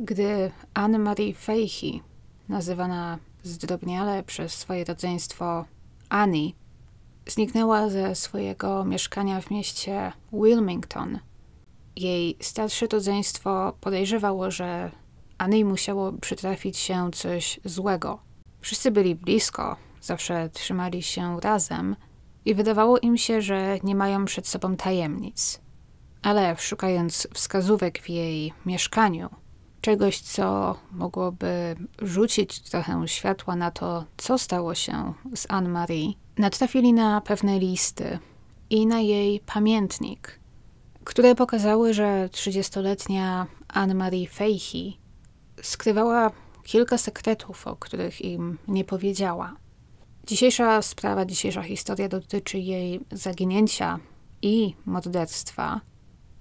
Gdy Anne-Marie Feichi, nazywana zdrobniale przez swoje rodzeństwo Annie, zniknęła ze swojego mieszkania w mieście Wilmington, jej starsze rodzeństwo podejrzewało, że Annie musiało przytrafić się coś złego. Wszyscy byli blisko, zawsze trzymali się razem i wydawało im się, że nie mają przed sobą tajemnic. Ale szukając wskazówek w jej mieszkaniu, czegoś, co mogłoby rzucić trochę światła na to, co stało się z Anne-Marie, natrafili na pewne listy i na jej pamiętnik, które pokazały, że 30-letnia Anne-Marie Fejhi skrywała kilka sekretów, o których im nie powiedziała. Dzisiejsza sprawa, dzisiejsza historia dotyczy jej zaginięcia i morderstwa.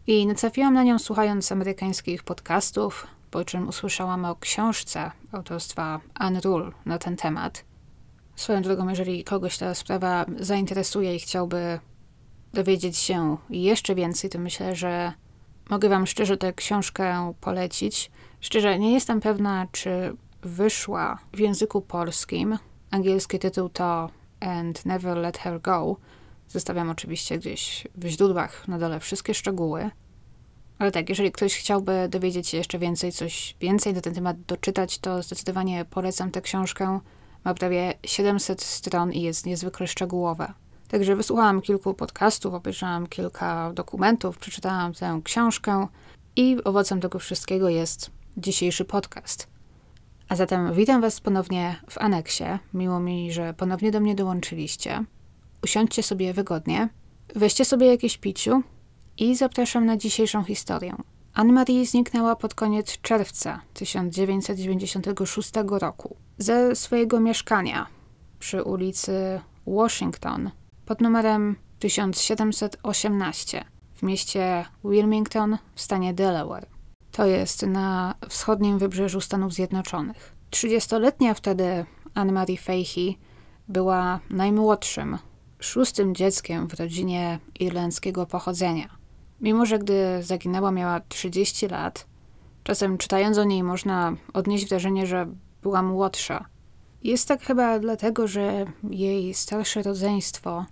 I natrafiłam na nią słuchając amerykańskich podcastów, po czym usłyszałam o książce autorstwa Anne Rule na ten temat. Swoją drogą, jeżeli kogoś ta sprawa zainteresuje i chciałby dowiedzieć się jeszcze więcej, to myślę, że mogę Wam szczerze tę książkę polecić. Szczerze, nie jestem pewna, czy wyszła w języku polskim. Angielski tytuł to And Never Let Her Go. Zostawiam oczywiście gdzieś w źródłach na dole wszystkie szczegóły. Ale tak, jeżeli ktoś chciałby dowiedzieć się jeszcze więcej, coś więcej na ten temat doczytać, to zdecydowanie polecam tę książkę. Ma prawie 700 stron i jest niezwykle szczegółowa. Także wysłuchałam kilku podcastów, obejrzałam kilka dokumentów, przeczytałam tę książkę i owocem tego wszystkiego jest dzisiejszy podcast. A zatem witam Was ponownie w aneksie. Miło mi, że ponownie do mnie dołączyliście. Usiądźcie sobie wygodnie, weźcie sobie jakieś piciu, i zapraszam na dzisiejszą historię. Anne-Marie zniknęła pod koniec czerwca 1996 roku ze swojego mieszkania przy ulicy Washington pod numerem 1718 w mieście Wilmington w stanie Delaware. To jest na wschodnim wybrzeżu Stanów Zjednoczonych. 30-letnia wtedy Anne-Marie Fahey była najmłodszym, szóstym dzieckiem w rodzinie irlandzkiego pochodzenia. Mimo, że gdy zaginęła miała 30 lat, czasem czytając o niej można odnieść wrażenie, że była młodsza. Jest tak chyba dlatego, że jej starsze rodzeństwo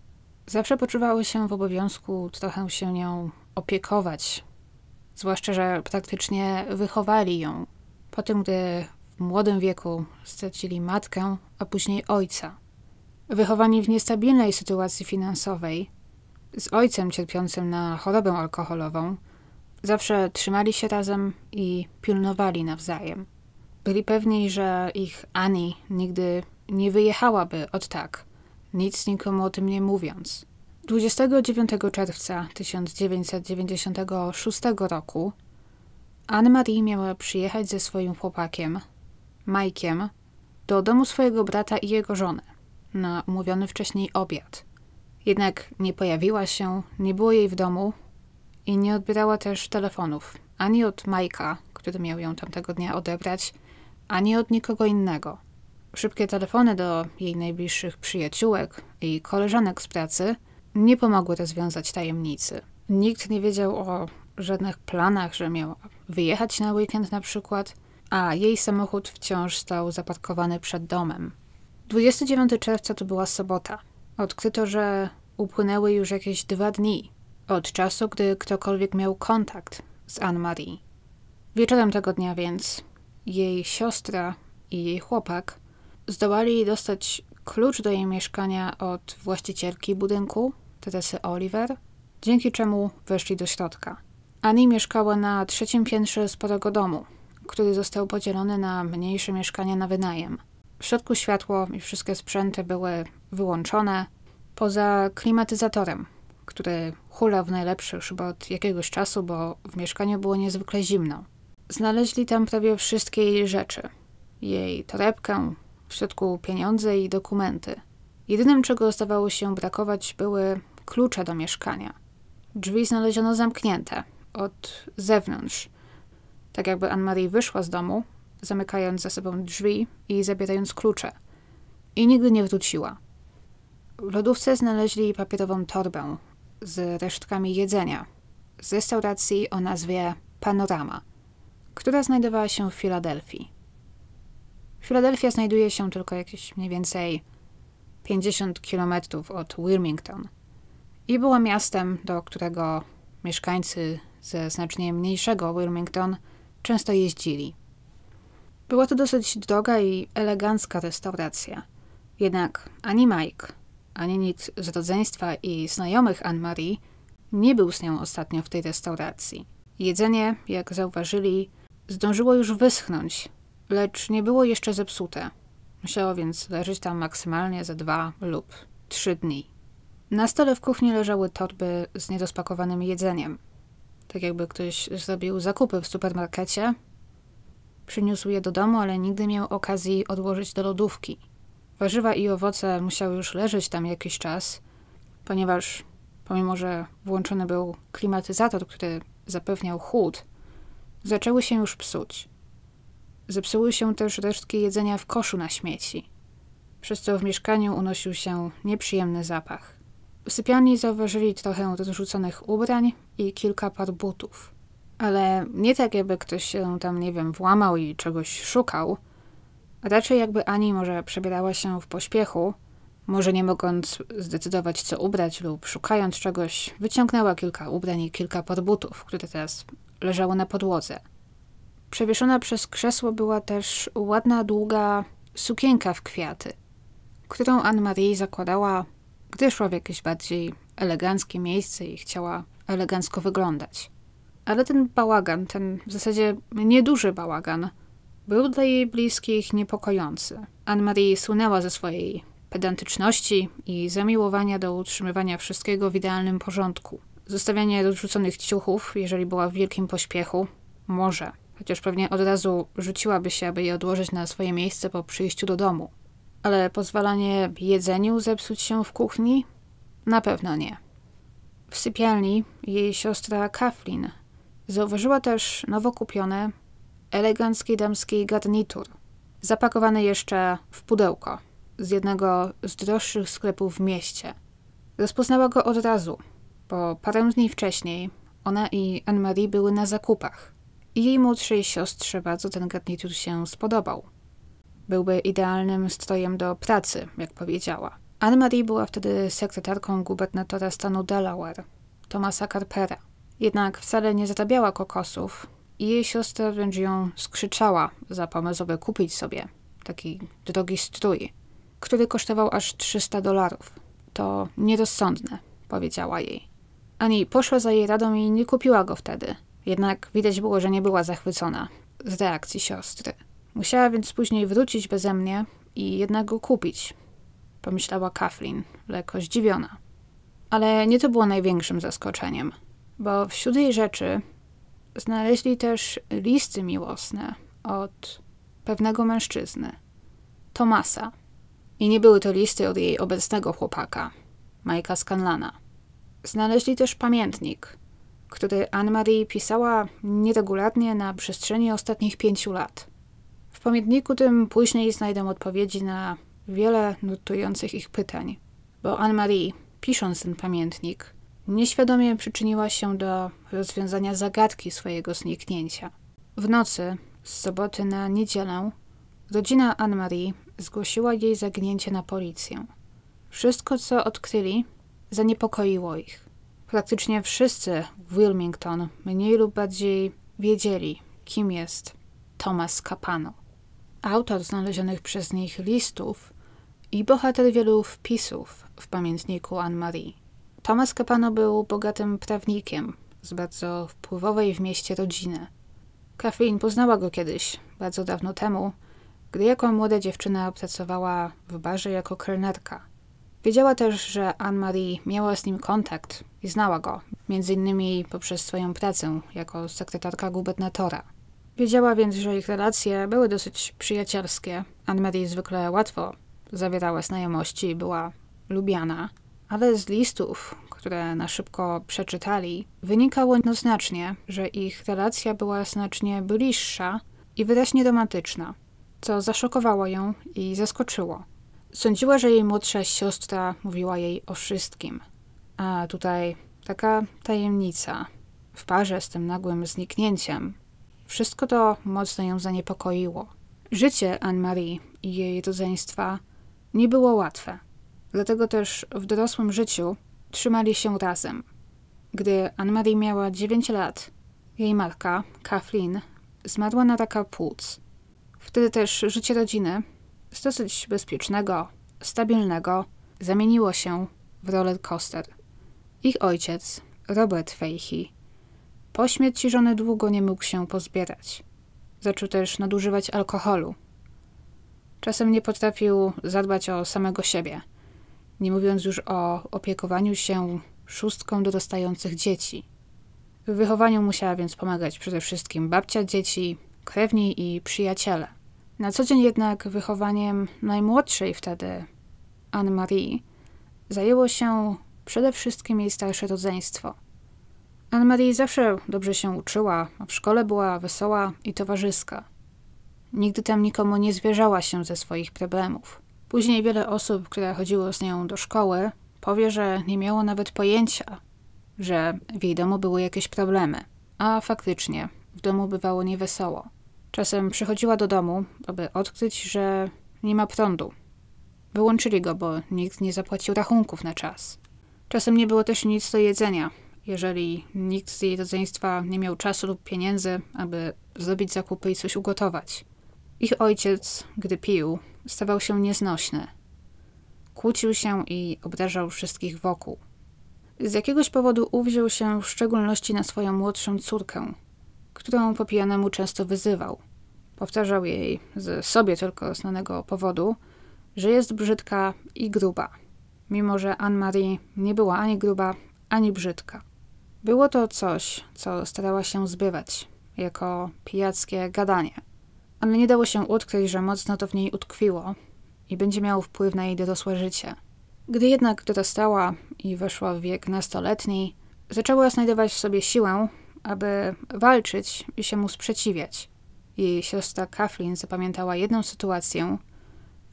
zawsze poczuwało się w obowiązku trochę się nią opiekować. Zwłaszcza, że praktycznie wychowali ją po tym, gdy w młodym wieku stracili matkę, a później ojca. Wychowani w niestabilnej sytuacji finansowej, z ojcem cierpiącym na chorobę alkoholową, zawsze trzymali się razem i pilnowali nawzajem. Byli pewni, że ich Ani nigdy nie wyjechałaby od tak, nic nikomu o tym nie mówiąc. 29 czerwca 1996 roku Anne-Marie miała przyjechać ze swoim chłopakiem, Mike'iem, do domu swojego brata i jego żony na umówiony wcześniej obiad. Jednak nie pojawiła się, nie było jej w domu i nie odbierała też telefonów. Ani od Majka, który miał ją tamtego dnia odebrać, ani od nikogo innego. Szybkie telefony do jej najbliższych przyjaciółek i koleżanek z pracy nie pomogły rozwiązać tajemnicy. Nikt nie wiedział o żadnych planach, że miała wyjechać na weekend na przykład, a jej samochód wciąż stał zaparkowany przed domem. 29 czerwca to była sobota. Odkryto, że upłynęły już jakieś dwa dni od czasu, gdy ktokolwiek miał kontakt z Anne-Marie. Wieczorem tego dnia więc jej siostra i jej chłopak zdołali dostać klucz do jej mieszkania od właścicielki budynku, Teresy Oliver, dzięki czemu weszli do środka. Annie mieszkała na trzecim piętrze sporego domu, który został podzielony na mniejsze mieszkania na wynajem – w środku światło i wszystkie sprzęty były wyłączone, poza klimatyzatorem, który hulał w najlepszych chyba od jakiegoś czasu, bo w mieszkaniu było niezwykle zimno. Znaleźli tam prawie wszystkie jej rzeczy. Jej torebkę, w środku pieniądze i dokumenty. Jedynym, czego zdawało się brakować, były klucze do mieszkania. Drzwi znaleziono zamknięte, od zewnątrz. Tak jakby Anne-Marie wyszła z domu, zamykając za sobą drzwi i zabierając klucze. I nigdy nie wróciła. W lodówce znaleźli papierową torbę z resztkami jedzenia z restauracji o nazwie Panorama, która znajdowała się w Filadelfii. Filadelfia znajduje się tylko jakieś mniej więcej 50 km od Wilmington i było miastem, do którego mieszkańcy ze znacznie mniejszego Wilmington często jeździli. Była to dosyć droga i elegancka restauracja. Jednak ani Mike, ani nikt z rodzeństwa i znajomych Anne-Marie nie był z nią ostatnio w tej restauracji. Jedzenie, jak zauważyli, zdążyło już wyschnąć, lecz nie było jeszcze zepsute. Musiało więc leżeć tam maksymalnie za dwa lub trzy dni. Na stole w kuchni leżały torby z niedospakowanym jedzeniem. Tak jakby ktoś zrobił zakupy w supermarkecie, Przyniósł je do domu, ale nigdy miał okazji odłożyć do lodówki. Warzywa i owoce musiały już leżeć tam jakiś czas, ponieważ pomimo, że włączony był klimatyzator, który zapewniał chłód, zaczęły się już psuć. Zepsuły się też resztki jedzenia w koszu na śmieci, przez co w mieszkaniu unosił się nieprzyjemny zapach. W sypialni zauważyli trochę rozrzuconych ubrań i kilka par butów ale nie tak, jakby ktoś się tam, nie wiem, włamał i czegoś szukał, a raczej jakby Ani może przebierała się w pośpiechu, może nie mogąc zdecydować, co ubrać lub szukając czegoś, wyciągnęła kilka ubrań i kilka podbutów, które teraz leżały na podłodze. Przewieszona przez krzesło była też ładna, długa sukienka w kwiaty, którą Anne-Marie zakładała, gdy szła w jakieś bardziej eleganckie miejsce i chciała elegancko wyglądać. Ale ten bałagan, ten w zasadzie nieduży bałagan, był dla jej bliskich niepokojący. Anne-Marie sunęła ze swojej pedantyczności i zamiłowania do utrzymywania wszystkiego w idealnym porządku. Zostawianie rozrzuconych ciuchów, jeżeli była w wielkim pośpiechu, może, chociaż pewnie od razu rzuciłaby się, aby je odłożyć na swoje miejsce po przyjściu do domu. Ale pozwalanie jedzeniu zepsuć się w kuchni? Na pewno nie. W sypialni jej siostra Kathleen Zauważyła też nowo kupiony, elegancki damski garnitur, zapakowany jeszcze w pudełko z jednego z droższych sklepów w mieście. Rozpoznała go od razu, bo parę dni wcześniej ona i Anne-Marie były na zakupach i jej młodszej siostrze bardzo ten garnitur się spodobał. Byłby idealnym strojem do pracy, jak powiedziała. Anne-Marie była wtedy sekretarką gubernatora stanu Delaware, Tomasa Carpera. Jednak wcale nie zatabiała kokosów i jej siostra wręcz ją skrzyczała za pomysł, pomysłowe kupić sobie taki drogi strój, który kosztował aż 300 dolarów. To nierozsądne, powiedziała jej. Ani poszła za jej radą i nie kupiła go wtedy. Jednak widać było, że nie była zachwycona z reakcji siostry. Musiała więc później wrócić beze mnie i jednak go kupić, pomyślała Kathleen, lekko zdziwiona. Ale nie to było największym zaskoczeniem – bo wśród jej rzeczy znaleźli też listy miłosne od pewnego mężczyzny, Tomasa. I nie były to listy od jej obecnego chłopaka, Majka Scanlana. Znaleźli też pamiętnik, który Anne-Marie pisała nieregularnie na przestrzeni ostatnich pięciu lat. W pamiętniku tym później znajdą odpowiedzi na wiele nurtujących ich pytań, bo Anne-Marie, pisząc ten pamiętnik, Nieświadomie przyczyniła się do rozwiązania zagadki swojego zniknięcia. W nocy z soboty na niedzielę rodzina Anne-Marie zgłosiła jej zagnięcie na policję. Wszystko, co odkryli, zaniepokoiło ich. Praktycznie wszyscy w Wilmington mniej lub bardziej wiedzieli, kim jest Thomas Capano. Autor znalezionych przez nich listów i bohater wielu wpisów w pamiętniku Anne-Marie. Thomas Capano był bogatym prawnikiem z bardzo wpływowej w mieście rodziny. Kathleen poznała go kiedyś, bardzo dawno temu, gdy jako młoda dziewczyna pracowała w barze jako kelnerka. Wiedziała też, że Anne-Marie miała z nim kontakt i znała go, między innymi poprzez swoją pracę jako sekretarka gubernatora. Wiedziała więc, że ich relacje były dosyć przyjacielskie. Anne-Marie zwykle łatwo zawierała znajomości i była lubiana ale z listów, które na szybko przeczytali, wynikało jednoznacznie, że ich relacja była znacznie bliższa i wyraźnie romantyczna, co zaszokowało ją i zaskoczyło. Sądziła, że jej młodsza siostra mówiła jej o wszystkim. A tutaj taka tajemnica w parze z tym nagłym zniknięciem. Wszystko to mocno ją zaniepokoiło. Życie Anne-Marie i jej rodzeństwa nie było łatwe. Dlatego też w dorosłym życiu trzymali się razem. Gdy Anne-Marie miała 9 lat, jej matka, Kathleen, zmarła na raka płuc. Wtedy też życie rodziny z dosyć bezpiecznego, stabilnego zamieniło się w roller coaster. Ich ojciec, Robert Fahey, po śmierci żony długo nie mógł się pozbierać. Zaczął też nadużywać alkoholu. Czasem nie potrafił zadbać o samego siebie – nie mówiąc już o opiekowaniu się szóstką dorastających dzieci. W wychowaniu musiała więc pomagać przede wszystkim babcia dzieci, krewni i przyjaciele. Na co dzień jednak wychowaniem najmłodszej wtedy, Anne-Marie, zajęło się przede wszystkim jej starsze rodzeństwo. Anne-Marie zawsze dobrze się uczyła, a w szkole była wesoła i towarzyska. Nigdy tam nikomu nie zwierzała się ze swoich problemów. Później wiele osób, które chodziło z nią do szkoły, powie, że nie miało nawet pojęcia, że w jej domu były jakieś problemy. A faktycznie, w domu bywało niewesoło. Czasem przychodziła do domu, aby odkryć, że nie ma prądu. Wyłączyli go, bo nikt nie zapłacił rachunków na czas. Czasem nie było też nic do jedzenia, jeżeli nikt z jej rodzeństwa nie miał czasu lub pieniędzy, aby zrobić zakupy i coś ugotować. Ich ojciec, gdy pił, stawał się nieznośny. Kłócił się i obrażał wszystkich wokół. Z jakiegoś powodu uwziął się w szczególności na swoją młodszą córkę, którą po pijanemu często wyzywał. Powtarzał jej ze sobie tylko znanego powodu, że jest brzydka i gruba, mimo że Anne-Marie nie była ani gruba, ani brzydka. Było to coś, co starała się zbywać, jako pijackie gadanie – ale nie dało się odkryć, że mocno to w niej utkwiło i będzie miało wpływ na jej dorosłe życie. Gdy jednak dorastała i weszła w wiek nastoletni, zaczęła znajdować w sobie siłę, aby walczyć i się mu sprzeciwiać. Jej siostra Kathleen zapamiętała jedną sytuację,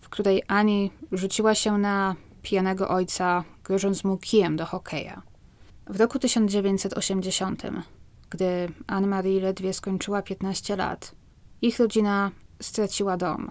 w której Ani rzuciła się na pijanego ojca, grożąc mu kijem do hokeja. W roku 1980, gdy Anne-Marie ledwie skończyła 15 lat, ich rodzina straciła dom.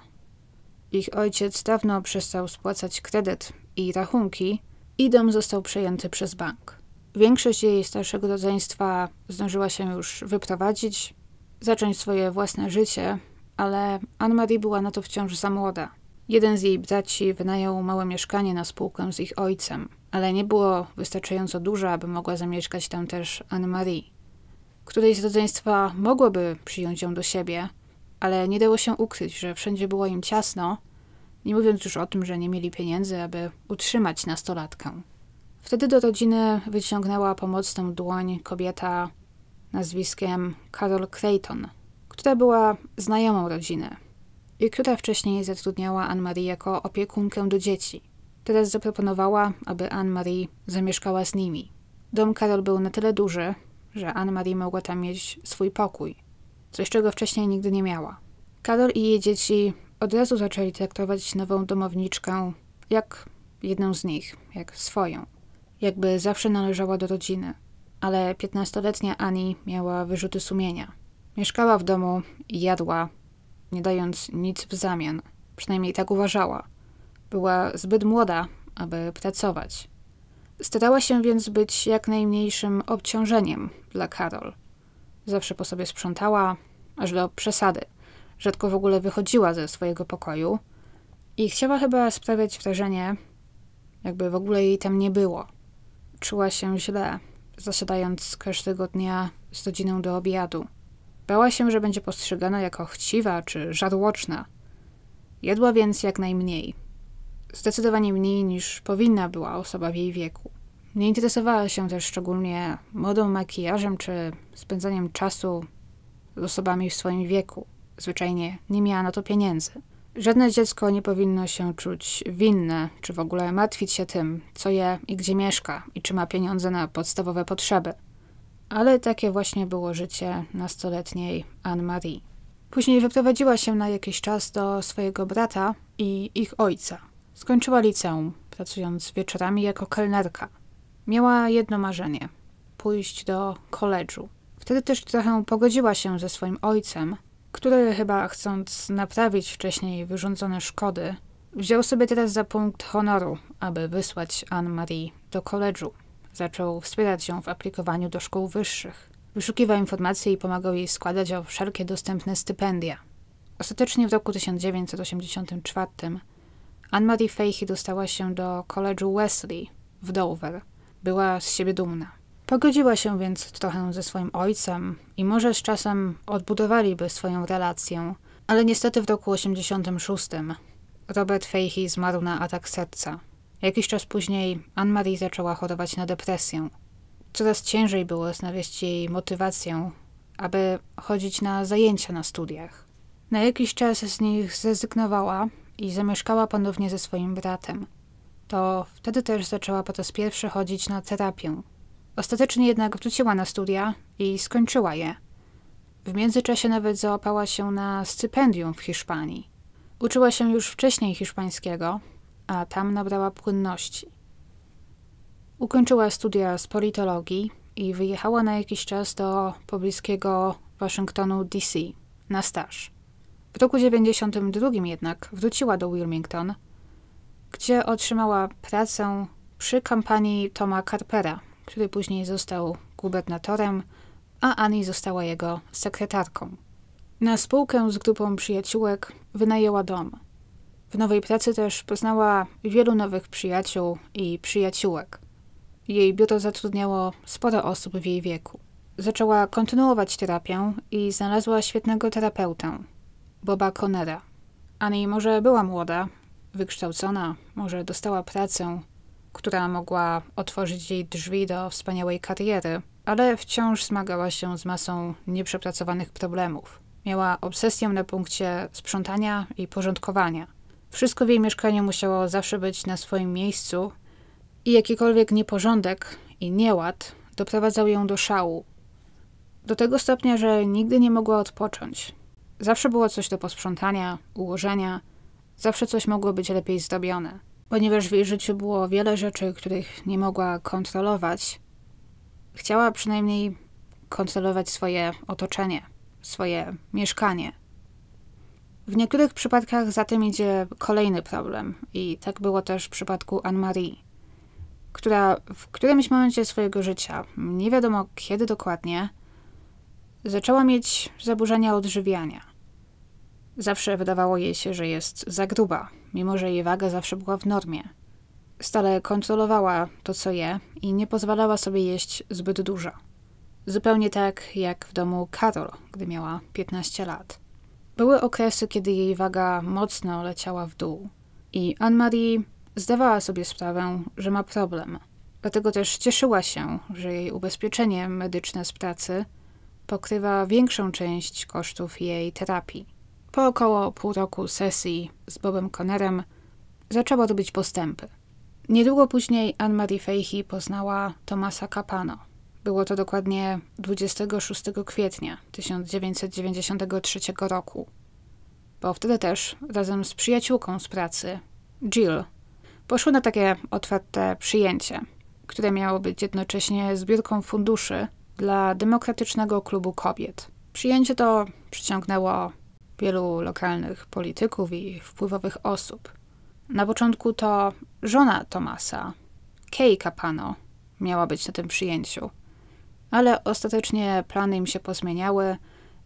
Ich ojciec dawno przestał spłacać kredyt i rachunki i dom został przejęty przez bank. Większość jej starszego rodzeństwa zdążyła się już wyprowadzić, zacząć swoje własne życie, ale Anne-Marie była na to wciąż za młoda. Jeden z jej braci wynajął małe mieszkanie na spółkę z ich ojcem, ale nie było wystarczająco duże, aby mogła zamieszkać tam też Anne-Marie. Któreś z rodzeństwa mogłoby przyjąć ją do siebie – ale nie dało się ukryć, że wszędzie było im ciasno, nie mówiąc już o tym, że nie mieli pieniędzy, aby utrzymać nastolatkę. Wtedy do rodziny wyciągnęła pomocną dłoń kobieta nazwiskiem Carol Clayton, która była znajomą rodziny i która wcześniej zatrudniała Anne-Marie jako opiekunkę do dzieci. Teraz zaproponowała, aby Anne-Marie zamieszkała z nimi. Dom Carol był na tyle duży, że Anne-Marie mogła tam mieć swój pokój – coś czego wcześniej nigdy nie miała. Karol i jej dzieci od razu zaczęli traktować nową domowniczkę jak jedną z nich, jak swoją. Jakby zawsze należała do rodziny. Ale piętnastoletnia Ani miała wyrzuty sumienia. Mieszkała w domu i jadła, nie dając nic w zamian. Przynajmniej tak uważała. Była zbyt młoda, aby pracować. Starała się więc być jak najmniejszym obciążeniem dla Karol. Zawsze po sobie sprzątała, aż do przesady. Rzadko w ogóle wychodziła ze swojego pokoju i chciała chyba sprawiać wrażenie, jakby w ogóle jej tam nie było. Czuła się źle, zasiadając każdego dnia z rodziną do obiadu. Bała się, że będzie postrzegana jako chciwa czy żarłoczna. Jadła więc jak najmniej. Zdecydowanie mniej niż powinna była osoba w jej wieku. Nie interesowała się też szczególnie modą, makijażem czy spędzaniem czasu z osobami w swoim wieku. Zwyczajnie nie miała na to pieniędzy. Żadne dziecko nie powinno się czuć winne, czy w ogóle martwić się tym, co je i gdzie mieszka i czy ma pieniądze na podstawowe potrzeby. Ale takie właśnie było życie nastoletniej Anne-Marie. Później wyprowadziła się na jakiś czas do swojego brata i ich ojca. Skończyła liceum, pracując wieczorami jako kelnerka – Miała jedno marzenie pójść do koledżu. Wtedy też trochę pogodziła się ze swoim ojcem, który chyba chcąc naprawić wcześniej wyrządzone szkody, wziął sobie teraz za punkt honoru, aby wysłać Anne-Marie do koledżu. Zaczął wspierać ją w aplikowaniu do szkół wyższych. Wyszukiwał informacji i pomagał jej składać o wszelkie dostępne stypendia. Ostatecznie w roku 1984 Anne-Marie Fahey dostała się do koledżu Wesley w Dover – była z siebie dumna. Pogodziła się więc trochę ze swoim ojcem i może z czasem odbudowaliby swoją relację, ale niestety w roku 86 Robert Fahey zmarł na atak serca. Jakiś czas później Anne-Marie zaczęła chorować na depresję. Coraz ciężej było znaleźć jej motywację, aby chodzić na zajęcia na studiach. Na jakiś czas z nich zrezygnowała i zamieszkała ponownie ze swoim bratem – to wtedy też zaczęła po raz pierwszy chodzić na terapię. Ostatecznie jednak wróciła na studia i skończyła je. W międzyczasie nawet załapała się na stypendium w Hiszpanii. Uczyła się już wcześniej hiszpańskiego, a tam nabrała płynności. Ukończyła studia z politologii i wyjechała na jakiś czas do pobliskiego Waszyngtonu DC na staż. W roku 92 jednak wróciła do Wilmington gdzie otrzymała pracę przy kampanii Toma Carpera, który później został gubernatorem, a Annie została jego sekretarką. Na spółkę z grupą przyjaciółek wynajęła dom. W nowej pracy też poznała wielu nowych przyjaciół i przyjaciółek. Jej biuro zatrudniało sporo osób w jej wieku. Zaczęła kontynuować terapię i znalazła świetnego terapeutę, Boba Conera. Annie może była młoda, wykształcona, może dostała pracę, która mogła otworzyć jej drzwi do wspaniałej kariery, ale wciąż zmagała się z masą nieprzepracowanych problemów. Miała obsesję na punkcie sprzątania i porządkowania. Wszystko w jej mieszkaniu musiało zawsze być na swoim miejscu i jakikolwiek nieporządek i nieład doprowadzał ją do szału. Do tego stopnia, że nigdy nie mogła odpocząć. Zawsze było coś do posprzątania, ułożenia – Zawsze coś mogło być lepiej zrobione. Ponieważ w jej życiu było wiele rzeczy, których nie mogła kontrolować, chciała przynajmniej kontrolować swoje otoczenie, swoje mieszkanie. W niektórych przypadkach za tym idzie kolejny problem, i tak było też w przypadku Anne-Marie, która w którymś momencie swojego życia, nie wiadomo kiedy dokładnie, zaczęła mieć zaburzenia odżywiania. Zawsze wydawało jej się, że jest za gruba, mimo że jej waga zawsze była w normie. Stale kontrolowała to, co je i nie pozwalała sobie jeść zbyt dużo. Zupełnie tak jak w domu Karol, gdy miała 15 lat. Były okresy, kiedy jej waga mocno leciała w dół i Anne-Marie zdawała sobie sprawę, że ma problem. Dlatego też cieszyła się, że jej ubezpieczenie medyczne z pracy pokrywa większą część kosztów jej terapii. Po około pół roku sesji z Bobem Connerem zaczęło robić postępy. Niedługo później Anne-Marie Feichi poznała Tomasa Capano. Było to dokładnie 26 kwietnia 1993 roku, bo wtedy też razem z przyjaciółką z pracy, Jill, poszły na takie otwarte przyjęcie, które miało być jednocześnie zbiórką funduszy dla Demokratycznego Klubu Kobiet. Przyjęcie to przyciągnęło wielu lokalnych polityków i wpływowych osób. Na początku to żona Tomasa, Kay Capano, miała być na tym przyjęciu, ale ostatecznie plany im się pozmieniały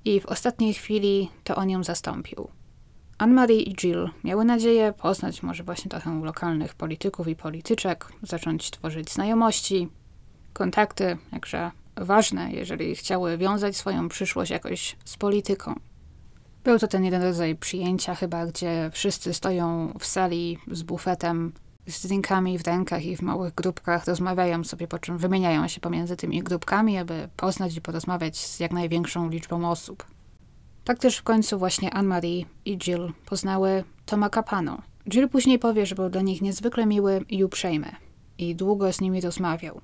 i w ostatniej chwili to on ją zastąpił. Anne-Marie i Jill miały nadzieję poznać może właśnie trochę lokalnych polityków i polityczek, zacząć tworzyć znajomości, kontakty, jakże ważne, jeżeli chciały wiązać swoją przyszłość jakoś z polityką. Był to ten jeden rodzaj przyjęcia chyba, gdzie wszyscy stoją w sali z bufetem, z drinkami w rękach i w małych grupkach, rozmawiają sobie, po czym wymieniają się pomiędzy tymi grupkami, aby poznać i porozmawiać z jak największą liczbą osób. Tak też w końcu właśnie Anne-Marie i Jill poznały Toma Capano. Jill później powie, że był dla nich niezwykle miły i uprzejmy i długo z nimi rozmawiał.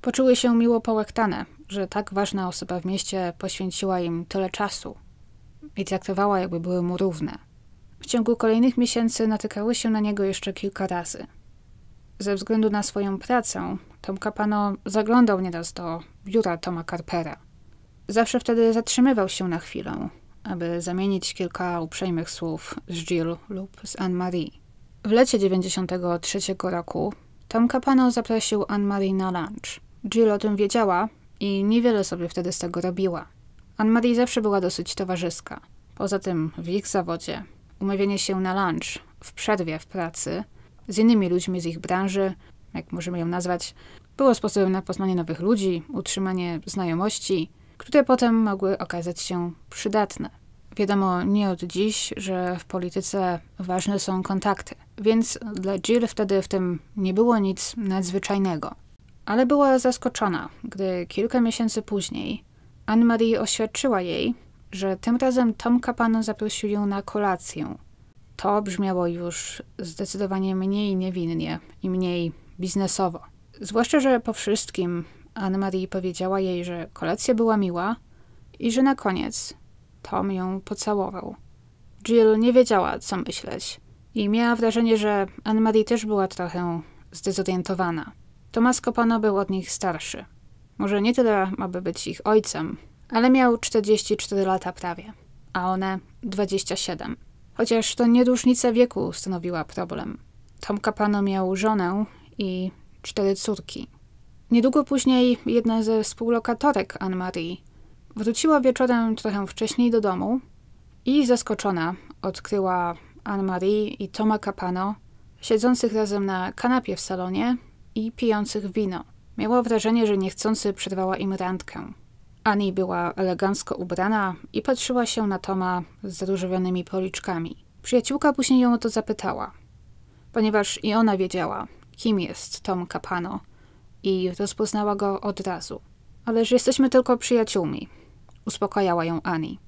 Poczuły się miło połektane, że tak ważna osoba w mieście poświęciła im tyle czasu i traktowała, jakby były mu równe. W ciągu kolejnych miesięcy natykały się na niego jeszcze kilka razy. Ze względu na swoją pracę, Tom Capano zaglądał nieraz do biura Toma Carpera. Zawsze wtedy zatrzymywał się na chwilę, aby zamienić kilka uprzejmych słów z Jill lub z Anne-Marie. W lecie 93 roku Tom Capano zaprosił Anne-Marie na lunch. Jill o tym wiedziała i niewiele sobie wtedy z tego robiła. Anne-Marie zawsze była dosyć towarzyska. Poza tym w ich zawodzie umawianie się na lunch w przerwie w pracy z innymi ludźmi z ich branży, jak możemy ją nazwać, było sposobem na poznanie nowych ludzi, utrzymanie znajomości, które potem mogły okazać się przydatne. Wiadomo nie od dziś, że w polityce ważne są kontakty, więc dla Jill wtedy w tym nie było nic nadzwyczajnego. Ale była zaskoczona, gdy kilka miesięcy później Anne-Marie oświadczyła jej, że tym razem Tom Capano zaprosił ją na kolację. To brzmiało już zdecydowanie mniej niewinnie i mniej biznesowo. Zwłaszcza, że po wszystkim Anne-Marie powiedziała jej, że kolacja była miła i że na koniec Tom ją pocałował. Jill nie wiedziała, co myśleć i miała wrażenie, że Anne-Marie też była trochę zdezorientowana. Tomas Copano był od nich starszy. Może nie tyle, aby być ich ojcem, ale miał 44 lata prawie, a one 27. Chociaż to nie wieku stanowiła problem. Tom Capano miał żonę i cztery córki. Niedługo później jedna ze współlokatorek Anne-Marie wróciła wieczorem trochę wcześniej do domu i zaskoczona odkryła Anne-Marie i Toma Capano siedzących razem na kanapie w salonie i pijących wino. Miała wrażenie, że niechcący przerwała im randkę. Ani była elegancko ubrana i patrzyła się na Toma z zaróżowionymi policzkami. Przyjaciółka później ją o to zapytała, ponieważ i ona wiedziała, kim jest Tom Capano i rozpoznała go od razu. Ależ jesteśmy tylko przyjaciółmi, uspokajała ją Ani.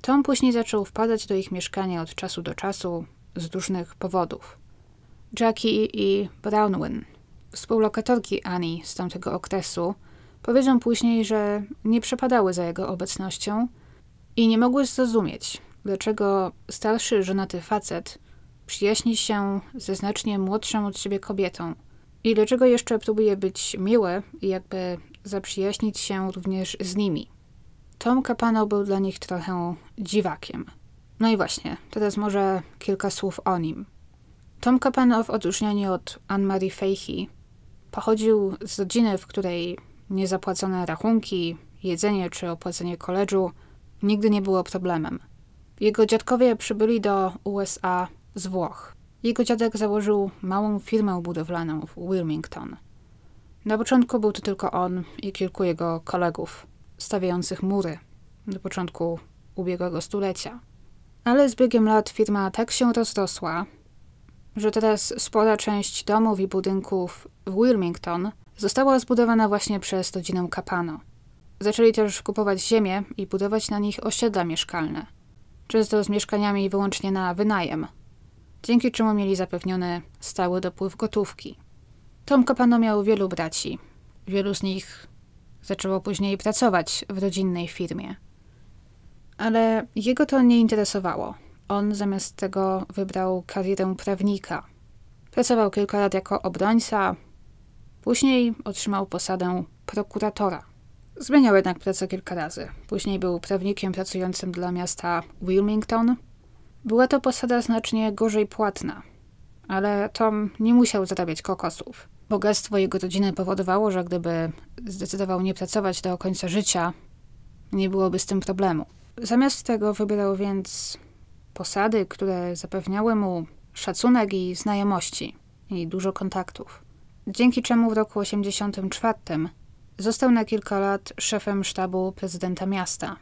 Tom później zaczął wpadać do ich mieszkania od czasu do czasu z różnych powodów. Jackie i Brownwin współlokatorki Ani z tamtego okresu powiedzą później, że nie przepadały za jego obecnością i nie mogły zrozumieć, dlaczego starszy, żonaty facet przyjaźni się ze znacznie młodszą od siebie kobietą i dlaczego jeszcze próbuje być miłe i jakby zaprzyjaźnić się również z nimi. Tom Capano był dla nich trochę dziwakiem. No i właśnie, teraz może kilka słów o nim. Tom Capano w odróżnieniu od Anne-Marie Fahey Pochodził z rodziny, w której niezapłacone rachunki, jedzenie czy opłacenie koledżu nigdy nie było problemem. Jego dziadkowie przybyli do USA z Włoch. Jego dziadek założył małą firmę budowlaną w Wilmington. Na początku był to tylko on i kilku jego kolegów, stawiających mury na początku ubiegłego stulecia. Ale z biegiem lat firma tak się rozrosła, że teraz spora część domów i budynków w Wilmington została zbudowana właśnie przez rodzinę Capano. Zaczęli też kupować ziemię i budować na nich osiedla mieszkalne, często z mieszkaniami wyłącznie na wynajem, dzięki czemu mieli zapewniony stały dopływ gotówki. Tom Capano miał wielu braci. Wielu z nich zaczęło później pracować w rodzinnej firmie. Ale jego to nie interesowało on zamiast tego wybrał karierę prawnika. Pracował kilka lat jako obrońca, później otrzymał posadę prokuratora. Zmieniał jednak pracę kilka razy. Później był prawnikiem pracującym dla miasta Wilmington. Była to posada znacznie gorzej płatna, ale Tom nie musiał zarabiać kokosów. Bogactwo jego rodziny powodowało, że gdyby zdecydował nie pracować do końca życia, nie byłoby z tym problemu. Zamiast tego wybierał więc posady, które zapewniały mu szacunek i znajomości i dużo kontaktów. Dzięki czemu w roku 84 został na kilka lat szefem sztabu prezydenta miasta.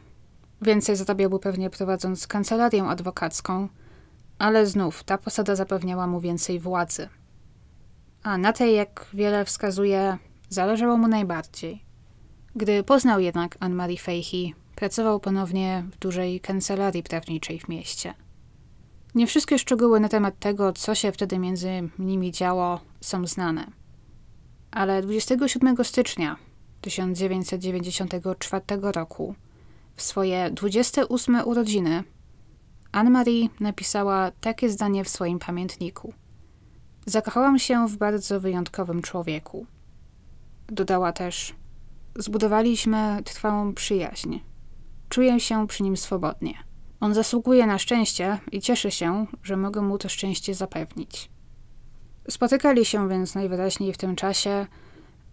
Więcej zarabiałby pewnie prowadząc kancelarię adwokacką, ale znów ta posada zapewniała mu więcej władzy. A na tej, jak wiele wskazuje, zależało mu najbardziej. Gdy poznał jednak Anne-Marie Feichi, Pracował ponownie w dużej kancelarii prawniczej w mieście. Nie wszystkie szczegóły na temat tego, co się wtedy między nimi działo, są znane. Ale 27 stycznia 1994 roku, w swoje 28 urodziny, Anne-Marie napisała takie zdanie w swoim pamiętniku. Zakochałam się w bardzo wyjątkowym człowieku. Dodała też: Zbudowaliśmy trwałą przyjaźń Czuję się przy nim swobodnie. On zasługuje na szczęście i cieszy się, że mogę mu to szczęście zapewnić. Spotykali się więc najwyraźniej w tym czasie,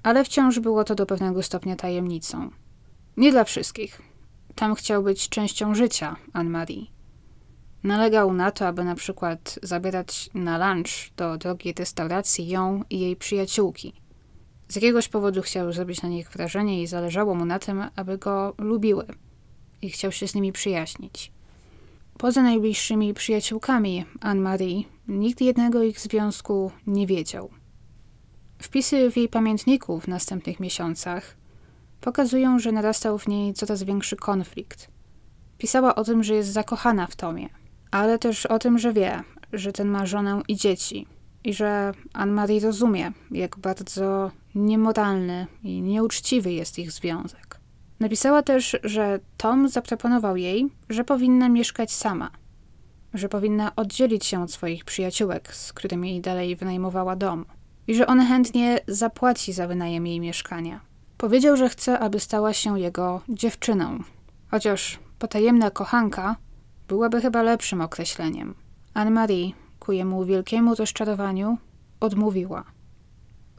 ale wciąż było to do pewnego stopnia tajemnicą. Nie dla wszystkich. Tam chciał być częścią życia Anne-Marie. Nalegał na to, aby na przykład zabierać na lunch do drogiej restauracji ją i jej przyjaciółki. Z jakiegoś powodu chciał zrobić na nich wrażenie i zależało mu na tym, aby go lubiły i chciał się z nimi przyjaźnić. Poza najbliższymi przyjaciółkami Anne-Marie, nikt jednego ich związku nie wiedział. Wpisy w jej pamiętniku w następnych miesiącach pokazują, że narastał w niej coraz większy konflikt. Pisała o tym, że jest zakochana w Tomie, ale też o tym, że wie, że ten ma żonę i dzieci i że Anne-Marie rozumie, jak bardzo niemoralny i nieuczciwy jest ich związek. Napisała też, że Tom zaproponował jej, że powinna mieszkać sama, że powinna oddzielić się od swoich przyjaciółek, z którymi dalej wynajmowała dom, i że on chętnie zapłaci za wynajem jej mieszkania. Powiedział, że chce, aby stała się jego dziewczyną, chociaż potajemna kochanka byłaby chyba lepszym określeniem. Anne-Marie, ku jemu wielkiemu rozczarowaniu, odmówiła.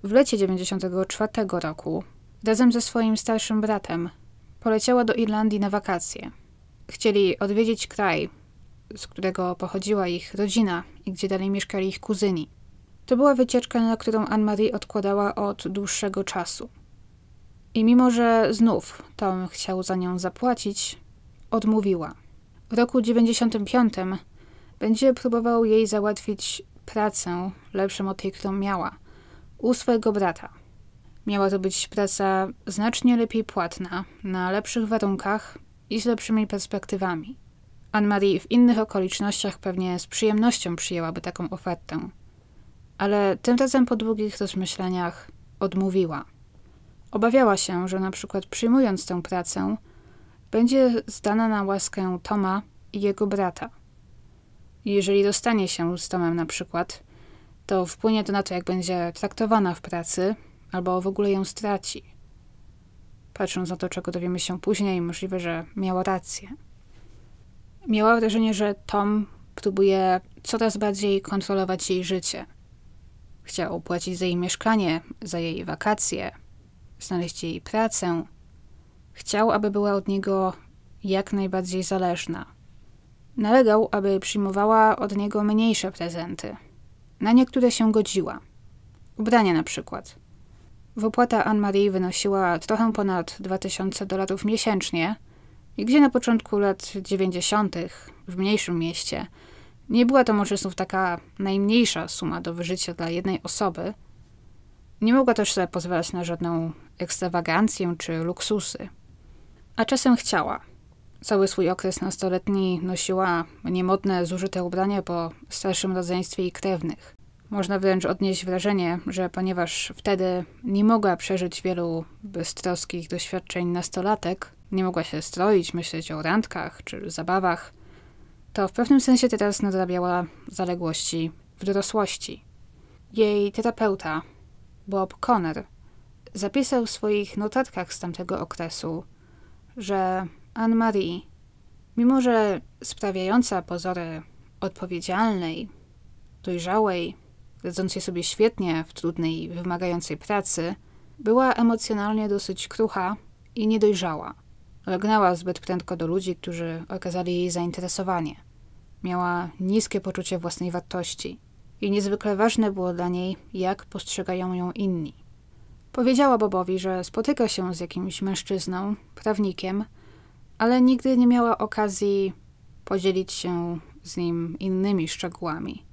W lecie 94 roku, razem ze swoim starszym bratem, poleciała do Irlandii na wakacje. Chcieli odwiedzić kraj, z którego pochodziła ich rodzina i gdzie dalej mieszkali ich kuzyni. To była wycieczka, na którą Anne-Marie odkładała od dłuższego czasu. I mimo, że znów Tom chciał za nią zapłacić, odmówiła. W roku 95 będzie próbował jej załatwić pracę lepszą od tej, którą miała, u swojego brata – Miała to być praca znacznie lepiej płatna, na lepszych warunkach i z lepszymi perspektywami. Anne-Marie w innych okolicznościach pewnie z przyjemnością przyjęłaby taką ofertę, ale tym razem po długich rozmyśleniach odmówiła. Obawiała się, że na przykład przyjmując tę pracę, będzie zdana na łaskę Toma i jego brata. Jeżeli dostanie się z Tomem na przykład, to wpłynie to na to, jak będzie traktowana w pracy albo w ogóle ją straci. Patrząc na to, czego dowiemy się później, możliwe, że miała rację. Miała wrażenie, że Tom próbuje coraz bardziej kontrolować jej życie. Chciał płacić za jej mieszkanie, za jej wakacje, znaleźć jej pracę. Chciał, aby była od niego jak najbardziej zależna. Nalegał, aby przyjmowała od niego mniejsze prezenty. Na niektóre się godziła. Ubrania na przykład. Wypłata Anne-Marie wynosiła trochę ponad 2000 dolarów miesięcznie i gdzie na początku lat 90. w mniejszym mieście nie była to może znów taka najmniejsza suma do wyżycia dla jednej osoby, nie mogła też sobie pozwalać na żadną ekstrawagancję czy luksusy. A czasem chciała. Cały swój okres nastoletni nosiła niemodne, zużyte ubrania po starszym rodzeństwie i krewnych. Można wręcz odnieść wrażenie, że ponieważ wtedy nie mogła przeżyć wielu beztroskich doświadczeń nastolatek, nie mogła się stroić, myśleć o randkach czy zabawach, to w pewnym sensie teraz nadrabiała zaległości w dorosłości. Jej terapeuta, Bob Conner, zapisał w swoich notatkach z tamtego okresu, że Anne-Marie, mimo że sprawiająca pozory odpowiedzialnej, dojrzałej, radzącej sobie świetnie w trudnej i wymagającej pracy, była emocjonalnie dosyć krucha i niedojrzała. Legnęła zbyt prędko do ludzi, którzy okazali jej zainteresowanie. Miała niskie poczucie własnej wartości i niezwykle ważne było dla niej, jak postrzegają ją inni. Powiedziała Bobowi, że spotyka się z jakimś mężczyzną, prawnikiem, ale nigdy nie miała okazji podzielić się z nim innymi szczegółami.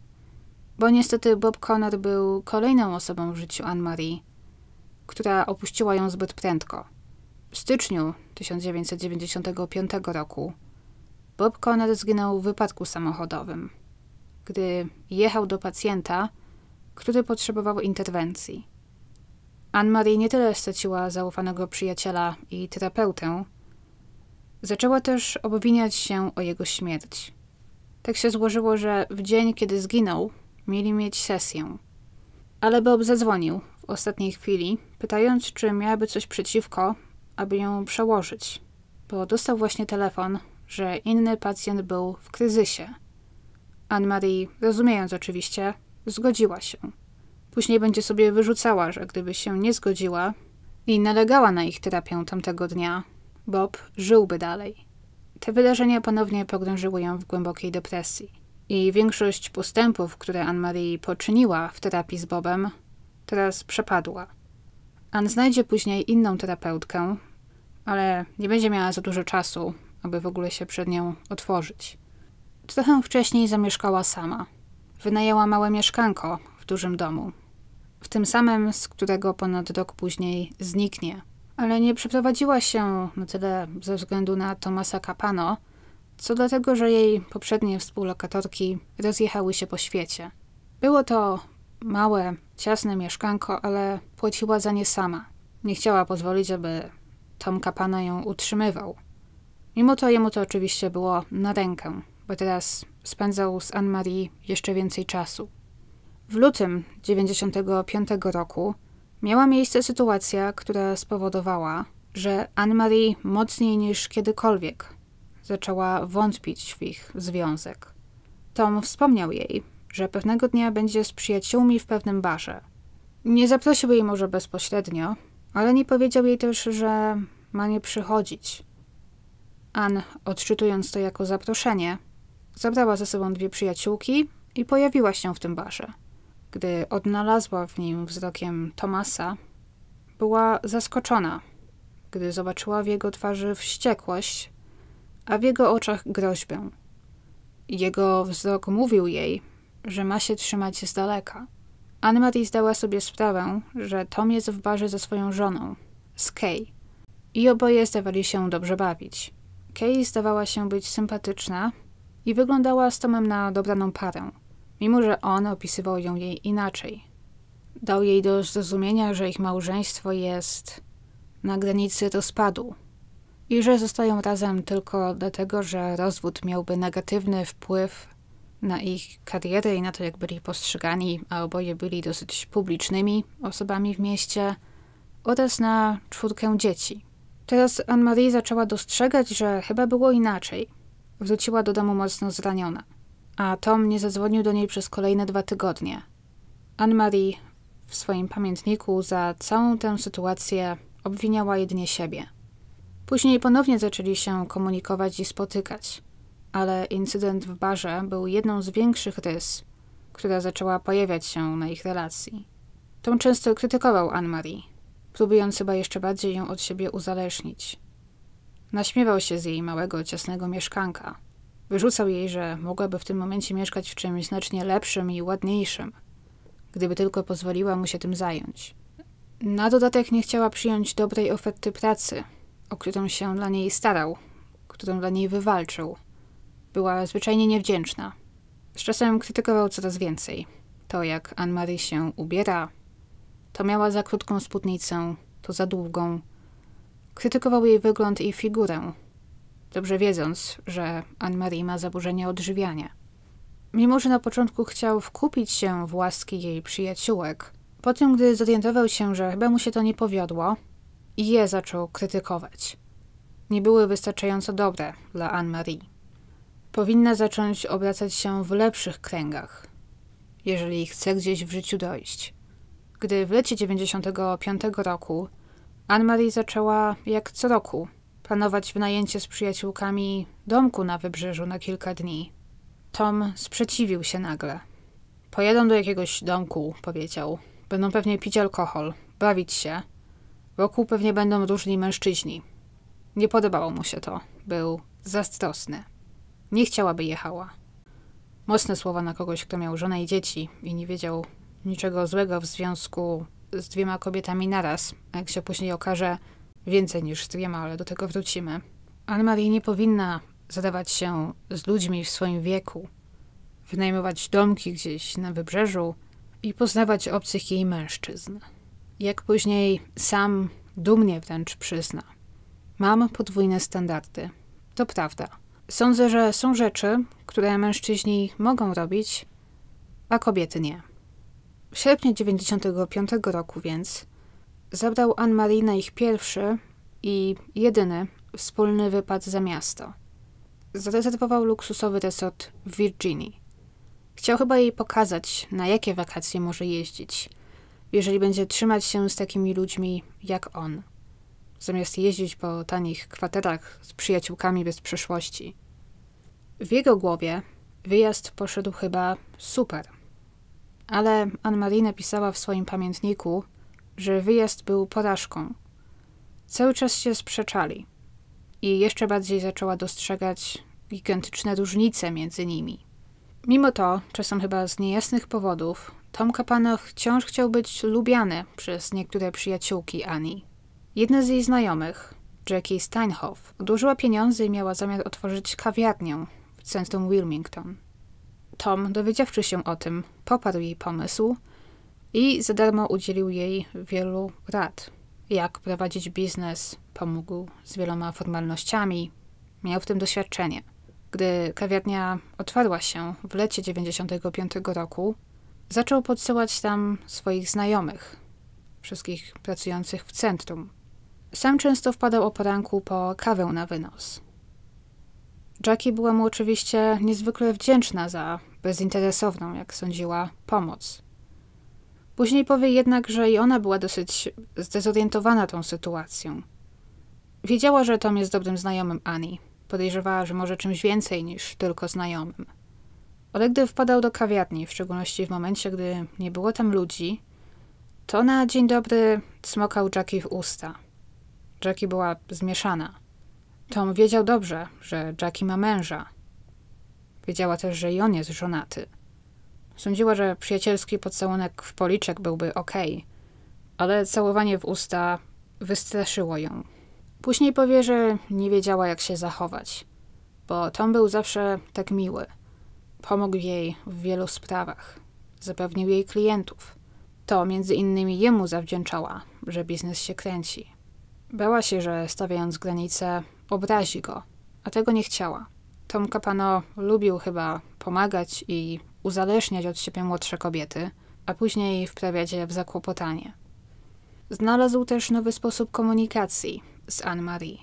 Bo niestety Bob Connor był kolejną osobą w życiu Anne-Marie, która opuściła ją zbyt prędko. W styczniu 1995 roku Bob Connor zginął w wypadku samochodowym, gdy jechał do pacjenta, który potrzebował interwencji. Anne-Marie nie tyle straciła zaufanego przyjaciela i terapeutę, zaczęła też obwiniać się o jego śmierć. Tak się złożyło, że w dzień, kiedy zginął, Mieli mieć sesję. Ale Bob zadzwonił w ostatniej chwili, pytając, czy miałaby coś przeciwko, aby ją przełożyć, bo dostał właśnie telefon, że inny pacjent był w kryzysie. Anne-Marie, rozumiejąc oczywiście, zgodziła się. Później będzie sobie wyrzucała, że gdyby się nie zgodziła i nalegała na ich terapię tamtego dnia, Bob żyłby dalej. Te wydarzenia ponownie pogrążyły ją w głębokiej depresji i większość postępów, które Anne-Marie poczyniła w terapii z Bobem, teraz przepadła. Anne znajdzie później inną terapeutkę, ale nie będzie miała za dużo czasu, aby w ogóle się przed nią otworzyć. Trochę wcześniej zamieszkała sama. Wynajęła małe mieszkanko w dużym domu, w tym samym, z którego ponad rok później zniknie. Ale nie przeprowadziła się na tyle ze względu na Tomasa Capano, co dlatego, że jej poprzednie współlokatorki rozjechały się po świecie. Było to małe, ciasne mieszkanko, ale płaciła za nie sama. Nie chciała pozwolić, aby Tom Kapana ją utrzymywał. Mimo to jemu to oczywiście było na rękę, bo teraz spędzał z Anne-Marie jeszcze więcej czasu. W lutym 95 roku miała miejsce sytuacja, która spowodowała, że Anne-Marie mocniej niż kiedykolwiek zaczęła wątpić w ich związek. Tom wspomniał jej, że pewnego dnia będzie z przyjaciółmi w pewnym barze. Nie zaprosił jej może bezpośrednio, ale nie powiedział jej też, że ma nie przychodzić. Ann, odczytując to jako zaproszenie, zabrała ze sobą dwie przyjaciółki i pojawiła się w tym barze. Gdy odnalazła w nim wzrokiem Tomasa, była zaskoczona, gdy zobaczyła w jego twarzy wściekłość a w jego oczach groźbę. Jego wzrok mówił jej, że ma się trzymać z daleka. Anne-Marie zdała sobie sprawę, że Tom jest w barze ze swoją żoną, z Kay, i oboje zdawali się dobrze bawić. Kay zdawała się być sympatyczna i wyglądała z Tomem na dobraną parę, mimo że on opisywał ją jej inaczej. Dał jej do zrozumienia, że ich małżeństwo jest na granicy rozpadu i że zostają razem tylko dlatego, że rozwód miałby negatywny wpływ na ich kariery i na to, jak byli postrzegani, a oboje byli dosyć publicznymi osobami w mieście, oraz na czwórkę dzieci. Teraz Anne-Marie zaczęła dostrzegać, że chyba było inaczej. Wróciła do domu mocno zraniona, a Tom nie zadzwonił do niej przez kolejne dwa tygodnie. Anne-Marie w swoim pamiętniku za całą tę sytuację obwiniała jedynie siebie – Później ponownie zaczęli się komunikować i spotykać, ale incydent w barze był jedną z większych rys, która zaczęła pojawiać się na ich relacji. Tom często krytykował Anne-Marie, próbując chyba jeszcze bardziej ją od siebie uzależnić. Naśmiewał się z jej małego, ciasnego mieszkanka. Wyrzucał jej, że mogłaby w tym momencie mieszkać w czymś znacznie lepszym i ładniejszym, gdyby tylko pozwoliła mu się tym zająć. Na dodatek nie chciała przyjąć dobrej oferty pracy – o którą się dla niej starał, którą dla niej wywalczył. Była zwyczajnie niewdzięczna. Z czasem krytykował coraz więcej. To, jak Anne-Marie się ubiera, to miała za krótką spódnicę, to za długą. Krytykował jej wygląd i figurę, dobrze wiedząc, że Anne-Marie ma zaburzenia odżywiania. Mimo, że na początku chciał wkupić się w łaski jej przyjaciółek, po tym, gdy zorientował się, że chyba mu się to nie powiodło, i je zaczął krytykować. Nie były wystarczająco dobre dla Anne-Marie. Powinna zacząć obracać się w lepszych kręgach, jeżeli chce gdzieś w życiu dojść. Gdy w lecie 95 roku Anne-Marie zaczęła, jak co roku, planować wynajęcie z przyjaciółkami domku na wybrzeżu na kilka dni. Tom sprzeciwił się nagle. Pojadą do jakiegoś domku, powiedział. Będą pewnie pić alkohol, bawić się – Wokół pewnie będą różni mężczyźni. Nie podobało mu się to. Był zazdrosny. Nie chciałaby jechała. Mocne słowa na kogoś, kto miał żonę i dzieci i nie wiedział niczego złego w związku z dwiema kobietami naraz, jak się później okaże, więcej niż z dwiema, ale do tego wrócimy. Anne-Marie nie powinna zadawać się z ludźmi w swoim wieku, wynajmować domki gdzieś na wybrzeżu i poznawać obcych jej mężczyzn. Jak później sam dumnie wręcz przyzna. Mam podwójne standardy. To prawda. Sądzę, że są rzeczy, które mężczyźni mogą robić, a kobiety nie. W sierpniu 95 roku więc zabrał Anne-Marie na ich pierwszy i jedyny wspólny wypad za miasto. Zarezerwował luksusowy resort w Virginii. Chciał chyba jej pokazać, na jakie wakacje może jeździć jeżeli będzie trzymać się z takimi ludźmi jak on, zamiast jeździć po tanich kwaterach z przyjaciółkami bez przeszłości. W jego głowie wyjazd poszedł chyba super. Ale Anne-Marie napisała w swoim pamiętniku, że wyjazd był porażką. Cały czas się sprzeczali i jeszcze bardziej zaczęła dostrzegać gigantyczne różnice między nimi. Mimo to, czasem chyba z niejasnych powodów, Tom Capano wciąż chciał być lubiany przez niektóre przyjaciółki Ani. Jedna z jej znajomych, Jackie Steinhoff, odłożyła pieniądze i miała zamiar otworzyć kawiarnię w centrum Wilmington. Tom, dowiedziawszy się o tym, poparł jej pomysł i za darmo udzielił jej wielu rad. Jak prowadzić biznes, pomógł z wieloma formalnościami, miał w tym doświadczenie. Gdy kawiarnia otwarła się w lecie 95 roku, zaczął podsyłać tam swoich znajomych, wszystkich pracujących w centrum. Sam często wpadał o poranku po kawę na wynos. Jackie była mu oczywiście niezwykle wdzięczna za bezinteresowną, jak sądziła, pomoc. Później powie jednak, że i ona była dosyć zdezorientowana tą sytuacją. Wiedziała, że Tom jest dobrym znajomym Ani. Podejrzewała, że może czymś więcej niż tylko znajomym. Ale gdy wpadał do kawiarni, w szczególności w momencie, gdy nie było tam ludzi, to na dzień dobry smokał Jackie w usta. Jackie była zmieszana. Tom wiedział dobrze, że Jackie ma męża. Wiedziała też, że i on jest żonaty. Sądziła, że przyjacielski pocałunek w policzek byłby ok, ale całowanie w usta wystraszyło ją. Później powie, że nie wiedziała, jak się zachować, bo Tom był zawsze tak miły – Pomógł jej w wielu sprawach. Zapewnił jej klientów. To między innymi jemu zawdzięczała, że biznes się kręci. Bała się, że stawiając granice, obrazi go, a tego nie chciała. Tom Capano lubił chyba pomagać i uzależniać od siebie młodsze kobiety, a później wprawiać je w zakłopotanie. Znalazł też nowy sposób komunikacji z Anne-Marie.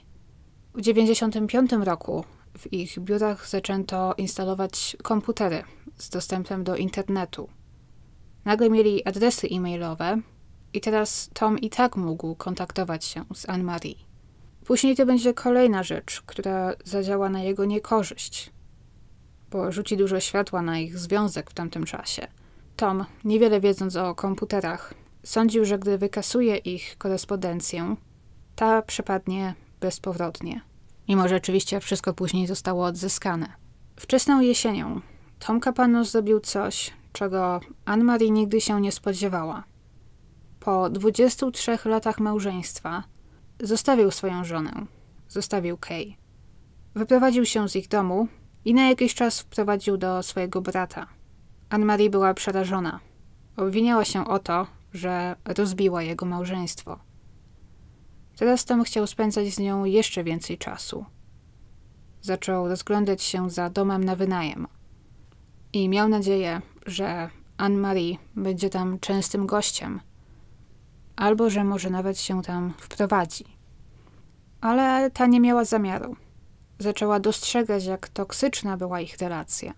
W 1995 roku w ich biurach zaczęto instalować komputery z dostępem do internetu. Nagle mieli adresy e-mailowe i teraz Tom i tak mógł kontaktować się z Anne-Marie. Później to będzie kolejna rzecz, która zadziała na jego niekorzyść, bo rzuci dużo światła na ich związek w tamtym czasie. Tom, niewiele wiedząc o komputerach, sądził, że gdy wykasuje ich korespondencję, ta przepadnie bezpowrotnie mimo że oczywiście wszystko później zostało odzyskane. Wczesną jesienią Tom Capano zrobił coś, czego Anne-Marie nigdy się nie spodziewała. Po 23 latach małżeństwa zostawił swoją żonę, zostawił Kay. Wyprowadził się z ich domu i na jakiś czas wprowadził do swojego brata. Anne-Marie była przerażona. Obwiniała się o to, że rozbiła jego małżeństwo. Teraz Tom chciał spędzać z nią jeszcze więcej czasu. Zaczął rozglądać się za domem na wynajem i miał nadzieję, że Anne-Marie będzie tam częstym gościem, albo że może nawet się tam wprowadzi. Ale ta nie miała zamiaru. Zaczęła dostrzegać, jak toksyczna była ich relacja.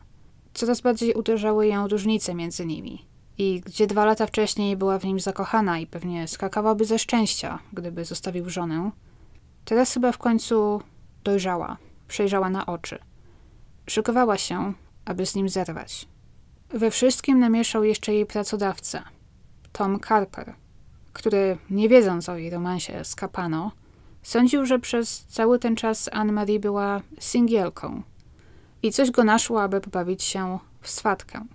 Coraz bardziej uderzały ją różnice między nimi i gdzie dwa lata wcześniej była w nim zakochana i pewnie skakałaby ze szczęścia, gdyby zostawił żonę, teraz chyba w końcu dojrzała, przejrzała na oczy. Szykowała się, aby z nim zerwać. We wszystkim namieszał jeszcze jej pracodawca, Tom Carper, który, nie wiedząc o jej romansie z Capano, sądził, że przez cały ten czas Anne-Marie była singielką i coś go naszło, aby pobawić się w swatkę.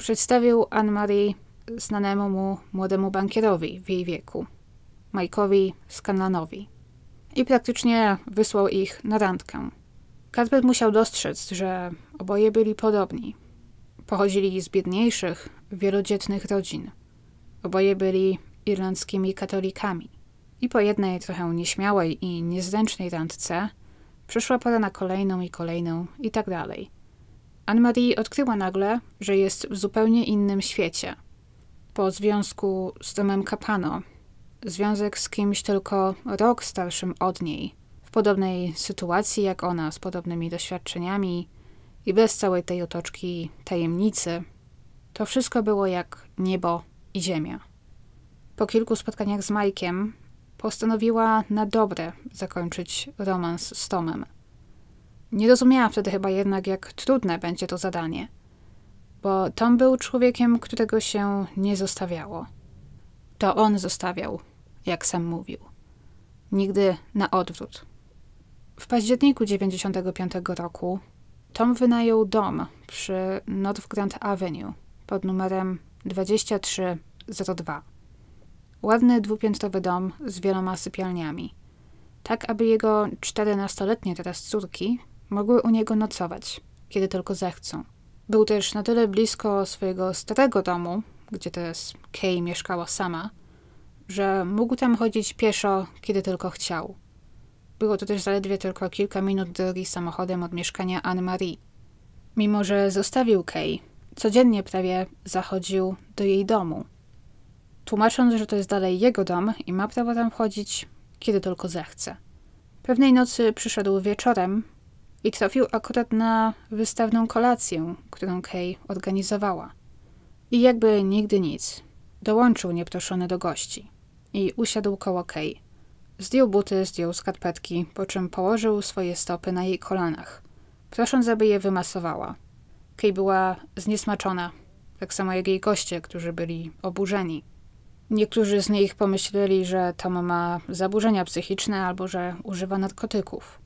Przedstawił Anne-Marie znanemu mu młodemu bankierowi w jej wieku, Mike'owi Scanlanowi, i praktycznie wysłał ich na randkę. Carpet musiał dostrzec, że oboje byli podobni. Pochodzili z biedniejszych, wielodzietnych rodzin. Oboje byli irlandzkimi katolikami. I po jednej trochę nieśmiałej i niezręcznej randce przyszła pora na kolejną i kolejną i tak dalej – Anne-Marie odkryła nagle, że jest w zupełnie innym świecie. Po związku z Tomem Capano, związek z kimś tylko rok starszym od niej, w podobnej sytuacji jak ona, z podobnymi doświadczeniami i bez całej tej otoczki tajemnicy, to wszystko było jak niebo i ziemia. Po kilku spotkaniach z Majkiem postanowiła na dobre zakończyć romans z Tomem – nie rozumiałam wtedy chyba jednak, jak trudne będzie to zadanie, bo Tom był człowiekiem, którego się nie zostawiało. To on zostawiał, jak sam mówił. Nigdy na odwrót. W październiku 95 roku Tom wynajął dom przy North Grand Avenue pod numerem 2302. Ładny dwupiętrowy dom z wieloma sypialniami. Tak, aby jego czternastoletnie teraz córki Mogły u niego nocować, kiedy tylko zechcą. Był też na tyle blisko swojego starego domu, gdzie teraz Kay mieszkała sama, że mógł tam chodzić pieszo, kiedy tylko chciał. Było to też zaledwie tylko kilka minut drogi samochodem od mieszkania Anne-Marie. Mimo, że zostawił Kay, codziennie prawie zachodził do jej domu. Tłumacząc, że to jest dalej jego dom i ma prawo tam wchodzić, kiedy tylko zechce. Pewnej nocy przyszedł wieczorem, i trafił akurat na wystawną kolację, którą Kay organizowała. I jakby nigdy nic, dołączył nieproszony do gości i usiadł koło Kay. Zdjął buty, zdjął skarpetki, po czym położył swoje stopy na jej kolanach, prosząc, aby je wymasowała. Kay była zniesmaczona, tak samo jak jej goście, którzy byli oburzeni. Niektórzy z nich pomyśleli, że Tom ma zaburzenia psychiczne albo że używa narkotyków.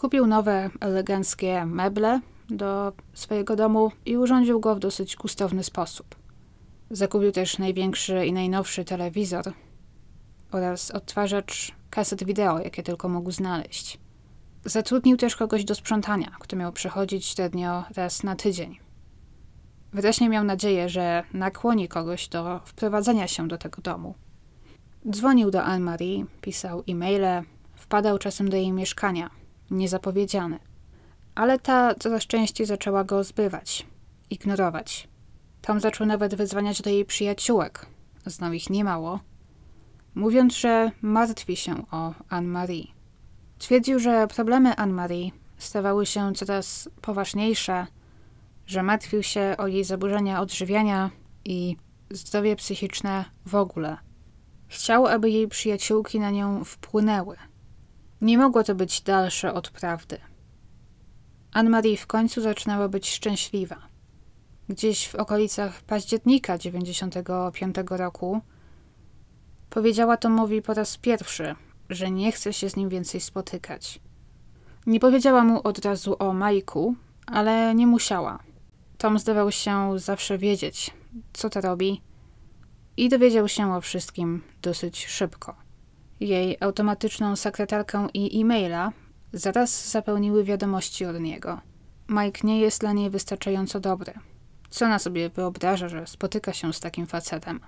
Kupił nowe, eleganckie meble do swojego domu i urządził go w dosyć gustowny sposób. Zakupił też największy i najnowszy telewizor oraz odtwarzacz kaset wideo, jakie tylko mógł znaleźć. Zatrudnił też kogoś do sprzątania, kto miał przychodzić średnio raz na tydzień. Wyraźnie miał nadzieję, że nakłoni kogoś do wprowadzenia się do tego domu. Dzwonił do Anne-Marie, pisał e-maile, wpadał czasem do jej mieszkania – niezapowiedziany. Ale ta coraz częściej zaczęła go zbywać, ignorować. Tom zaczął nawet wyzwaniać do jej przyjaciółek, znał ich niemało, mówiąc, że martwi się o Anne-Marie. Twierdził, że problemy Anne-Marie stawały się coraz poważniejsze, że martwił się o jej zaburzenia odżywiania i zdrowie psychiczne w ogóle. Chciał, aby jej przyjaciółki na nią wpłynęły – nie mogło to być dalsze od prawdy. Anne-Marie w końcu zaczynała być szczęśliwa. Gdzieś w okolicach października 95 roku powiedziała Tomowi po raz pierwszy, że nie chce się z nim więcej spotykać. Nie powiedziała mu od razu o Majku, ale nie musiała. Tom zdawał się zawsze wiedzieć, co to robi i dowiedział się o wszystkim dosyć szybko jej automatyczną sekretarkę i e-maila, zaraz zapełniły wiadomości od niego. Mike nie jest dla niej wystarczająco dobry. Co na sobie wyobraża, że spotyka się z takim facetem?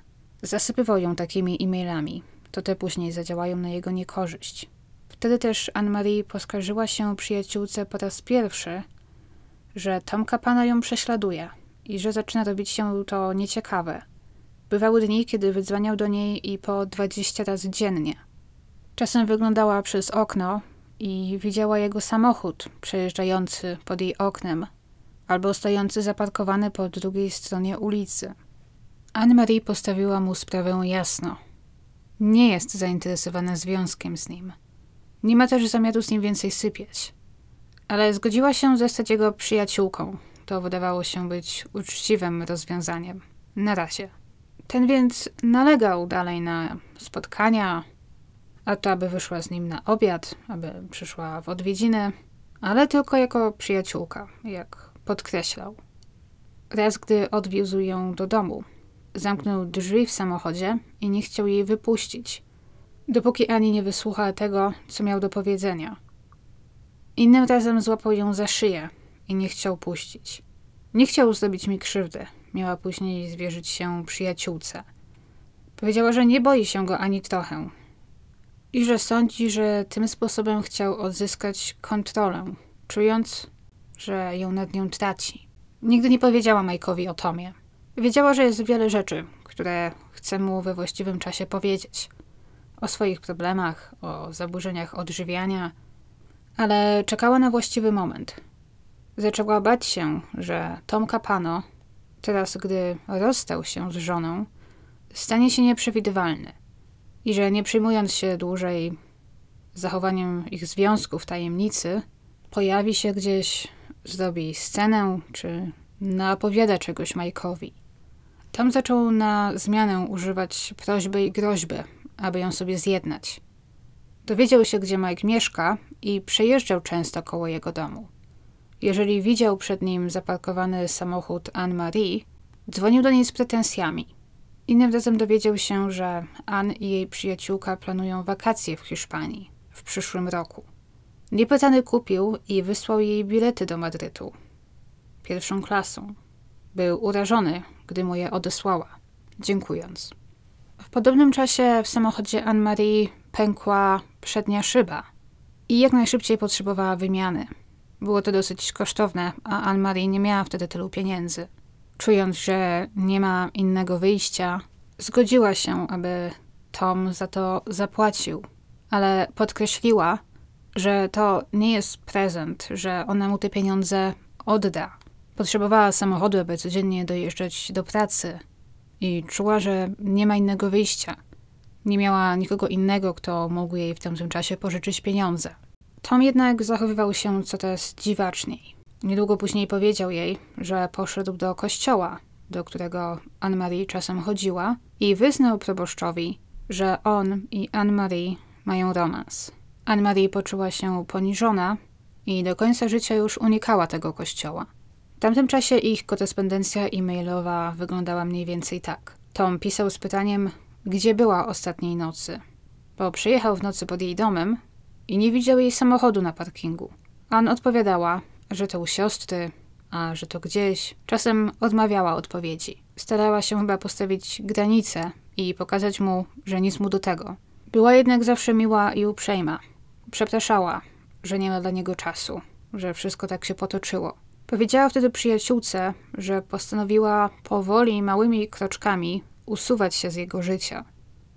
Zasypywał ją takimi e-mailami. To te później zadziałają na jego niekorzyść. Wtedy też Anne-Marie poskarżyła się przyjaciółce po raz pierwszy, że Tomka Pana ją prześladuje i że zaczyna robić się to nieciekawe. Bywały dni, kiedy wydzwaniał do niej i po 20 razy dziennie – Czasem wyglądała przez okno i widziała jego samochód przejeżdżający pod jej oknem albo stojący zaparkowany po drugiej stronie ulicy. Anne-Marie postawiła mu sprawę jasno. Nie jest zainteresowana związkiem z nim. Nie ma też zamiaru z nim więcej sypiać. Ale zgodziła się zostać jego przyjaciółką. To wydawało się być uczciwym rozwiązaniem. Na razie. Ten więc nalegał dalej na spotkania, a to aby wyszła z nim na obiad, aby przyszła w odwiedziny, ale tylko jako przyjaciółka, jak podkreślał. Raz, gdy odwiózł ją do domu, zamknął drzwi w samochodzie i nie chciał jej wypuścić, dopóki Ani nie wysłucha tego, co miał do powiedzenia. Innym razem złapał ją za szyję i nie chciał puścić. Nie chciał zrobić mi krzywdy. Miała później zwierzyć się przyjaciółce. Powiedziała, że nie boi się go ani trochę, i że sądzi, że tym sposobem chciał odzyskać kontrolę, czując, że ją nad nią traci. Nigdy nie powiedziała Majkowi o Tomie. Wiedziała, że jest wiele rzeczy, które chce mu we właściwym czasie powiedzieć. O swoich problemach, o zaburzeniach odżywiania, ale czekała na właściwy moment. Zaczęła bać się, że Tom Capano, teraz gdy rozstał się z żoną, stanie się nieprzewidywalny i że nie przyjmując się dłużej zachowaniem ich związków, tajemnicy, pojawi się gdzieś, zdobi scenę czy naopowiada czegoś Majkowi. Tam zaczął na zmianę używać prośby i groźby, aby ją sobie zjednać. Dowiedział się, gdzie Mike mieszka i przejeżdżał często koło jego domu. Jeżeli widział przed nim zaparkowany samochód Anne-Marie, dzwonił do niej z pretensjami – Innym razem dowiedział się, że Ann i jej przyjaciółka planują wakacje w Hiszpanii w przyszłym roku. Niepytany kupił i wysłał jej bilety do Madrytu. Pierwszą klasą. Był urażony, gdy mu je odesłała, dziękując. W podobnym czasie w samochodzie Anne-Marie pękła przednia szyba i jak najszybciej potrzebowała wymiany. Było to dosyć kosztowne, a Anne-Marie nie miała wtedy tylu pieniędzy czując, że nie ma innego wyjścia, zgodziła się, aby Tom za to zapłacił, ale podkreśliła, że to nie jest prezent, że ona mu te pieniądze odda. Potrzebowała samochodu, aby codziennie dojeżdżać do pracy i czuła, że nie ma innego wyjścia. Nie miała nikogo innego, kto mógł jej w tamtym czasie pożyczyć pieniądze. Tom jednak zachowywał się co jest dziwaczniej. Niedługo później powiedział jej, że poszedł do kościoła, do którego Anne-Marie czasem chodziła, i wyznał proboszczowi, że on i Anne-Marie mają romans. Anne-Marie poczuła się poniżona i do końca życia już unikała tego kościoła. W tamtym czasie ich korespondencja e-mailowa wyglądała mniej więcej tak. Tom pisał z pytaniem, gdzie była ostatniej nocy, bo przyjechał w nocy pod jej domem i nie widział jej samochodu na parkingu. Ann odpowiadała, że to u siostry, a że to gdzieś. Czasem odmawiała odpowiedzi. Starała się chyba postawić granice i pokazać mu, że nic mu do tego. Była jednak zawsze miła i uprzejma. Przepraszała, że nie ma dla niego czasu, że wszystko tak się potoczyło. Powiedziała wtedy przyjaciółce, że postanowiła powoli, małymi kroczkami usuwać się z jego życia.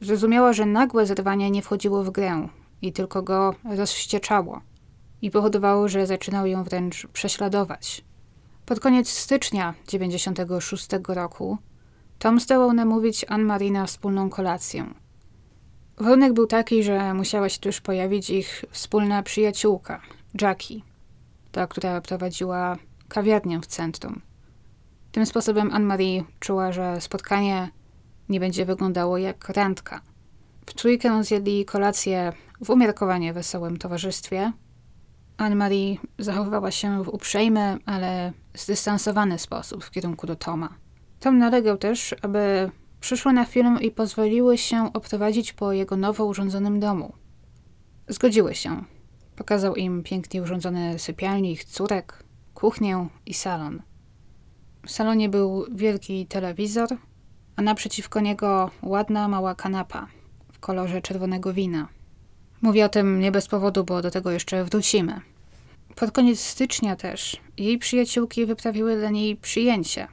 Zrozumiała, że nagłe zerwanie nie wchodziło w grę i tylko go rozwścieczało i powodowało, że zaczynał ją wręcz prześladować. Pod koniec stycznia 1996 roku Tom zdołał namówić Anne-Marie na wspólną kolację. Warunek był taki, że musiała się tuż pojawić ich wspólna przyjaciółka, Jackie, ta, która prowadziła kawiarnię w centrum. Tym sposobem Anne-Marie czuła, że spotkanie nie będzie wyglądało jak randka. W trójkę zjedli kolację w umiarkowanie wesołym towarzystwie – Anne-Marie zachowywała się w uprzejmy, ale zdystansowany sposób w kierunku do Toma. Tom nalegał też, aby przyszły na film i pozwoliły się obprowadzić po jego nowo urządzonym domu. Zgodziły się. Pokazał im pięknie urządzone sypialnie ich córek, kuchnię i salon. W salonie był wielki telewizor, a naprzeciwko niego ładna mała kanapa w kolorze czerwonego wina. Mówię o tym nie bez powodu, bo do tego jeszcze wrócimy. Pod koniec stycznia też jej przyjaciółki wyprawiły dla niej przyjęcie.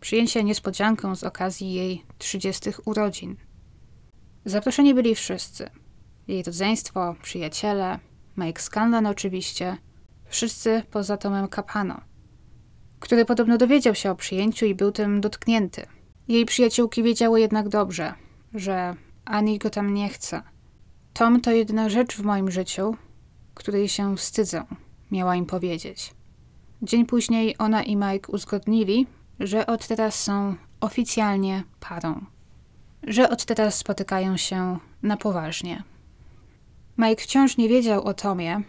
Przyjęcie niespodzianką z okazji jej 30 urodzin. Zaproszeni byli wszyscy. Jej rodzeństwo, przyjaciele, Mike Scanlan oczywiście, wszyscy poza Tomem Capano, który podobno dowiedział się o przyjęciu i był tym dotknięty. Jej przyjaciółki wiedziały jednak dobrze, że ani go tam nie chce. Tom to jedyna rzecz w moim życiu, której się wstydzę, miała im powiedzieć. Dzień później ona i Mike uzgodnili, że od teraz są oficjalnie parą. Że od teraz spotykają się na poważnie. Mike wciąż nie wiedział o Tomie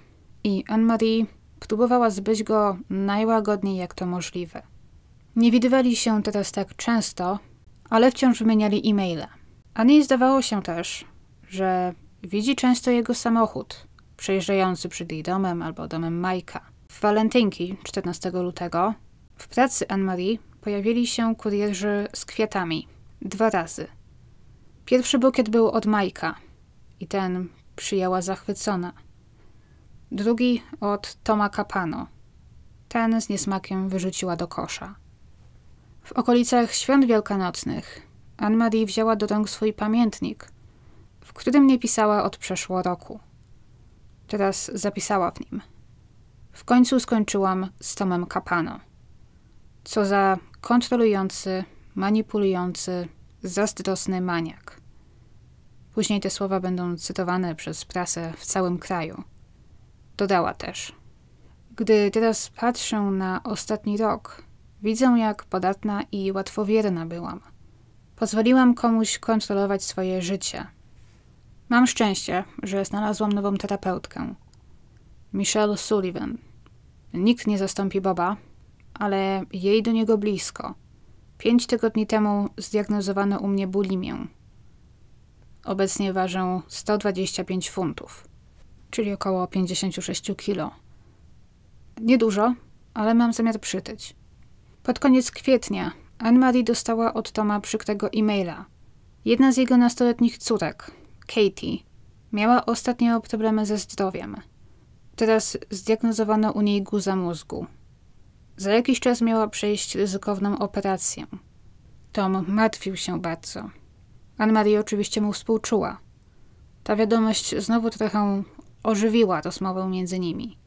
i Anne-Marie próbowała zbyć go najłagodniej jak to możliwe. Nie widywali się teraz tak często, ale wciąż wymieniali e-maile. Annie zdawało się też, że widzi często jego samochód, przejeżdżający przed jej domem albo domem Majka. W walentynki 14 lutego w pracy Anne-Marie pojawili się kurierzy z kwiatami. Dwa razy. Pierwszy bukiet był od Majka i ten przyjęła zachwycona. Drugi od Toma Capano. Ten z niesmakiem wyrzuciła do kosza. W okolicach świąt wielkanocnych Anne-Marie wzięła do rąk swój pamiętnik, w którym nie pisała od przeszło roku teraz zapisała w nim. W końcu skończyłam z Tomem Capano. Co za kontrolujący, manipulujący, zazdrosny maniak. Później te słowa będą cytowane przez prasę w całym kraju. Dodała też. Gdy teraz patrzę na ostatni rok, widzę jak podatna i łatwowierna byłam. Pozwoliłam komuś kontrolować swoje życie – Mam szczęście, że znalazłam nową terapeutkę. Michelle Sullivan. Nikt nie zastąpi Boba, ale jej do niego blisko. Pięć tygodni temu zdiagnozowano u mnie bulimię. Obecnie ważę 125 funtów, czyli około 56 kilo. Niedużo, ale mam zamiar przytyć. Pod koniec kwietnia Anne-Marie dostała od Toma przykrego e-maila. Jedna z jego nastoletnich córek Katie, miała ostatnio problemy ze zdrowiem. Teraz zdiagnozowano u niej guza mózgu. Za jakiś czas miała przejść ryzykowną operację. Tom martwił się bardzo. Anne-Marie oczywiście mu współczuła. Ta wiadomość znowu trochę ożywiła rozmowę między nimi.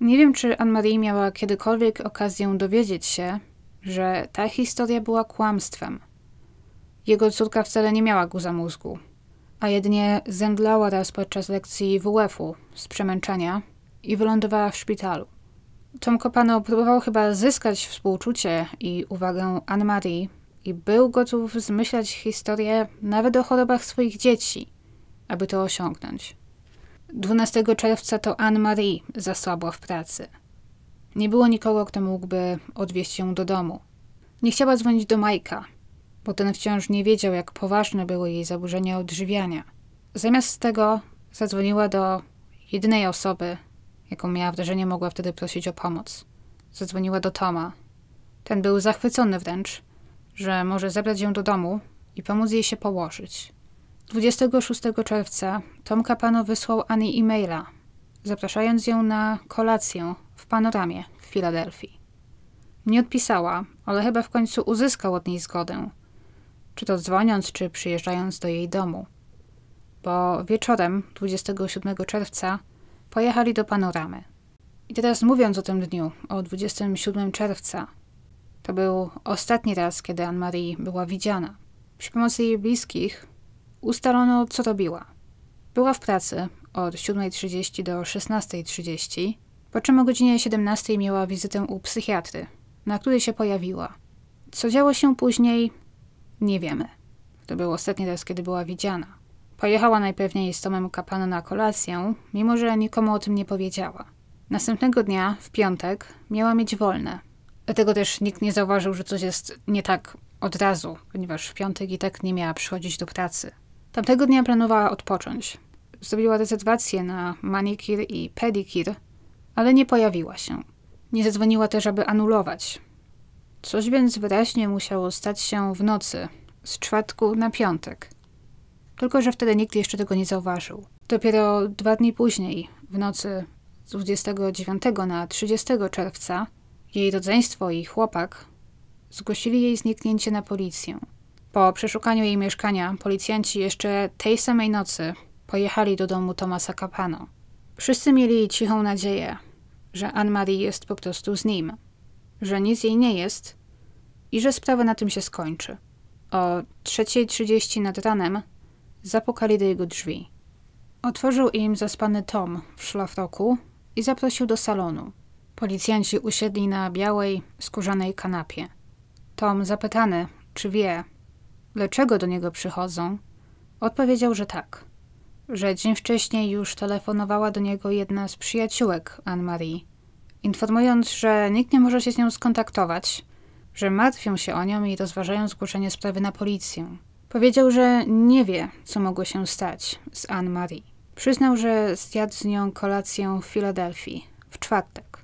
Nie wiem, czy Anne-Marie miała kiedykolwiek okazję dowiedzieć się, że ta historia była kłamstwem. Jego córka wcale nie miała guza mózgu a jedynie zemdlała raz podczas lekcji WF-u z przemęczenia i wylądowała w szpitalu. Tom Kopano próbował chyba zyskać współczucie i uwagę Anne-Marie i był gotów zmyślać historię nawet o chorobach swoich dzieci, aby to osiągnąć. 12 czerwca to Anne-Marie zasłabła w pracy. Nie było nikogo, kto mógłby odwieźć ją do domu. Nie chciała dzwonić do Majka, bo ten wciąż nie wiedział, jak poważne były jej zaburzenia odżywiania. Zamiast tego zadzwoniła do jedynej osoby, jaką miała wrażenie mogła wtedy prosić o pomoc. Zadzwoniła do Toma. Ten był zachwycony wręcz, że może zabrać ją do domu i pomóc jej się położyć. 26 czerwca Tom Capano wysłał Ani e-maila, zapraszając ją na kolację w panoramie w Filadelfii. Nie odpisała, ale chyba w końcu uzyskał od niej zgodę – czy to dzwoniąc, czy przyjeżdżając do jej domu. Bo wieczorem 27 czerwca pojechali do panoramy. I teraz mówiąc o tym dniu, o 27 czerwca, to był ostatni raz, kiedy Anne-Marie była widziana. Przy pomocy jej bliskich ustalono, co robiła. Była w pracy od 7.30 do 16.30, po czym o godzinie 17 miała wizytę u psychiatry, na której się pojawiła. Co działo się później, nie wiemy. To był ostatni raz, kiedy była widziana. Pojechała najpewniej z Tomem Kapano na kolację, mimo że nikomu o tym nie powiedziała. Następnego dnia, w piątek, miała mieć wolne. Dlatego też nikt nie zauważył, że coś jest nie tak od razu, ponieważ w piątek i tak nie miała przychodzić do pracy. Tamtego dnia planowała odpocząć. Zrobiła rezerwację na manikir i pedikir, ale nie pojawiła się. Nie zadzwoniła też, aby anulować. Coś więc wyraźnie musiało stać się w nocy, z czwartku na piątek. Tylko, że wtedy nikt jeszcze tego nie zauważył. Dopiero dwa dni później, w nocy z 29 na 30 czerwca, jej rodzeństwo i chłopak zgłosili jej zniknięcie na policję. Po przeszukaniu jej mieszkania, policjanci jeszcze tej samej nocy pojechali do domu Tomasa Capano. Wszyscy mieli cichą nadzieję, że Anne-Marie jest po prostu z nim że nic jej nie jest i że sprawa na tym się skończy. O 3.30 nad ranem zapukali do jego drzwi. Otworzył im zaspany Tom w szlafroku i zaprosił do salonu. Policjanci usiedli na białej, skórzanej kanapie. Tom, zapytany, czy wie, dlaczego do niego przychodzą, odpowiedział, że tak. Że dzień wcześniej już telefonowała do niego jedna z przyjaciółek Anne-Marie informując, że nikt nie może się z nią skontaktować, że martwią się o nią i rozważają zgłoszenie sprawy na policję. Powiedział, że nie wie, co mogło się stać z Anne Marie. Przyznał, że zjadł z nią kolację w Filadelfii w czwartek.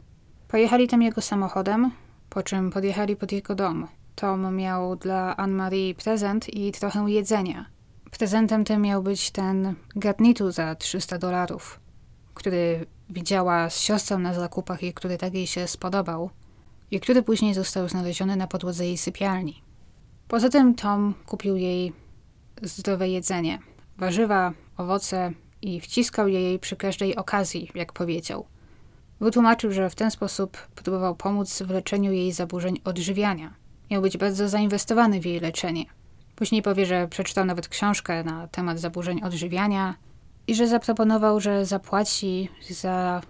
Pojechali tam jego samochodem, po czym podjechali pod jego dom. Tom miał dla Anne-Marie prezent i trochę jedzenia. Prezentem tym miał być ten garnitur za 300 dolarów, który widziała z siostrą na zakupach i który tak jej się spodobał i który później został znaleziony na podłodze jej sypialni. Poza tym Tom kupił jej zdrowe jedzenie, warzywa, owoce i wciskał je jej przy każdej okazji, jak powiedział. Wytłumaczył, że w ten sposób próbował pomóc w leczeniu jej zaburzeń odżywiania. Miał być bardzo zainwestowany w jej leczenie. Później powie, że przeczytał nawet książkę na temat zaburzeń odżywiania, i że zaproponował, że zapłaci za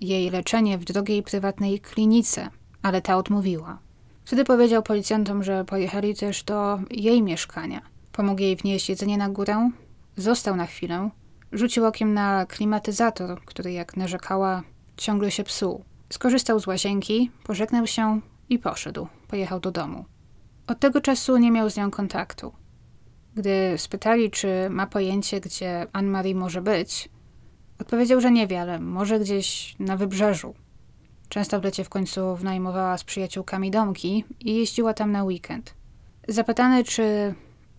jej leczenie w drogiej prywatnej klinice, ale ta odmówiła. Wtedy powiedział policjantom, że pojechali też do jej mieszkania. Pomógł jej wnieść jedzenie na górę, został na chwilę, rzucił okiem na klimatyzator, który jak narzekała ciągle się psuł. Skorzystał z łazienki, pożegnał się i poszedł. Pojechał do domu. Od tego czasu nie miał z nią kontaktu. Gdy spytali, czy ma pojęcie, gdzie Anne-Marie może być, odpowiedział, że nie wie, ale może gdzieś na wybrzeżu. Często w lecie w końcu wynajmowała z przyjaciółkami domki i jeździła tam na weekend. Zapytany, czy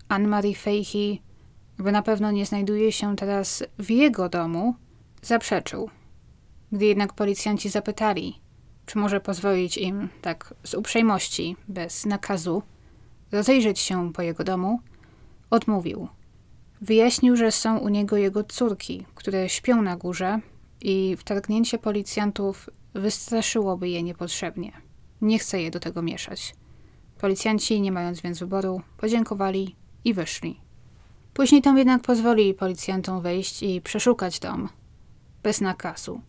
Anne-Marie Feichi by na pewno nie znajduje się teraz w jego domu, zaprzeczył. Gdy jednak policjanci zapytali, czy może pozwolić im, tak z uprzejmości, bez nakazu, rozejrzeć się po jego domu – Odmówił. Wyjaśnił, że są u niego jego córki, które śpią na górze i wtargnięcie policjantów wystraszyłoby je niepotrzebnie. Nie chce je do tego mieszać. Policjanci, nie mając więc wyboru, podziękowali i wyszli. Później tam jednak pozwolili policjantom wejść i przeszukać dom. Bez nakazu.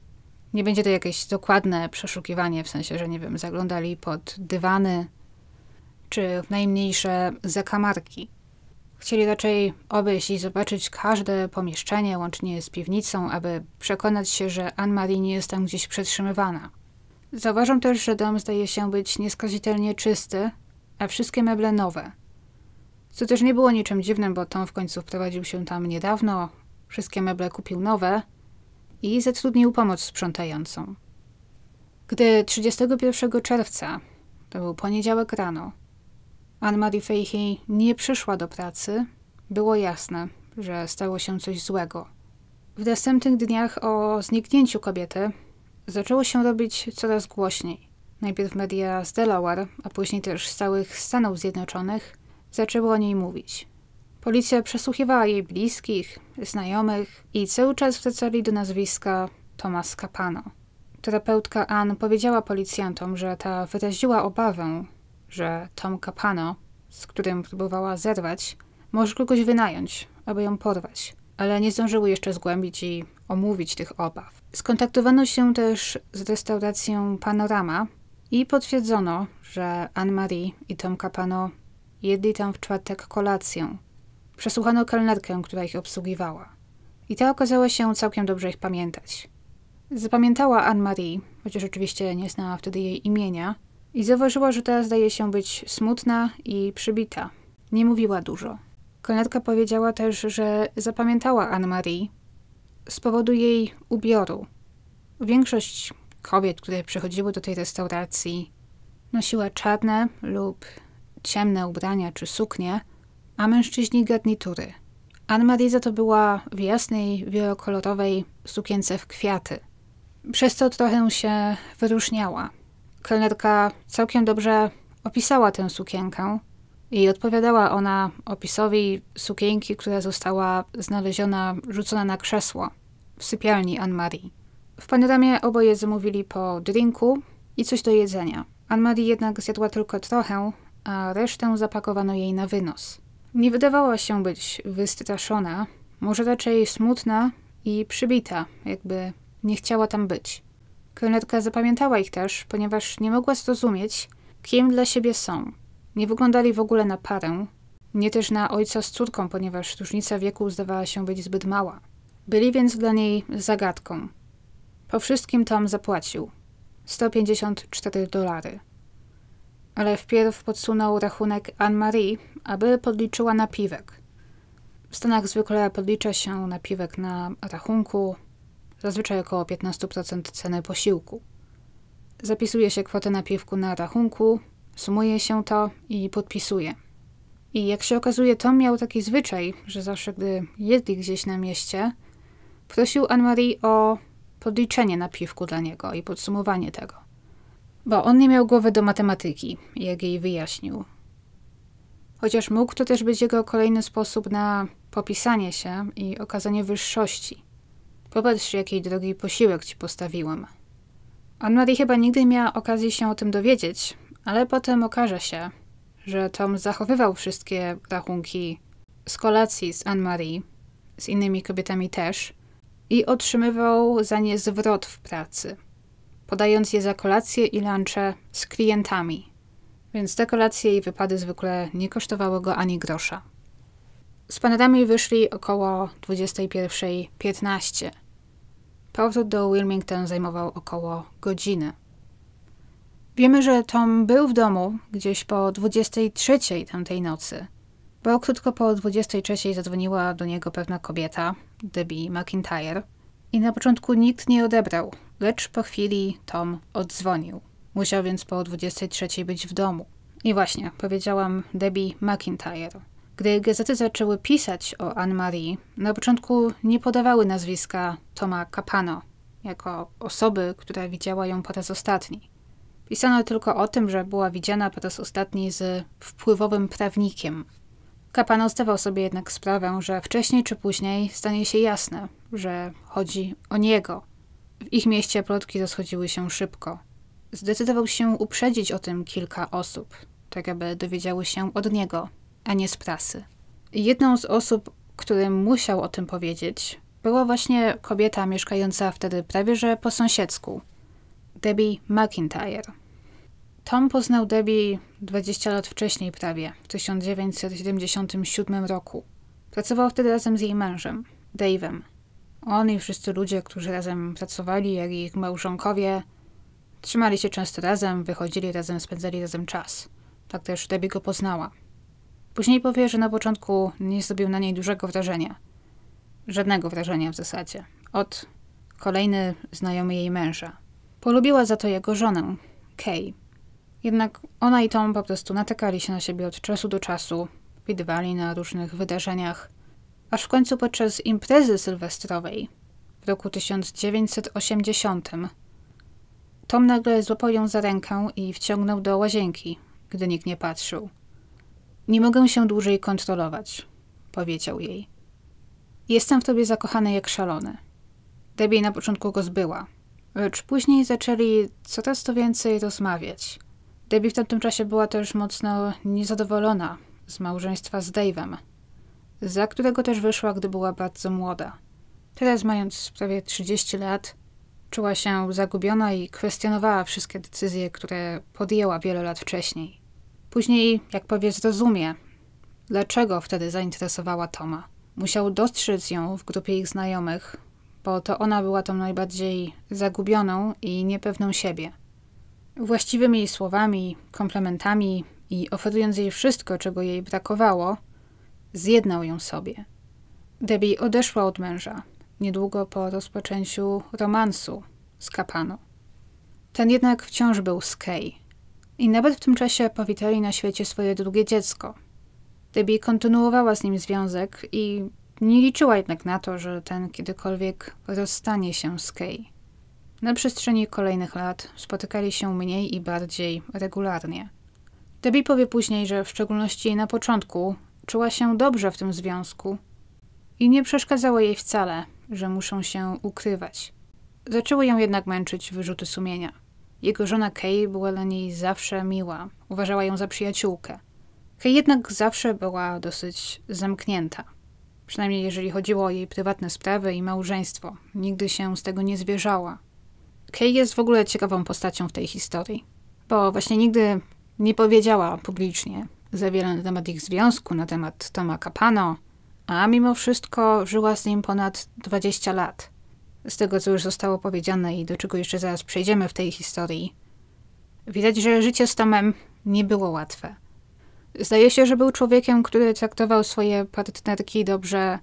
Nie będzie to jakieś dokładne przeszukiwanie, w sensie, że nie wiem, zaglądali pod dywany czy w najmniejsze zakamarki. Chcieli raczej obejść i zobaczyć każde pomieszczenie, łącznie z piwnicą, aby przekonać się, że Anne-Marie nie jest tam gdzieś przetrzymywana. Zauważam też, że dom zdaje się być nieskazitelnie czysty, a wszystkie meble nowe. Co też nie było niczym dziwnym, bo Tom w końcu wprowadził się tam niedawno, wszystkie meble kupił nowe i zatrudnił pomoc sprzątającą. Gdy 31 czerwca, to był poniedziałek rano, Anne-Marie Feichey nie przyszła do pracy, było jasne, że stało się coś złego. W następnych dniach o zniknięciu kobiety zaczęło się robić coraz głośniej. Najpierw media z Delaware, a później też z całych Stanów Zjednoczonych zaczęły o niej mówić. Policja przesłuchiwała jej bliskich, znajomych i cały czas wracali do nazwiska Thomasa Capano. Terapeutka Ann powiedziała policjantom, że ta wyraziła obawę, że Tom Capano, z którym próbowała zerwać, może kogoś wynająć, aby ją porwać, ale nie zdążyły jeszcze zgłębić i omówić tych obaw. Skontaktowano się też z restauracją Panorama i potwierdzono, że Anne-Marie i Tom Capano jedli tam w czwartek kolację. Przesłuchano kelnerkę, która ich obsługiwała. I ta okazała się całkiem dobrze ich pamiętać. Zapamiętała Anne-Marie, chociaż oczywiście nie znała wtedy jej imienia, i zauważyła, że teraz zdaje się być smutna i przybita. Nie mówiła dużo. Konetka powiedziała też, że zapamiętała Anne-Marie z powodu jej ubioru. Większość kobiet, które przychodziły do tej restauracji, nosiła czarne lub ciemne ubrania czy suknie, a mężczyźni garnitury. Anne-Marie za to była w jasnej, wielokolorowej sukience w kwiaty, przez co trochę się wyróżniała kelnerka całkiem dobrze opisała tę sukienkę i odpowiadała ona opisowi sukienki, która została znaleziona, rzucona na krzesło w sypialni Anne-Marie. W panoramie oboje zamówili po drinku i coś do jedzenia. Anne-Marie jednak zjadła tylko trochę, a resztę zapakowano jej na wynos. Nie wydawała się być wystraszona, może raczej smutna i przybita, jakby nie chciała tam być. Kelnerka zapamiętała ich też, ponieważ nie mogła zrozumieć, kim dla siebie są. Nie wyglądali w ogóle na parę, nie też na ojca z córką, ponieważ różnica wieku zdawała się być zbyt mała. Byli więc dla niej zagadką. Po wszystkim Tom zapłacił 154 dolary. Ale wpierw podsunął rachunek Anne-Marie, aby podliczyła napiwek. W Stanach zwykle podlicza się napiwek na rachunku, zazwyczaj około 15% ceny posiłku. Zapisuje się kwotę napiwku na rachunku, sumuje się to i podpisuje. I jak się okazuje, Tom miał taki zwyczaj, że zawsze gdy jedli gdzieś na mieście, prosił Anne-Marie o podliczenie napiwku dla niego i podsumowanie tego. Bo on nie miał głowy do matematyki, jak jej wyjaśnił. Chociaż mógł to też być jego kolejny sposób na popisanie się i okazanie wyższości. Popatrz, jaki drogi posiłek ci postawiłam. Anne-Marie chyba nigdy nie miała okazji się o tym dowiedzieć, ale potem okaże się, że Tom zachowywał wszystkie rachunki z kolacji z Anne-Marie, z innymi kobietami też, i otrzymywał za nie zwrot w pracy, podając je za kolacje i lunche z klientami. Więc te kolacje i wypady zwykle nie kosztowały go ani grosza. Z panerami wyszli około 21.15. Powrót do Wilmington zajmował około godziny. Wiemy, że Tom był w domu gdzieś po 23 tamtej nocy, bo krótko po 23 zadzwoniła do niego pewna kobieta, Debbie McIntyre, i na początku nikt nie odebrał, lecz po chwili Tom odzwonił. Musiał więc po 23 być w domu. I właśnie, powiedziałam Debbie McIntyre. Gdy gazety zaczęły pisać o Anne-Marie, na początku nie podawały nazwiska Toma Capano jako osoby, która widziała ją po raz ostatni. Pisano tylko o tym, że była widziana po raz ostatni z wpływowym prawnikiem. Capano zdawał sobie jednak sprawę, że wcześniej czy później stanie się jasne, że chodzi o niego. W ich mieście plotki rozchodziły się szybko. Zdecydował się uprzedzić o tym kilka osób, tak aby dowiedziały się od niego, a nie z prasy. Jedną z osób, którym musiał o tym powiedzieć, była właśnie kobieta mieszkająca wtedy prawie że po sąsiedzku, Debbie McIntyre. Tom poznał Debbie 20 lat wcześniej prawie, w 1977 roku. Pracował wtedy razem z jej mężem, Dave'em. On i wszyscy ludzie, którzy razem pracowali, jak i ich małżonkowie, trzymali się często razem, wychodzili razem, spędzali razem czas. Tak też Debbie go poznała. Później powie, że na początku nie zrobił na niej dużego wrażenia. Żadnego wrażenia w zasadzie. Od kolejny znajomy jej męża. Polubiła za to jego żonę, Kay. Jednak ona i Tom po prostu natykali się na siebie od czasu do czasu, widywali na różnych wydarzeniach, aż w końcu podczas imprezy sylwestrowej w roku 1980 Tom nagle złapał ją za rękę i wciągnął do łazienki, gdy nikt nie patrzył. Nie mogę się dłużej kontrolować, powiedział jej. Jestem w tobie zakochany jak szalony. Debbie na początku go zbyła, lecz później zaczęli coraz to więcej rozmawiać. Debbie w tamtym czasie była też mocno niezadowolona z małżeństwa z Dave'em, za którego też wyszła, gdy była bardzo młoda. Teraz, mając prawie 30 lat, czuła się zagubiona i kwestionowała wszystkie decyzje, które podjęła wiele lat wcześniej. Później, jak powie, zrozumie, dlaczego wtedy zainteresowała Toma. Musiał dostrzec ją w grupie ich znajomych, bo to ona była tą najbardziej zagubioną i niepewną siebie. Właściwymi jej słowami, komplementami i oferując jej wszystko, czego jej brakowało, zjednał ją sobie. Debbie odeszła od męża niedługo po rozpoczęciu romansu z Kapano. Ten jednak wciąż był z Kay i nawet w tym czasie powitali na świecie swoje drugie dziecko. Debbie kontynuowała z nim związek i nie liczyła jednak na to, że ten kiedykolwiek rozstanie się z Kay. Na przestrzeni kolejnych lat spotykali się mniej i bardziej regularnie. Debbie powie później, że w szczególności na początku czuła się dobrze w tym związku i nie przeszkadzało jej wcale, że muszą się ukrywać. Zaczęły ją jednak męczyć wyrzuty sumienia. Jego żona Kay była dla niej zawsze miła, uważała ją za przyjaciółkę. Kay jednak zawsze była dosyć zamknięta. Przynajmniej jeżeli chodziło o jej prywatne sprawy i małżeństwo. Nigdy się z tego nie zwierzała. Kay jest w ogóle ciekawą postacią w tej historii, bo właśnie nigdy nie powiedziała publicznie za wiele na temat ich związku, na temat Toma Capano, a mimo wszystko żyła z nim ponad 20 lat – z tego, co już zostało powiedziane i do czego jeszcze zaraz przejdziemy w tej historii, widać, że życie z Tomem nie było łatwe. Zdaje się, że był człowiekiem, który traktował swoje partnerki dobrze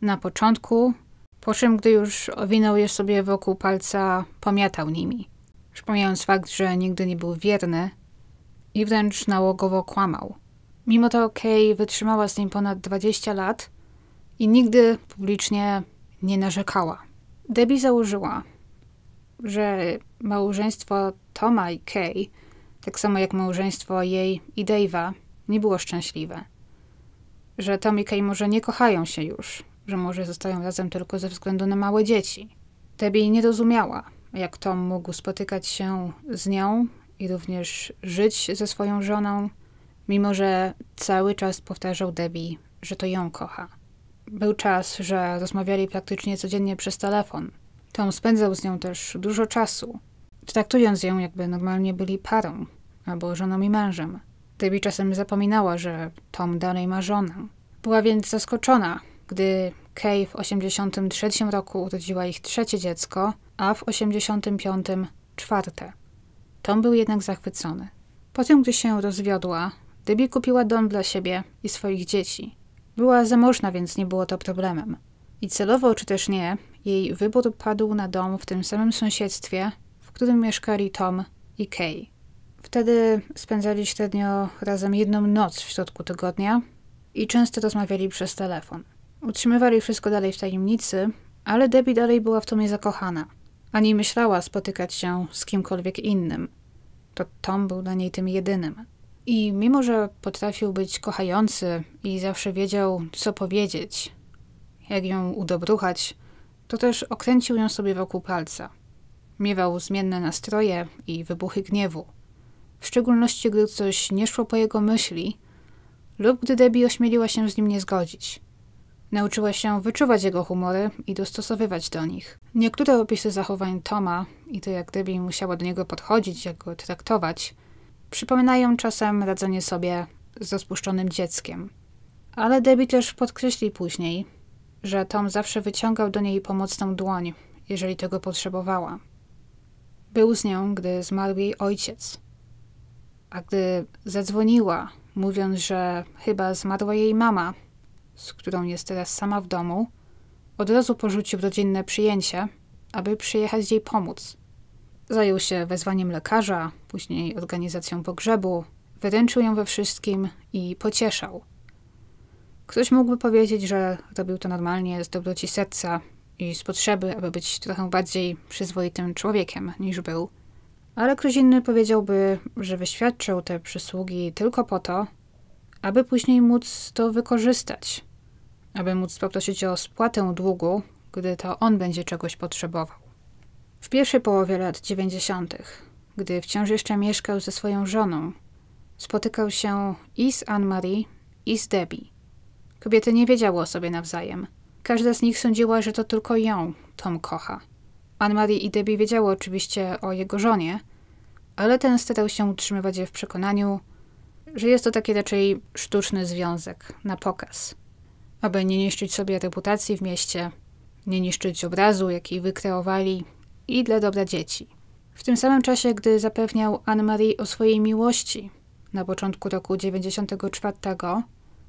na początku, po czym, gdy już owinął je sobie wokół palca, pomiatał nimi. Już fakt, że nigdy nie był wierny i wręcz nałogowo kłamał. Mimo to Kay wytrzymała z nim ponad 20 lat i nigdy publicznie nie narzekała. Debbie założyła, że małżeństwo Toma i Kay, tak samo jak małżeństwo jej i Dave'a, nie było szczęśliwe. Że Tom i Kay może nie kochają się już, że może zostają razem tylko ze względu na małe dzieci. Debbie nie rozumiała, jak Tom mógł spotykać się z nią i również żyć ze swoją żoną, mimo że cały czas powtarzał Debbie, że to ją kocha. Był czas, że rozmawiali praktycznie codziennie przez telefon. Tom spędzał z nią też dużo czasu, traktując ją jakby normalnie byli parą albo żoną i mężem. Debbie czasem zapominała, że Tom dalej ma żonę. Była więc zaskoczona, gdy Kay w 1983 roku urodziła ich trzecie dziecko, a w 1985 czwarte. Tom był jednak zachwycony. Po tym, gdy się rozwiodła, Debbie kupiła dom dla siebie i swoich dzieci. Była zamożna, więc nie było to problemem. I celowo czy też nie, jej wybór padł na dom w tym samym sąsiedztwie, w którym mieszkali Tom i Kay. Wtedy spędzali średnio razem jedną noc w środku tygodnia i często rozmawiali przez telefon. Utrzymywali wszystko dalej w tajemnicy, ale Debbie dalej była w Tomie zakochana. Ani myślała spotykać się z kimkolwiek innym. To Tom był dla niej tym jedynym. I mimo, że potrafił być kochający i zawsze wiedział, co powiedzieć, jak ją udobruchać, to też okręcił ją sobie wokół palca. Miewał zmienne nastroje i wybuchy gniewu. W szczególności, gdy coś nie szło po jego myśli lub gdy Debbie ośmieliła się z nim nie zgodzić. Nauczyła się wyczuwać jego humory i dostosowywać do nich. Niektóre opisy zachowań Toma i to, jak Debbie musiała do niego podchodzić, jak go traktować – Przypominają czasem radzenie sobie z rozpuszczonym dzieckiem. Ale Debbie też podkreśli później, że Tom zawsze wyciągał do niej pomocną dłoń, jeżeli tego potrzebowała. Był z nią, gdy zmarł jej ojciec. A gdy zadzwoniła, mówiąc, że chyba zmarła jej mama, z którą jest teraz sama w domu, od razu porzucił rodzinne przyjęcie, aby przyjechać jej pomóc. Zajął się wezwaniem lekarza, później organizacją pogrzebu, wyręczył ją we wszystkim i pocieszał. Ktoś mógłby powiedzieć, że robił to normalnie z dobroci serca i z potrzeby, aby być trochę bardziej przyzwoitym człowiekiem niż był. Ale ktoś inny powiedziałby, że wyświadczył te przysługi tylko po to, aby później móc to wykorzystać, aby móc poprosić o spłatę długu, gdy to on będzie czegoś potrzebował. W pierwszej połowie lat 90., gdy wciąż jeszcze mieszkał ze swoją żoną, spotykał się i z Anne-Marie, i z Debbie. Kobiety nie wiedziały o sobie nawzajem. Każda z nich sądziła, że to tylko ją Tom kocha. Anne-Marie i Debbie wiedziały oczywiście o jego żonie, ale ten starał się utrzymywać je w przekonaniu, że jest to taki raczej sztuczny związek na pokaz, aby nie niszczyć sobie reputacji w mieście, nie niszczyć obrazu, jaki wykreowali i dla dobra dzieci. W tym samym czasie, gdy zapewniał Anne-Marie o swojej miłości na początku roku 1994,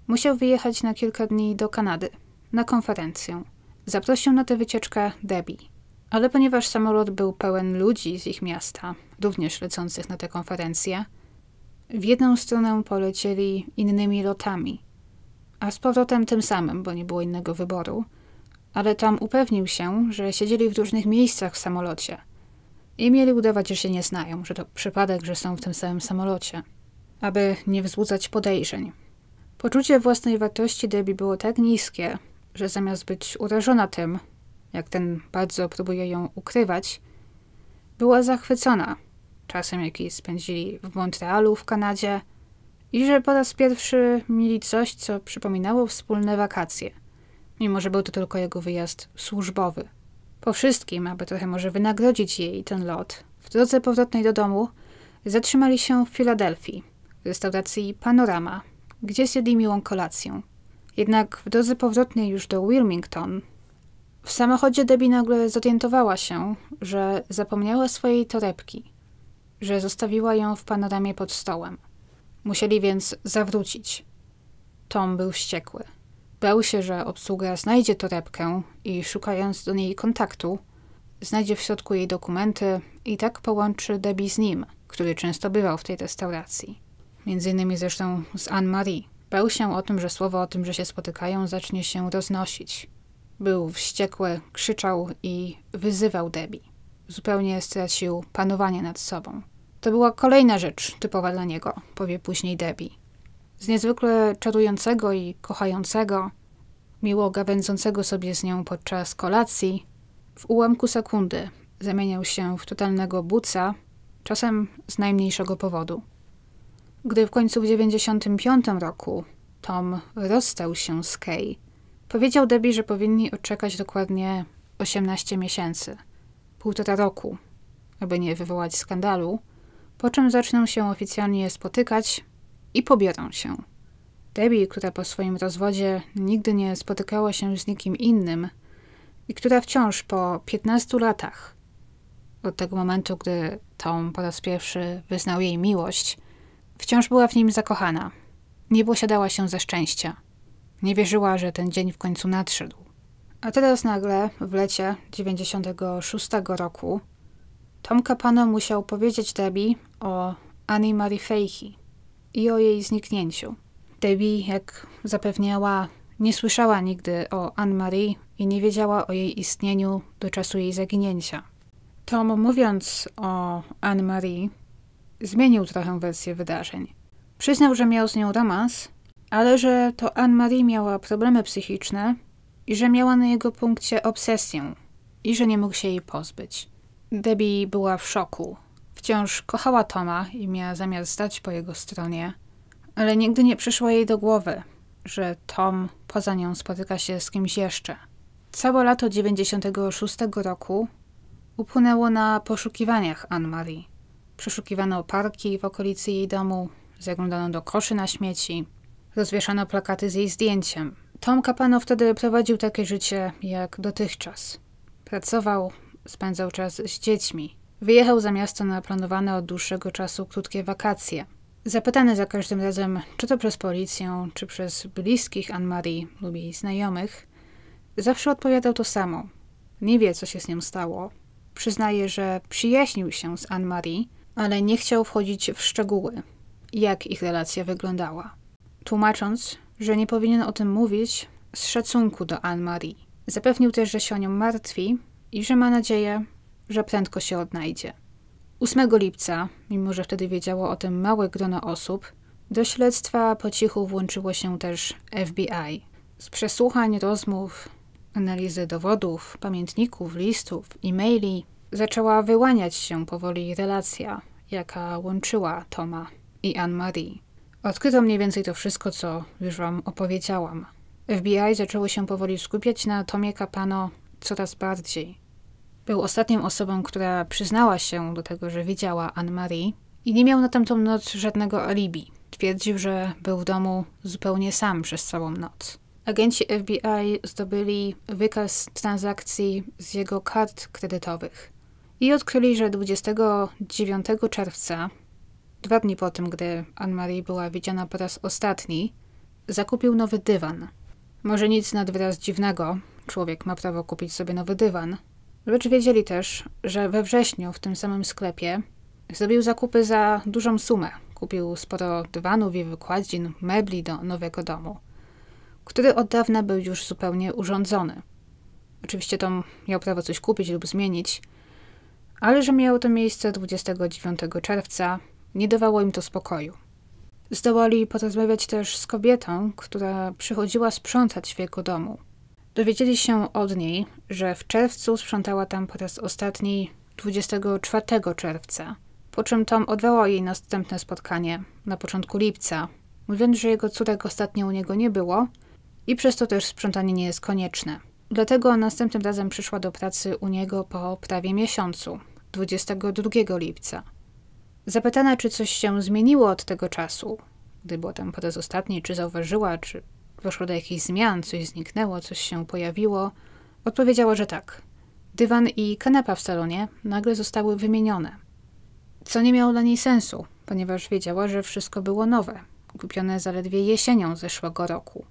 musiał wyjechać na kilka dni do Kanady na konferencję. Zaprosił na tę wycieczkę Debbie. Ale ponieważ samolot był pełen ludzi z ich miasta, również lecących na tę konferencję, w jedną stronę polecieli innymi lotami, a z powrotem tym samym, bo nie było innego wyboru – ale tam upewnił się, że siedzieli w różnych miejscach w samolocie i mieli udawać, że się nie znają, że to przypadek, że są w tym samym samolocie, aby nie wzbudzać podejrzeń. Poczucie własnej wartości Debbie było tak niskie, że zamiast być urażona tym, jak ten bardzo próbuje ją ukrywać, była zachwycona czasem, jaki spędzili w Montrealu, w Kanadzie, i że po raz pierwszy mieli coś, co przypominało wspólne wakacje – mimo że był to tylko jego wyjazd służbowy. Po wszystkim, aby trochę może wynagrodzić jej ten lot, w drodze powrotnej do domu zatrzymali się w Filadelfii, w restauracji Panorama, gdzie zjedli miłą kolację. Jednak w drodze powrotnej już do Wilmington, w samochodzie Debbie nagle zorientowała się, że zapomniała swojej torebki, że zostawiła ją w panoramie pod stołem. Musieli więc zawrócić. Tom był wściekły. Bał się, że obsługa znajdzie torebkę i szukając do niej kontaktu, znajdzie w środku jej dokumenty i tak połączy Debbie z nim, który często bywał w tej restauracji. Między innymi zresztą z Anne-Marie. Bał się o tym, że słowo o tym, że się spotykają, zacznie się roznosić. Był wściekły, krzyczał i wyzywał Debbie. Zupełnie stracił panowanie nad sobą. To była kolejna rzecz typowa dla niego, powie później Debbie z niezwykle czarującego i kochającego, miło wędzącego sobie z nią podczas kolacji, w ułamku sekundy zamieniał się w totalnego buca, czasem z najmniejszego powodu. Gdy w końcu w 95 roku Tom rozstał się z Kay, powiedział Debbie, że powinni odczekać dokładnie 18 miesięcy, półtora roku, aby nie wywołać skandalu, po czym zaczną się oficjalnie spotykać i pobiorą się. Debbie, która po swoim rozwodzie nigdy nie spotykała się z nikim innym i która wciąż po 15 latach od tego momentu, gdy Tom po raz pierwszy wyznał jej miłość, wciąż była w nim zakochana. Nie posiadała się ze szczęścia. Nie wierzyła, że ten dzień w końcu nadszedł. A teraz nagle, w lecie 96 roku, Tom Capano musiał powiedzieć Debbie o Annie Marie Fahey, i o jej zniknięciu. Debbie, jak zapewniała, nie słyszała nigdy o Anne-Marie i nie wiedziała o jej istnieniu do czasu jej zaginięcia. Tom, mówiąc o Anne-Marie, zmienił trochę wersję wydarzeń. Przyznał, że miał z nią romans, ale że to Anne-Marie miała problemy psychiczne i że miała na jego punkcie obsesję i że nie mógł się jej pozbyć. Debbie była w szoku wciąż kochała Toma i miała zamiar stać po jego stronie, ale nigdy nie przyszło jej do głowy, że Tom poza nią spotyka się z kimś jeszcze. Całe lato 96 roku upłynęło na poszukiwaniach Anne-Marie. Przeszukiwano parki w okolicy jej domu, zaglądano do koszy na śmieci, rozwieszano plakaty z jej zdjęciem. Tom Capano wtedy prowadził takie życie jak dotychczas. Pracował, spędzał czas z dziećmi, Wyjechał za miasto na planowane od dłuższego czasu krótkie wakacje. Zapytany za każdym razem, czy to przez policję, czy przez bliskich Anne-Marie lub jej znajomych, zawsze odpowiadał to samo. Nie wie, co się z nią stało. Przyznaje, że przyjaźnił się z Anne-Marie, ale nie chciał wchodzić w szczegóły, jak ich relacja wyglądała. Tłumacząc, że nie powinien o tym mówić z szacunku do Anne-Marie. Zapewnił też, że się o nią martwi i że ma nadzieję, że prędko się odnajdzie. 8 lipca, mimo że wtedy wiedziało o tym małe grono osób, do śledztwa po cichu włączyło się też FBI. Z przesłuchań, rozmów, analizy dowodów, pamiętników, listów, e-maili zaczęła wyłaniać się powoli relacja, jaka łączyła Toma i Anne-Marie. Odkryto mniej więcej to wszystko, co już wam opowiedziałam. FBI zaczęło się powoli skupiać na Tomie Capano coraz bardziej – był ostatnią osobą, która przyznała się do tego, że widziała Anne-Marie i nie miał na tamtą noc żadnego alibi. Twierdził, że był w domu zupełnie sam przez całą noc. Agenci FBI zdobyli wykaz transakcji z jego kart kredytowych i odkryli, że 29 czerwca, dwa dni po tym, gdy Anne-Marie była widziana po raz ostatni, zakupił nowy dywan. Może nic nad wyraz dziwnego, człowiek ma prawo kupić sobie nowy dywan, Lecz wiedzieli też, że we wrześniu w tym samym sklepie zrobił zakupy za dużą sumę. Kupił sporo dywanów i wykładzin, mebli do nowego domu, który od dawna był już zupełnie urządzony. Oczywiście to miał prawo coś kupić lub zmienić, ale że miało to miejsce 29 czerwca, nie dawało im to spokoju. Zdołali porozmawiać też z kobietą, która przychodziła sprzątać w jego domu. Dowiedzieli się od niej, że w czerwcu sprzątała tam po raz ostatni 24 czerwca, po czym Tom odwołał jej następne spotkanie na początku lipca, mówiąc, że jego córek ostatnio u niego nie było i przez to też sprzątanie nie jest konieczne. Dlatego następnym razem przyszła do pracy u niego po prawie miesiącu, 22 lipca. Zapytana, czy coś się zmieniło od tego czasu, gdy była tam po raz ostatni, czy zauważyła, czy doszło do jakichś zmian, coś zniknęło, coś się pojawiło, odpowiedziała, że tak. Dywan i kanapa w salonie nagle zostały wymienione. Co nie miało dla niej sensu, ponieważ wiedziała, że wszystko było nowe, kupione zaledwie jesienią zeszłego roku.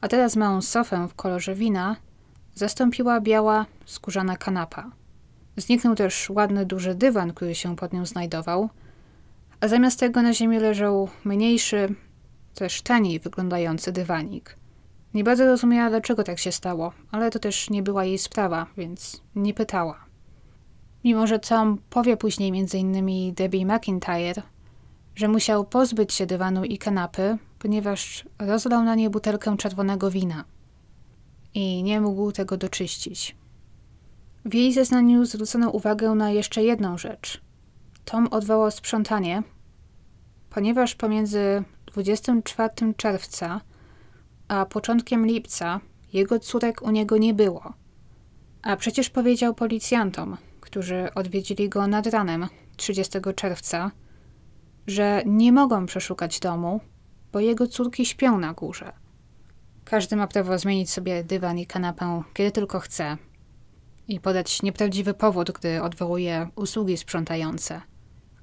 A teraz małą sofę w kolorze wina zastąpiła biała, skórzana kanapa. Zniknął też ładny, duży dywan, który się pod nią znajdował, a zamiast tego na ziemi leżał mniejszy, też taniej wyglądający dywanik. Nie bardzo rozumiała, dlaczego tak się stało, ale to też nie była jej sprawa, więc nie pytała. Mimo, że Tom powie później m.in. Debbie McIntyre, że musiał pozbyć się dywanu i kanapy, ponieważ rozlał na nie butelkę czerwonego wina i nie mógł tego doczyścić. W jej zeznaniu zwrócono uwagę na jeszcze jedną rzecz. Tom odwołał sprzątanie, ponieważ pomiędzy 24 czerwca, a początkiem lipca jego córek u niego nie było. A przecież powiedział policjantom, którzy odwiedzili go nad ranem 30 czerwca, że nie mogą przeszukać domu, bo jego córki śpią na górze. Każdy ma prawo zmienić sobie dywan i kanapę, kiedy tylko chce, i podać nieprawdziwy powód, gdy odwołuje usługi sprzątające.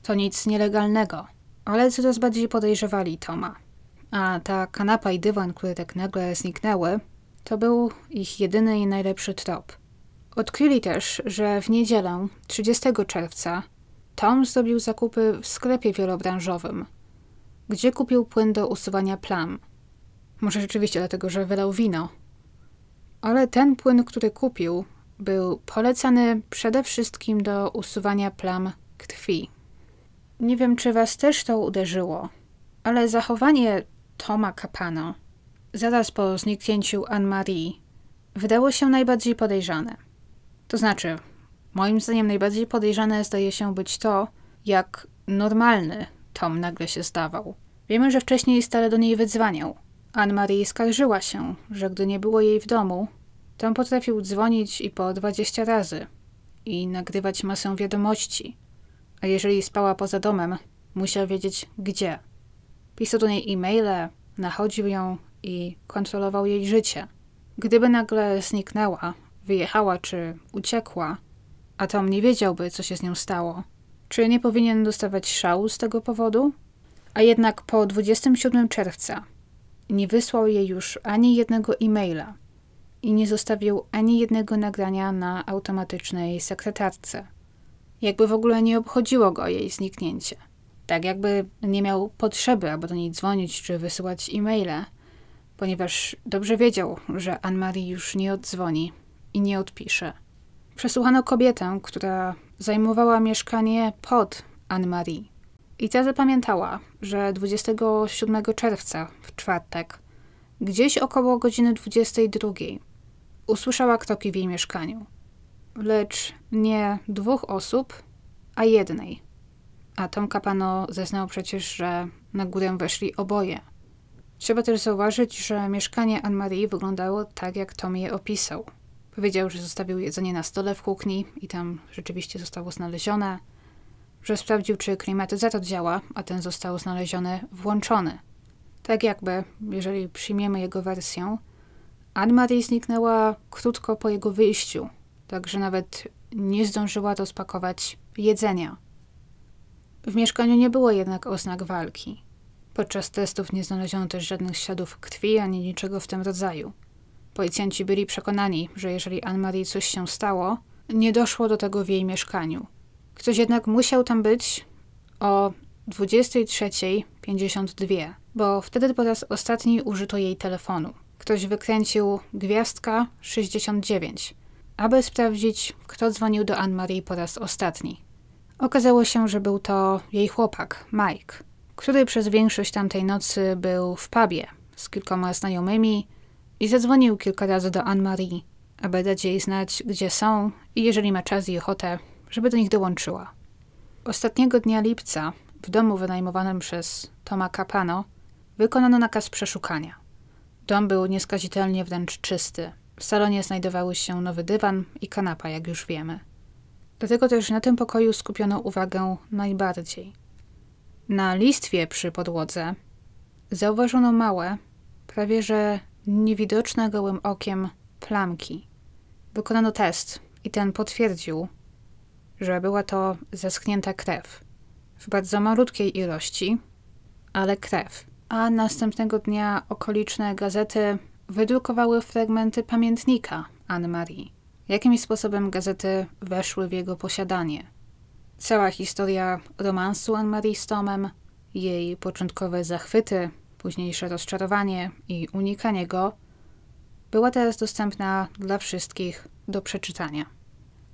To nic nielegalnego ale coraz bardziej podejrzewali Toma. A ta kanapa i dywan, które tak nagle zniknęły, to był ich jedyny i najlepszy trop. Odkryli też, że w niedzielę, 30 czerwca, Tom zrobił zakupy w sklepie wielobranżowym, gdzie kupił płyn do usuwania plam. Może rzeczywiście dlatego, że wylał wino. Ale ten płyn, który kupił, był polecany przede wszystkim do usuwania plam krwi. Nie wiem, czy was też to uderzyło, ale zachowanie Toma Capano zaraz po zniknięciu Anne-Marie wydało się najbardziej podejrzane. To znaczy, moim zdaniem najbardziej podejrzane zdaje się być to, jak normalny Tom nagle się zdawał. Wiemy, że wcześniej stale do niej wydzwaniał. Anne-Marie skarżyła się, że gdy nie było jej w domu, Tom potrafił dzwonić i po 20 razy i nagrywać masę wiadomości a jeżeli spała poza domem, musiał wiedzieć gdzie. Pisał do niej e-maile, nachodził ją i kontrolował jej życie. Gdyby nagle zniknęła, wyjechała czy uciekła, a Tom nie wiedziałby, co się z nią stało. Czy nie powinien dostawać szału z tego powodu? A jednak po 27 czerwca nie wysłał jej już ani jednego e-maila i nie zostawił ani jednego nagrania na automatycznej sekretarce jakby w ogóle nie obchodziło go jej zniknięcie. Tak jakby nie miał potrzeby, aby do niej dzwonić czy wysyłać e-maile, ponieważ dobrze wiedział, że Anne-Marie już nie odzwoni i nie odpisze. Przesłuchano kobietę, która zajmowała mieszkanie pod Anne-Marie. I ta zapamiętała, że 27 czerwca, w czwartek, gdzieś około godziny 22, usłyszała kroki w jej mieszkaniu. Lecz nie dwóch osób, a jednej. A Tom Capano zeznał przecież, że na górę weszli oboje. Trzeba też zauważyć, że mieszkanie Anne-Marie wyglądało tak, jak Tom je opisał. Powiedział, że zostawił jedzenie na stole w kuchni i tam rzeczywiście zostało znalezione, że sprawdził, czy klimatyzator działa, a ten został znaleziony włączony. Tak jakby, jeżeli przyjmiemy jego wersję, Anne-Marie zniknęła krótko po jego wyjściu, także nawet nie zdążyła rozpakować jedzenia. W mieszkaniu nie było jednak oznak walki. Podczas testów nie znaleziono też żadnych śladów krwi ani niczego w tym rodzaju. Policjanci byli przekonani, że jeżeli Anne-Marie coś się stało, nie doszło do tego w jej mieszkaniu. Ktoś jednak musiał tam być o 23.52, bo wtedy po raz ostatni użyto jej telefonu. Ktoś wykręcił gwiazdka 69 aby sprawdzić, kto dzwonił do Anne-Marie po raz ostatni. Okazało się, że był to jej chłopak, Mike, który przez większość tamtej nocy był w pubie z kilkoma znajomymi i zadzwonił kilka razy do Anne-Marie, aby dać jej znać, gdzie są i jeżeli ma czas i ochotę, żeby do nich dołączyła. Ostatniego dnia lipca w domu wynajmowanym przez Toma Capano wykonano nakaz przeszukania. Dom był nieskazitelnie wręcz czysty – w salonie znajdowały się nowy dywan i kanapa, jak już wiemy. Dlatego też na tym pokoju skupiono uwagę najbardziej. Na listwie przy podłodze zauważono małe, prawie że niewidoczne gołym okiem plamki. Wykonano test i ten potwierdził, że była to zeschnięta krew w bardzo malutkiej ilości, ale krew. A następnego dnia okoliczne gazety wydrukowały fragmenty pamiętnika Anne Marie. Jakim sposobem gazety weszły w jego posiadanie? Cała historia romansu Anne Marie z Tomem, jej początkowe zachwyty, późniejsze rozczarowanie i unikanie go, była teraz dostępna dla wszystkich do przeczytania.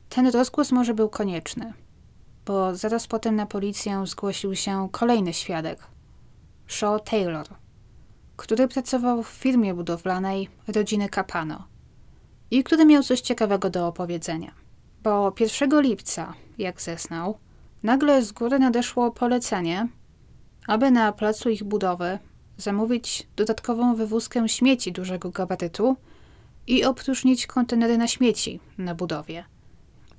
Ten rozgłos może był konieczny, bo zaraz potem na policję zgłosił się kolejny świadek, Shaw Taylor, który pracował w firmie budowlanej rodziny Capano i który miał coś ciekawego do opowiedzenia. Bo 1 lipca, jak zesnał, nagle z góry nadeszło polecenie, aby na placu ich budowy zamówić dodatkową wywózkę śmieci dużego gabarytu i opróżnić kontenery na śmieci na budowie.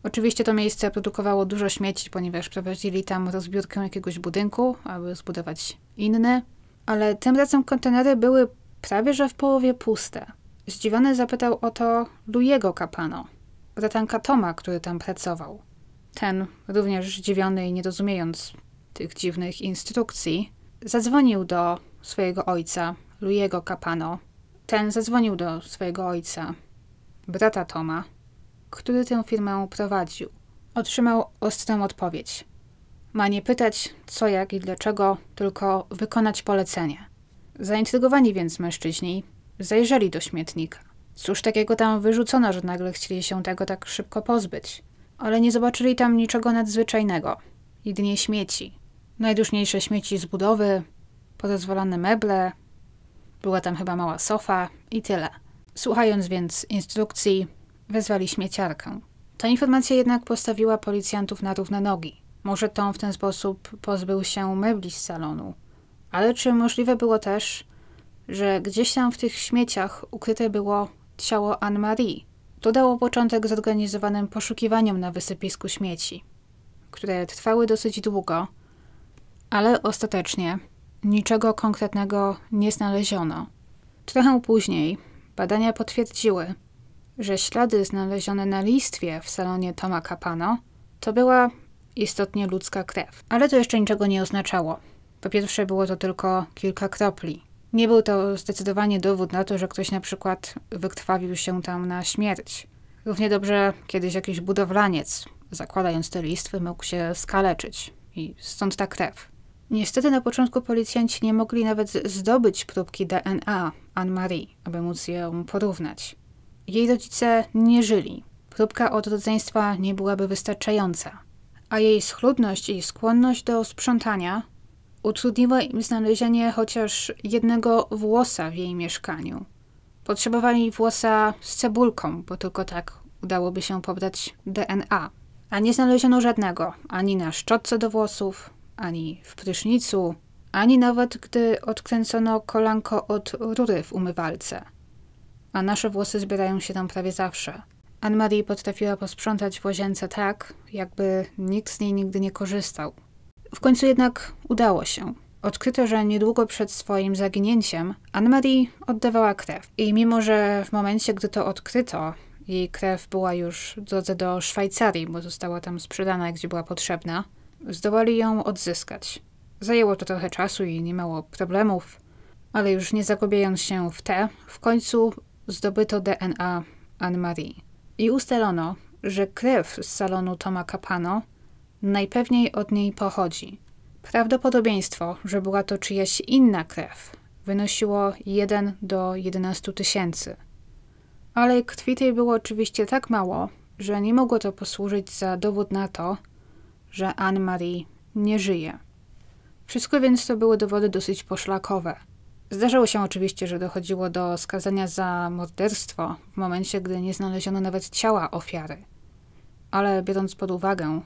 Oczywiście to miejsce produkowało dużo śmieci, ponieważ prowadzili tam rozbiórkę jakiegoś budynku, aby zbudować inny, ale tym razem kontenery były prawie że w połowie puste. Zdziwiony zapytał o to Luiego Capano, bratanka Toma, który tam pracował. Ten, również zdziwiony i nie rozumiejąc tych dziwnych instrukcji, zadzwonił do swojego ojca, Luiego Capano. Ten zadzwonił do swojego ojca, brata Toma, który tę firmę prowadził. Otrzymał ostrą odpowiedź. Ma nie pytać co, jak i dlaczego, tylko wykonać polecenie. Zaintrygowani więc mężczyźni zajrzeli do śmietnika. Cóż takiego tam wyrzucono, że nagle chcieli się tego tak szybko pozbyć? Ale nie zobaczyli tam niczego nadzwyczajnego. Jedynie śmieci. Najduszniejsze śmieci z budowy, porozwalane meble, była tam chyba mała sofa i tyle. Słuchając więc instrukcji, wezwali śmieciarkę. Ta informacja jednak postawiła policjantów na równe nogi. Może Tom w ten sposób pozbył się mebli z salonu. Ale czy możliwe było też, że gdzieś tam w tych śmieciach ukryte było ciało Anne-Marie? To dało początek zorganizowanym poszukiwaniom na wysypisku śmieci, które trwały dosyć długo, ale ostatecznie niczego konkretnego nie znaleziono. Trochę później badania potwierdziły, że ślady znalezione na listwie w salonie Toma Capano to była istotnie ludzka krew. Ale to jeszcze niczego nie oznaczało. Po pierwsze było to tylko kilka kropli. Nie był to zdecydowanie dowód na to, że ktoś na przykład wykrwawił się tam na śmierć. Równie dobrze kiedyś jakiś budowlaniec, zakładając te listwy, mógł się skaleczyć. I stąd ta krew. Niestety na początku policjanci nie mogli nawet zdobyć próbki DNA Anne-Marie, aby móc ją porównać. Jej rodzice nie żyli. Próbka od rodzeństwa nie byłaby wystarczająca a jej schludność i skłonność do sprzątania utrudniła im znalezienie chociaż jednego włosa w jej mieszkaniu. Potrzebowali włosa z cebulką, bo tylko tak udałoby się pobrać DNA. A nie znaleziono żadnego, ani na szczotce do włosów, ani w prysznicu, ani nawet gdy odkręcono kolanko od rury w umywalce. A nasze włosy zbierają się tam prawie zawsze – Anne-Marie potrafiła posprzątać w łazience tak, jakby nikt z niej nigdy nie korzystał. W końcu jednak udało się. Odkryto, że niedługo przed swoim zaginięciem Anne-Marie oddawała krew. I mimo, że w momencie, gdy to odkryto, jej krew była już w drodze do Szwajcarii, bo została tam sprzedana, gdzie była potrzebna, zdołali ją odzyskać. Zajęło to trochę czasu i niemało problemów, ale już nie zagubiając się w te, w końcu zdobyto DNA Anne-Marie i ustalono, że krew z salonu Toma Capano najpewniej od niej pochodzi. Prawdopodobieństwo, że była to czyjaś inna krew, wynosiło 1 do 11 tysięcy. Ale krwi tej było oczywiście tak mało, że nie mogło to posłużyć za dowód na to, że Anne-Marie nie żyje. Wszystko więc to były dowody dosyć poszlakowe – Zdarzało się oczywiście, że dochodziło do skazania za morderstwo w momencie, gdy nie znaleziono nawet ciała ofiary. Ale biorąc pod uwagę,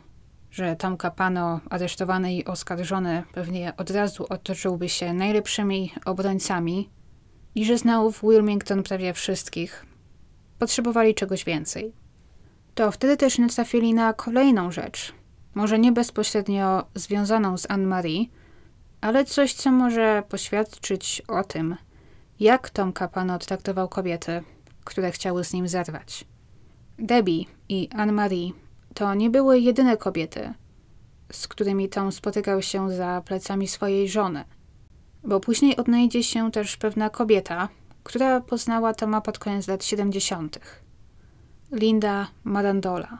że Tom Capano, aresztowany i oskarżony, pewnie od razu otoczyłby się najlepszymi obrońcami i że znał w Wilmington prawie wszystkich, potrzebowali czegoś więcej. To wtedy też natrafili na kolejną rzecz, może nie bezpośrednio związaną z Anne-Marie, ale coś, co może poświadczyć o tym, jak Tom Capanot traktował kobiety, które chciały z nim zerwać. Debbie i Anne-Marie to nie były jedyne kobiety, z którymi Tom spotykał się za plecami swojej żony, bo później odnajdzie się też pewna kobieta, która poznała Toma pod koniec lat 70. Linda Marandola.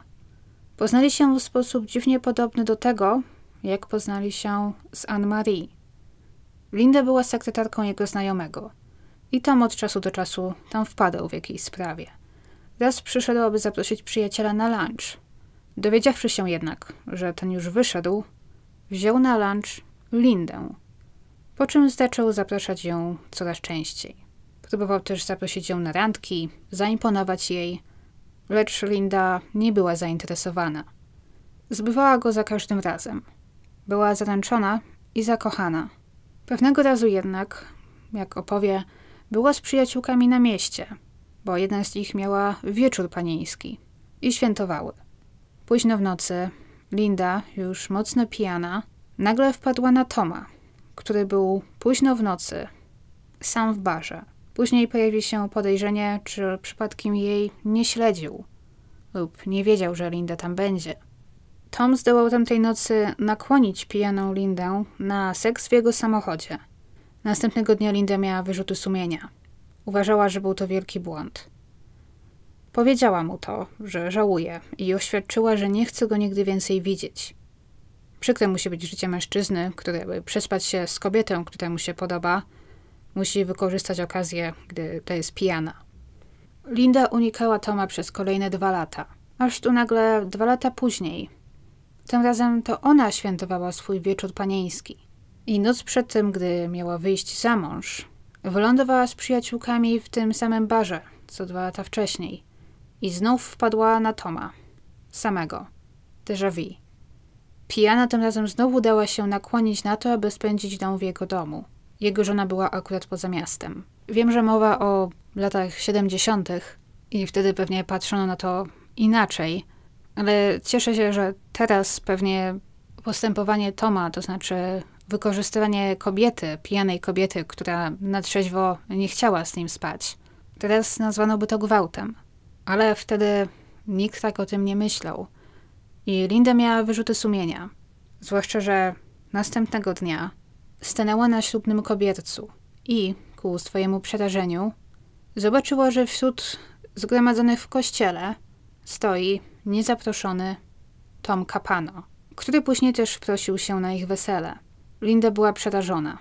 Poznali się w sposób dziwnie podobny do tego, jak poznali się z Anne-Marie. Linda była sekretarką jego znajomego. I tam od czasu do czasu tam wpadał w jakiejś sprawie. Raz przyszedł, aby zaprosić przyjaciela na lunch. Dowiedziawszy się jednak, że ten już wyszedł, wziął na lunch Lindę, po czym zaczął zapraszać ją coraz częściej. Próbował też zaprosić ją na randki, zaimponować jej, lecz Linda nie była zainteresowana. Zbywała go za każdym razem. Była zaręczona i zakochana – Pewnego razu jednak, jak opowie, była z przyjaciółkami na mieście, bo jedna z nich miała wieczór panieński i świętowały. Późno w nocy Linda, już mocno pijana, nagle wpadła na Toma, który był późno w nocy, sam w barze. Później pojawi się podejrzenie, czy przypadkiem jej nie śledził lub nie wiedział, że Linda tam będzie. Tom zdołał tamtej nocy nakłonić pijaną Lindę na seks w jego samochodzie. Następnego dnia Linda miała wyrzuty sumienia. Uważała, że był to wielki błąd. Powiedziała mu to, że żałuje i oświadczyła, że nie chce go nigdy więcej widzieć. Przykre musi być życie mężczyzny, który by przespać się z kobietą, która mu się podoba, musi wykorzystać okazję, gdy ta jest pijana. Linda unikała Toma przez kolejne dwa lata. Aż tu nagle, dwa lata później, tym razem to ona świętowała swój wieczór panieński. I noc przed tym, gdy miała wyjść za mąż, wylądowała z przyjaciółkami w tym samym barze, co dwa lata wcześniej. I znów wpadła na Toma. Samego. Déjà vu. Pijana tym razem znowu dała się nakłonić na to, aby spędzić dom w jego domu. Jego żona była akurat poza miastem. Wiem, że mowa o latach 70. i wtedy pewnie patrzono na to inaczej – ale cieszę się, że teraz pewnie postępowanie Toma, to znaczy wykorzystywanie kobiety, pijanej kobiety, która na trzeźwo nie chciała z nim spać, teraz nazwano by to gwałtem. Ale wtedy nikt tak o tym nie myślał. I Linda miała wyrzuty sumienia. Zwłaszcza, że następnego dnia stanęła na ślubnym kobiercu i, ku swojemu przerażeniu, zobaczyła, że wśród zgromadzonych w kościele stoi niezaproszony Tom Capano, który później też wprosił się na ich wesele. Linda była przerażona,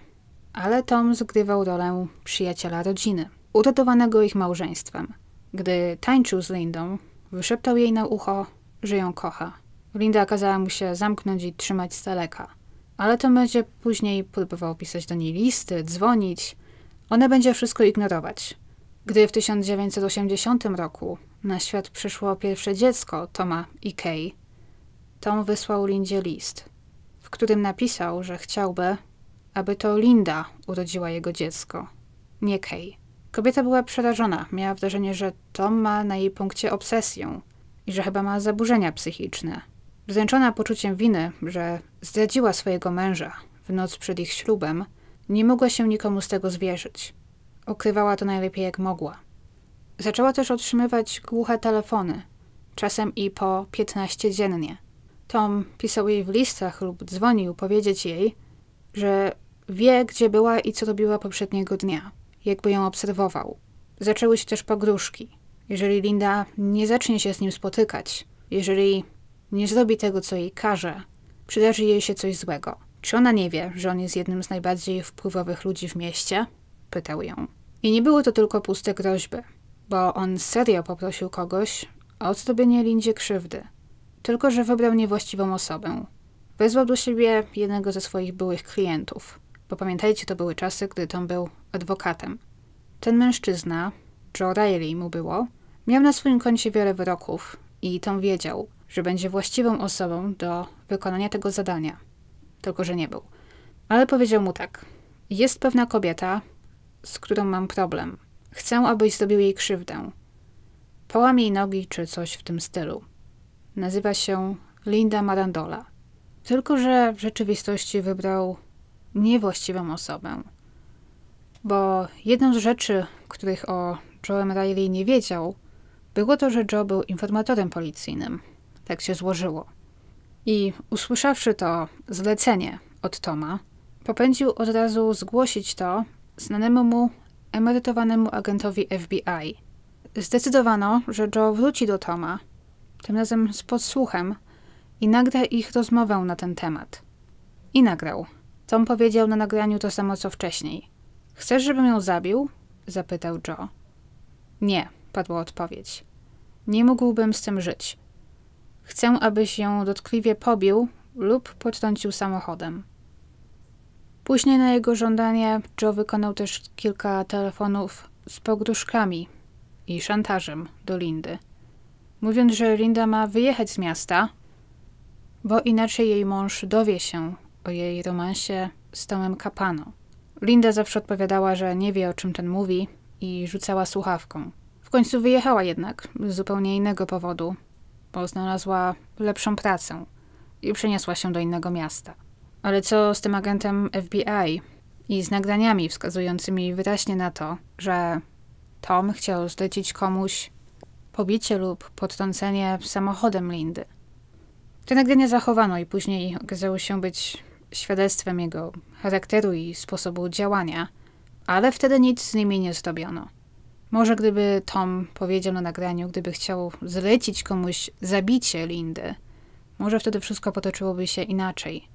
ale Tom zgrywał rolę przyjaciela rodziny, uratowanego ich małżeństwem. Gdy tańczył z Lindą, wyszeptał jej na ucho, że ją kocha. Linda kazała mu się zamknąć i trzymać z daleka. Ale Tom będzie później próbował pisać do niej listy, dzwonić. Ona będzie wszystko ignorować. Gdy w 1980 roku na świat przyszło pierwsze dziecko Toma i Kay, Tom wysłał Lindzie list, w którym napisał, że chciałby, aby to Linda urodziła jego dziecko, nie Kay. Kobieta była przerażona, miała wrażenie, że Tom ma na jej punkcie obsesję i że chyba ma zaburzenia psychiczne. Zręczona poczuciem winy, że zdradziła swojego męża w noc przed ich ślubem, nie mogła się nikomu z tego zwierzyć. Ukrywała to najlepiej jak mogła. Zaczęła też otrzymywać głuche telefony, czasem i po 15 dziennie. Tom pisał jej w listach lub dzwonił powiedzieć jej, że wie, gdzie była i co robiła poprzedniego dnia, jakby ją obserwował. Zaczęły się też pogróżki. Jeżeli Linda nie zacznie się z nim spotykać, jeżeli nie zrobi tego, co jej każe, przydarzy jej się coś złego. Czy ona nie wie, że on jest jednym z najbardziej wpływowych ludzi w mieście? Pytał ją. I nie były to tylko puste groźby, bo on serio poprosił kogoś o odrobienie Lindzie krzywdy. Tylko, że wybrał niewłaściwą osobę. Wezwał do siebie jednego ze swoich byłych klientów, bo pamiętajcie, to były czasy, gdy Tom był adwokatem. Ten mężczyzna, Joe Riley mu było, miał na swoim koncie wiele wyroków i Tom wiedział, że będzie właściwą osobą do wykonania tego zadania. Tylko, że nie był. Ale powiedział mu tak. Jest pewna kobieta, z którą mam problem. Chcę, abyś zrobił jej krzywdę. Połam jej nogi czy coś w tym stylu. Nazywa się Linda Marandola. Tylko, że w rzeczywistości wybrał niewłaściwą osobę. Bo jedną z rzeczy, których o Joe'em Riley nie wiedział, było to, że Joe był informatorem policyjnym. Tak się złożyło. I usłyszawszy to zlecenie od Toma, popędził od razu zgłosić to znanemu mu emerytowanemu agentowi FBI. Zdecydowano, że Joe wróci do Toma, tym razem z podsłuchem, i nagra ich rozmowę na ten temat. I nagrał. Tom powiedział na nagraniu to samo co wcześniej. Chcesz, żebym ją zabił? zapytał Joe. Nie, padła odpowiedź. Nie mógłbym z tym żyć. Chcę, abyś ją dotkliwie pobił lub potrącił samochodem. Później na jego żądanie Joe wykonał też kilka telefonów z pogróżkami i szantażem do Lindy, mówiąc, że Linda ma wyjechać z miasta, bo inaczej jej mąż dowie się o jej romansie z Tomem Capano. Linda zawsze odpowiadała, że nie wie o czym ten mówi i rzucała słuchawką. W końcu wyjechała jednak z zupełnie innego powodu, bo znalazła lepszą pracę i przeniosła się do innego miasta. Ale co z tym agentem FBI i z nagraniami wskazującymi wyraźnie na to, że Tom chciał zlecić komuś pobicie lub podtrącenie samochodem Lindy? Te nagrania zachowano i później okazały się być świadectwem jego charakteru i sposobu działania, ale wtedy nic z nimi nie zrobiono. Może gdyby Tom powiedział na nagraniu, gdyby chciał zlecić komuś zabicie Lindy, może wtedy wszystko potoczyłoby się inaczej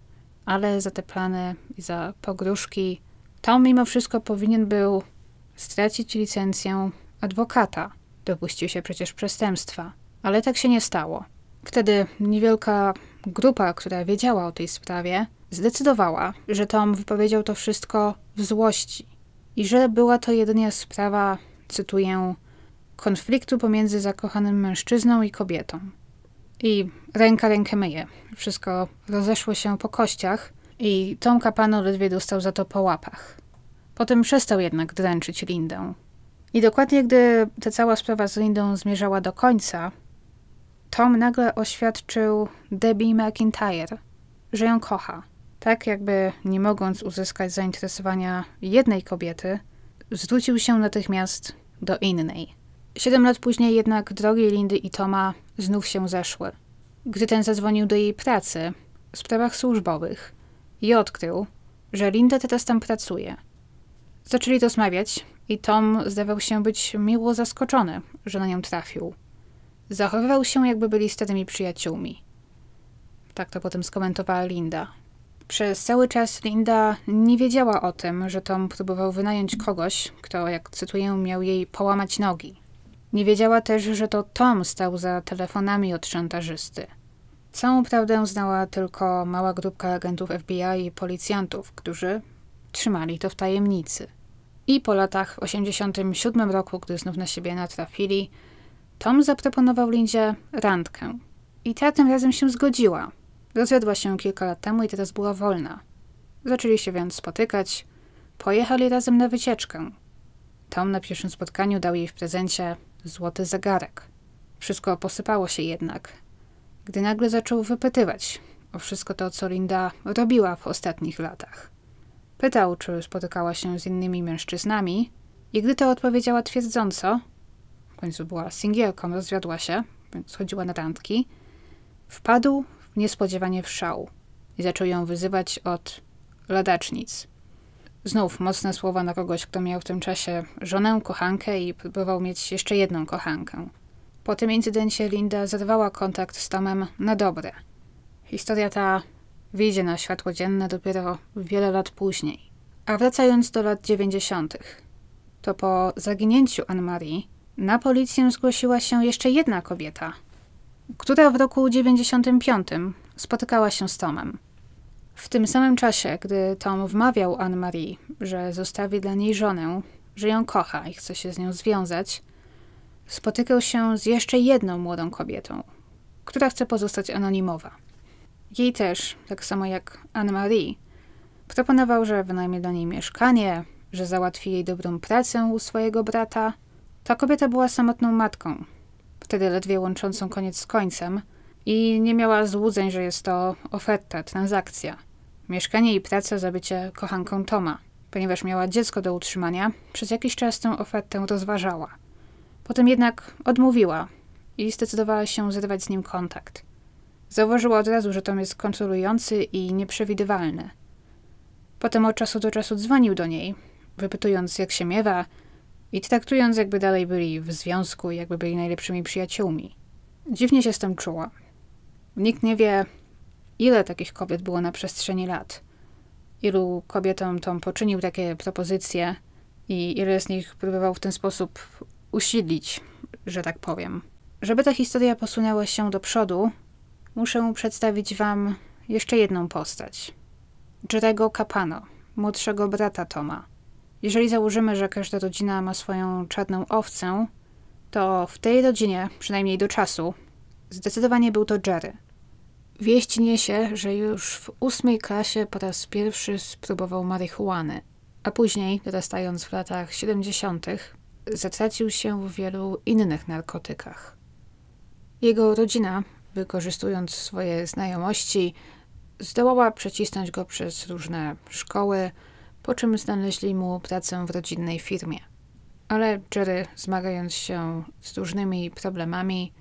ale za te plany i za pogróżki Tom mimo wszystko powinien był stracić licencję adwokata. Dopuścił się przecież przestępstwa, ale tak się nie stało. Wtedy niewielka grupa, która wiedziała o tej sprawie, zdecydowała, że Tom wypowiedział to wszystko w złości i że była to jedynie sprawa, cytuję, konfliktu pomiędzy zakochanym mężczyzną i kobietą i ręka rękę myje. Wszystko rozeszło się po kościach i Tomka panu ledwie dostał za to po łapach. Potem przestał jednak dręczyć Lindę. I dokładnie gdy ta cała sprawa z Lindą zmierzała do końca, Tom nagle oświadczył Debbie McIntyre, że ją kocha. Tak jakby nie mogąc uzyskać zainteresowania jednej kobiety, zwrócił się natychmiast do innej. Siedem lat później jednak drogi Lindy i Toma znów się zeszły. Gdy ten zadzwonił do jej pracy w sprawach służbowych i odkrył, że Linda teraz tam pracuje. Zaczęli rozmawiać i Tom zdawał się być miło zaskoczony, że na nią trafił. Zachowywał się, jakby byli starymi przyjaciółmi. Tak to potem skomentowała Linda. Przez cały czas Linda nie wiedziała o tym, że Tom próbował wynająć kogoś, kto, jak cytuję, miał jej połamać nogi. Nie wiedziała też, że to Tom stał za telefonami od szantażysty. Całą prawdę znała tylko mała grupka agentów FBI i policjantów, którzy trzymali to w tajemnicy. I po latach 87 roku, gdy znów na siebie natrafili, Tom zaproponował Lindzie randkę. I ta tym razem się zgodziła. Rozwiodła się kilka lat temu i teraz była wolna. Zaczęli się więc spotykać. Pojechali razem na wycieczkę. Tom na pierwszym spotkaniu dał jej w prezencie Złoty zegarek. Wszystko posypało się jednak, gdy nagle zaczął wypytywać o wszystko to, co Linda robiła w ostatnich latach. Pytał, czy spotykała się z innymi mężczyznami, i gdy to odpowiedziała twierdząco, w końcu była singielką, rozwiadła się, więc chodziła na randki, wpadł niespodziewanie w szał i zaczął ją wyzywać od ladacznic. Znów mocne słowa na kogoś, kto miał w tym czasie żonę, kochankę i próbował mieć jeszcze jedną kochankę. Po tym incydencie Linda zerwała kontakt z Tomem na dobre. Historia ta wyjdzie na światło dzienne dopiero wiele lat później. A wracając do lat 90., to po zaginięciu Anne-Marie na policję zgłosiła się jeszcze jedna kobieta, która w roku 95 spotykała się z Tomem. W tym samym czasie, gdy Tom wmawiał Anne-Marie, że zostawi dla niej żonę, że ją kocha i chce się z nią związać, spotykał się z jeszcze jedną młodą kobietą, która chce pozostać anonimowa. Jej też, tak samo jak Anne-Marie, proponował, że wynajmie dla niej mieszkanie, że załatwi jej dobrą pracę u swojego brata. Ta kobieta była samotną matką, wtedy ledwie łączącą koniec z końcem i nie miała złudzeń, że jest to oferta, transakcja – mieszkanie i praca za bycie kochanką Toma. Ponieważ miała dziecko do utrzymania, przez jakiś czas tę ofertę rozważała. Potem jednak odmówiła i zdecydowała się zerwać z nim kontakt. Zauważyła od razu, że Tom jest kontrolujący i nieprzewidywalny. Potem od czasu do czasu dzwonił do niej, wypytując jak się miewa i traktując jakby dalej byli w związku, jakby byli najlepszymi przyjaciółmi. Dziwnie się z tym czuła. Nikt nie wie, Ile takich kobiet było na przestrzeni lat? Ilu kobietom Tom poczynił takie propozycje i ile z nich próbował w ten sposób usidlić, że tak powiem. Żeby ta historia posunęła się do przodu, muszę przedstawić wam jeszcze jedną postać. Jerego Capano, młodszego brata Toma. Jeżeli założymy, że każda rodzina ma swoją czarną owcę, to w tej rodzinie, przynajmniej do czasu, zdecydowanie był to Jerry – Wieść niesie, że już w ósmej klasie po raz pierwszy spróbował marihuany, a później, dorastając w latach 70., zatracił się w wielu innych narkotykach. Jego rodzina, wykorzystując swoje znajomości, zdołała przecisnąć go przez różne szkoły, po czym znaleźli mu pracę w rodzinnej firmie. Ale Jerry, zmagając się z różnymi problemami,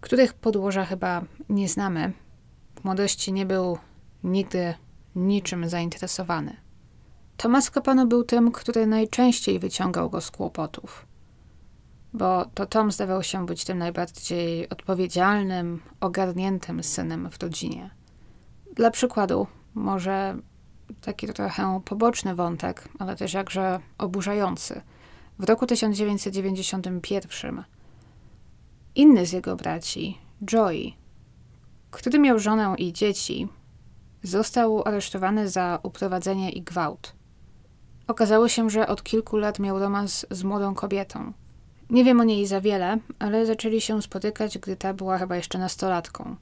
których podłoża chyba nie znamy, w młodości nie był nigdy niczym zainteresowany. Tomasz Capano był tym, który najczęściej wyciągał go z kłopotów, bo to Tom zdawał się być tym najbardziej odpowiedzialnym, ogarniętym synem w rodzinie. Dla przykładu, może taki trochę poboczny wątek, ale też jakże oburzający. W roku 1991 inny z jego braci, Joey, który miał żonę i dzieci, został aresztowany za uprowadzenie i gwałt. Okazało się, że od kilku lat miał romans z młodą kobietą. Nie wiem o niej za wiele, ale zaczęli się spotykać, gdy ta była chyba jeszcze nastolatką.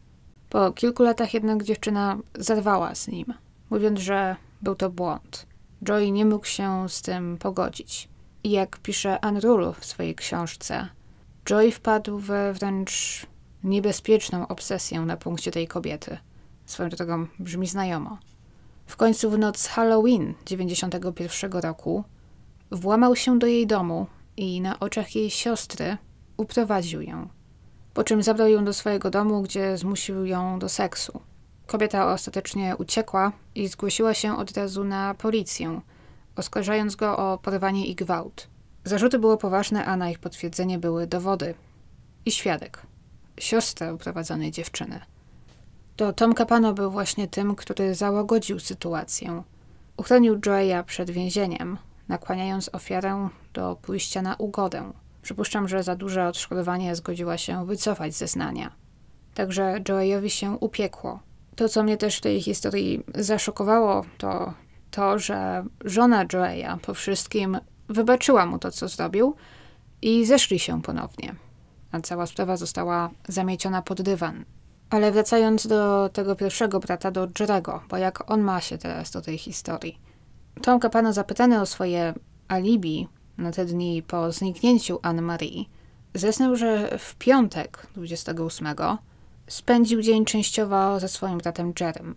Po kilku latach jednak dziewczyna zerwała z nim, mówiąc, że był to błąd. Joey nie mógł się z tym pogodzić. I jak pisze Ann Rule w swojej książce, Joey wpadł we wręcz niebezpieczną obsesję na punkcie tej kobiety. Swoją drogą brzmi znajomo. W końcu w noc Halloween 91 roku włamał się do jej domu i na oczach jej siostry uprowadził ją. Po czym zabrał ją do swojego domu, gdzie zmusił ją do seksu. Kobieta ostatecznie uciekła i zgłosiła się od razu na policję, oskarżając go o porwanie i gwałt. Zarzuty były poważne, a na ich potwierdzenie były dowody i świadek siostrę uprowadzonej dziewczyny. To Tom Capano był właśnie tym, który załagodził sytuację. Uchronił Joeya przed więzieniem, nakłaniając ofiarę do pójścia na ugodę. Przypuszczam, że za duże odszkodowanie zgodziła się wycofać zeznania. Także Joeyowi się upiekło. To, co mnie też w tej historii zaszokowało, to to, że żona Joeya po wszystkim wybaczyła mu to, co zrobił i zeszli się ponownie a cała sprawa została zamieciona pod dywan. Ale wracając do tego pierwszego brata, do Jerego, bo jak on ma się teraz do tej historii? Tom Capano zapytany o swoje alibi na te dni po zniknięciu Anne-Marie, zeznał, że w piątek 28 spędził dzień częściowo ze swoim bratem Jerem.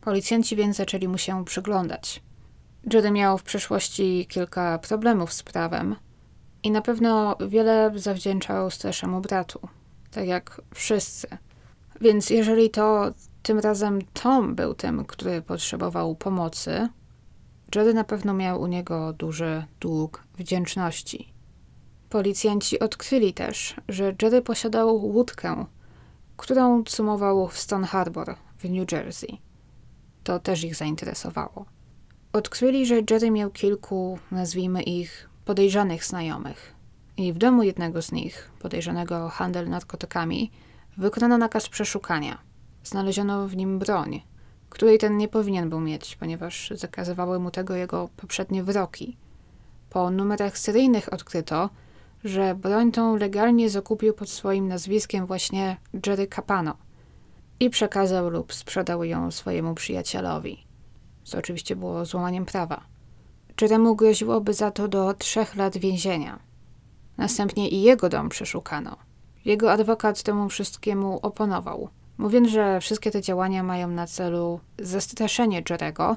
Policjanci więc zaczęli mu się przyglądać. Jerry miał w przeszłości kilka problemów z prawem, i na pewno wiele zawdzięczał starszemu bratu, tak jak wszyscy. Więc jeżeli to tym razem Tom był tym, który potrzebował pomocy, Jerry na pewno miał u niego duży dług wdzięczności. Policjanci odkryli też, że Jerry posiadał łódkę, którą cumował w Stone Harbor w New Jersey. To też ich zainteresowało. Odkryli, że Jerry miał kilku, nazwijmy ich, podejrzanych znajomych i w domu jednego z nich, podejrzanego o handel narkotykami, wykonano nakaz przeszukania. Znaleziono w nim broń, której ten nie powinien był mieć, ponieważ zakazywały mu tego jego poprzednie wyroki. Po numerach seryjnych odkryto, że broń tą legalnie zakupił pod swoim nazwiskiem właśnie Jerry Capano i przekazał lub sprzedał ją swojemu przyjacielowi, co oczywiście było złamaniem prawa czy temu groziłoby za to do trzech lat więzienia. Następnie i jego dom przeszukano. Jego adwokat temu wszystkiemu oponował, mówiąc, że wszystkie te działania mają na celu zastraszenie Jerego,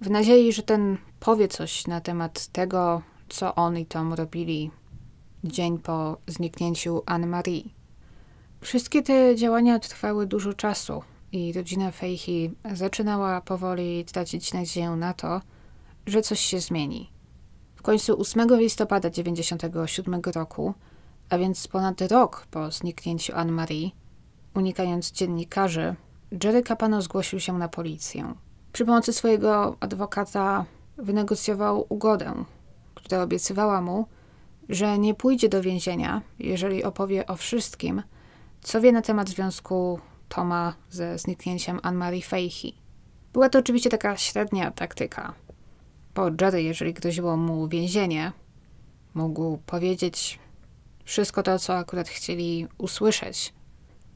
w nadziei, że ten powie coś na temat tego, co on i Tom robili dzień po zniknięciu Anne-Marie. Wszystkie te działania trwały dużo czasu i rodzina Fejhi zaczynała powoli tracić nadzieję na to, że coś się zmieni. W końcu 8 listopada 1997 roku, a więc ponad rok po zniknięciu Anne-Marie, unikając dziennikarzy, Jerry Capano zgłosił się na policję. Przy pomocy swojego adwokata wynegocjował ugodę, która obiecywała mu, że nie pójdzie do więzienia, jeżeli opowie o wszystkim, co wie na temat związku Toma ze zniknięciem Anne-Marie Feichi. Była to oczywiście taka średnia taktyka, po Jedy, jeżeli groziło mu więzienie, mógł powiedzieć wszystko to, co akurat chcieli usłyszeć,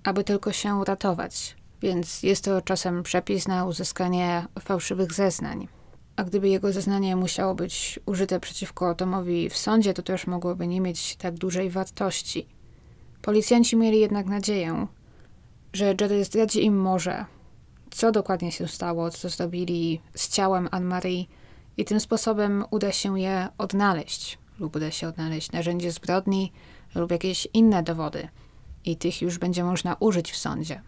aby tylko się uratować. Więc jest to czasem przepis na uzyskanie fałszywych zeznań. A gdyby jego zeznanie musiało być użyte przeciwko Tomowi w sądzie, to też mogłoby nie mieć tak dużej wartości. Policjanci mieli jednak nadzieję, że Jedy zdradzi im może, co dokładnie się stało, co zrobili z ciałem Anne-Marie, i tym sposobem uda się je odnaleźć, lub uda się odnaleźć narzędzie zbrodni lub jakieś inne dowody, i tych już będzie można użyć w sądzie.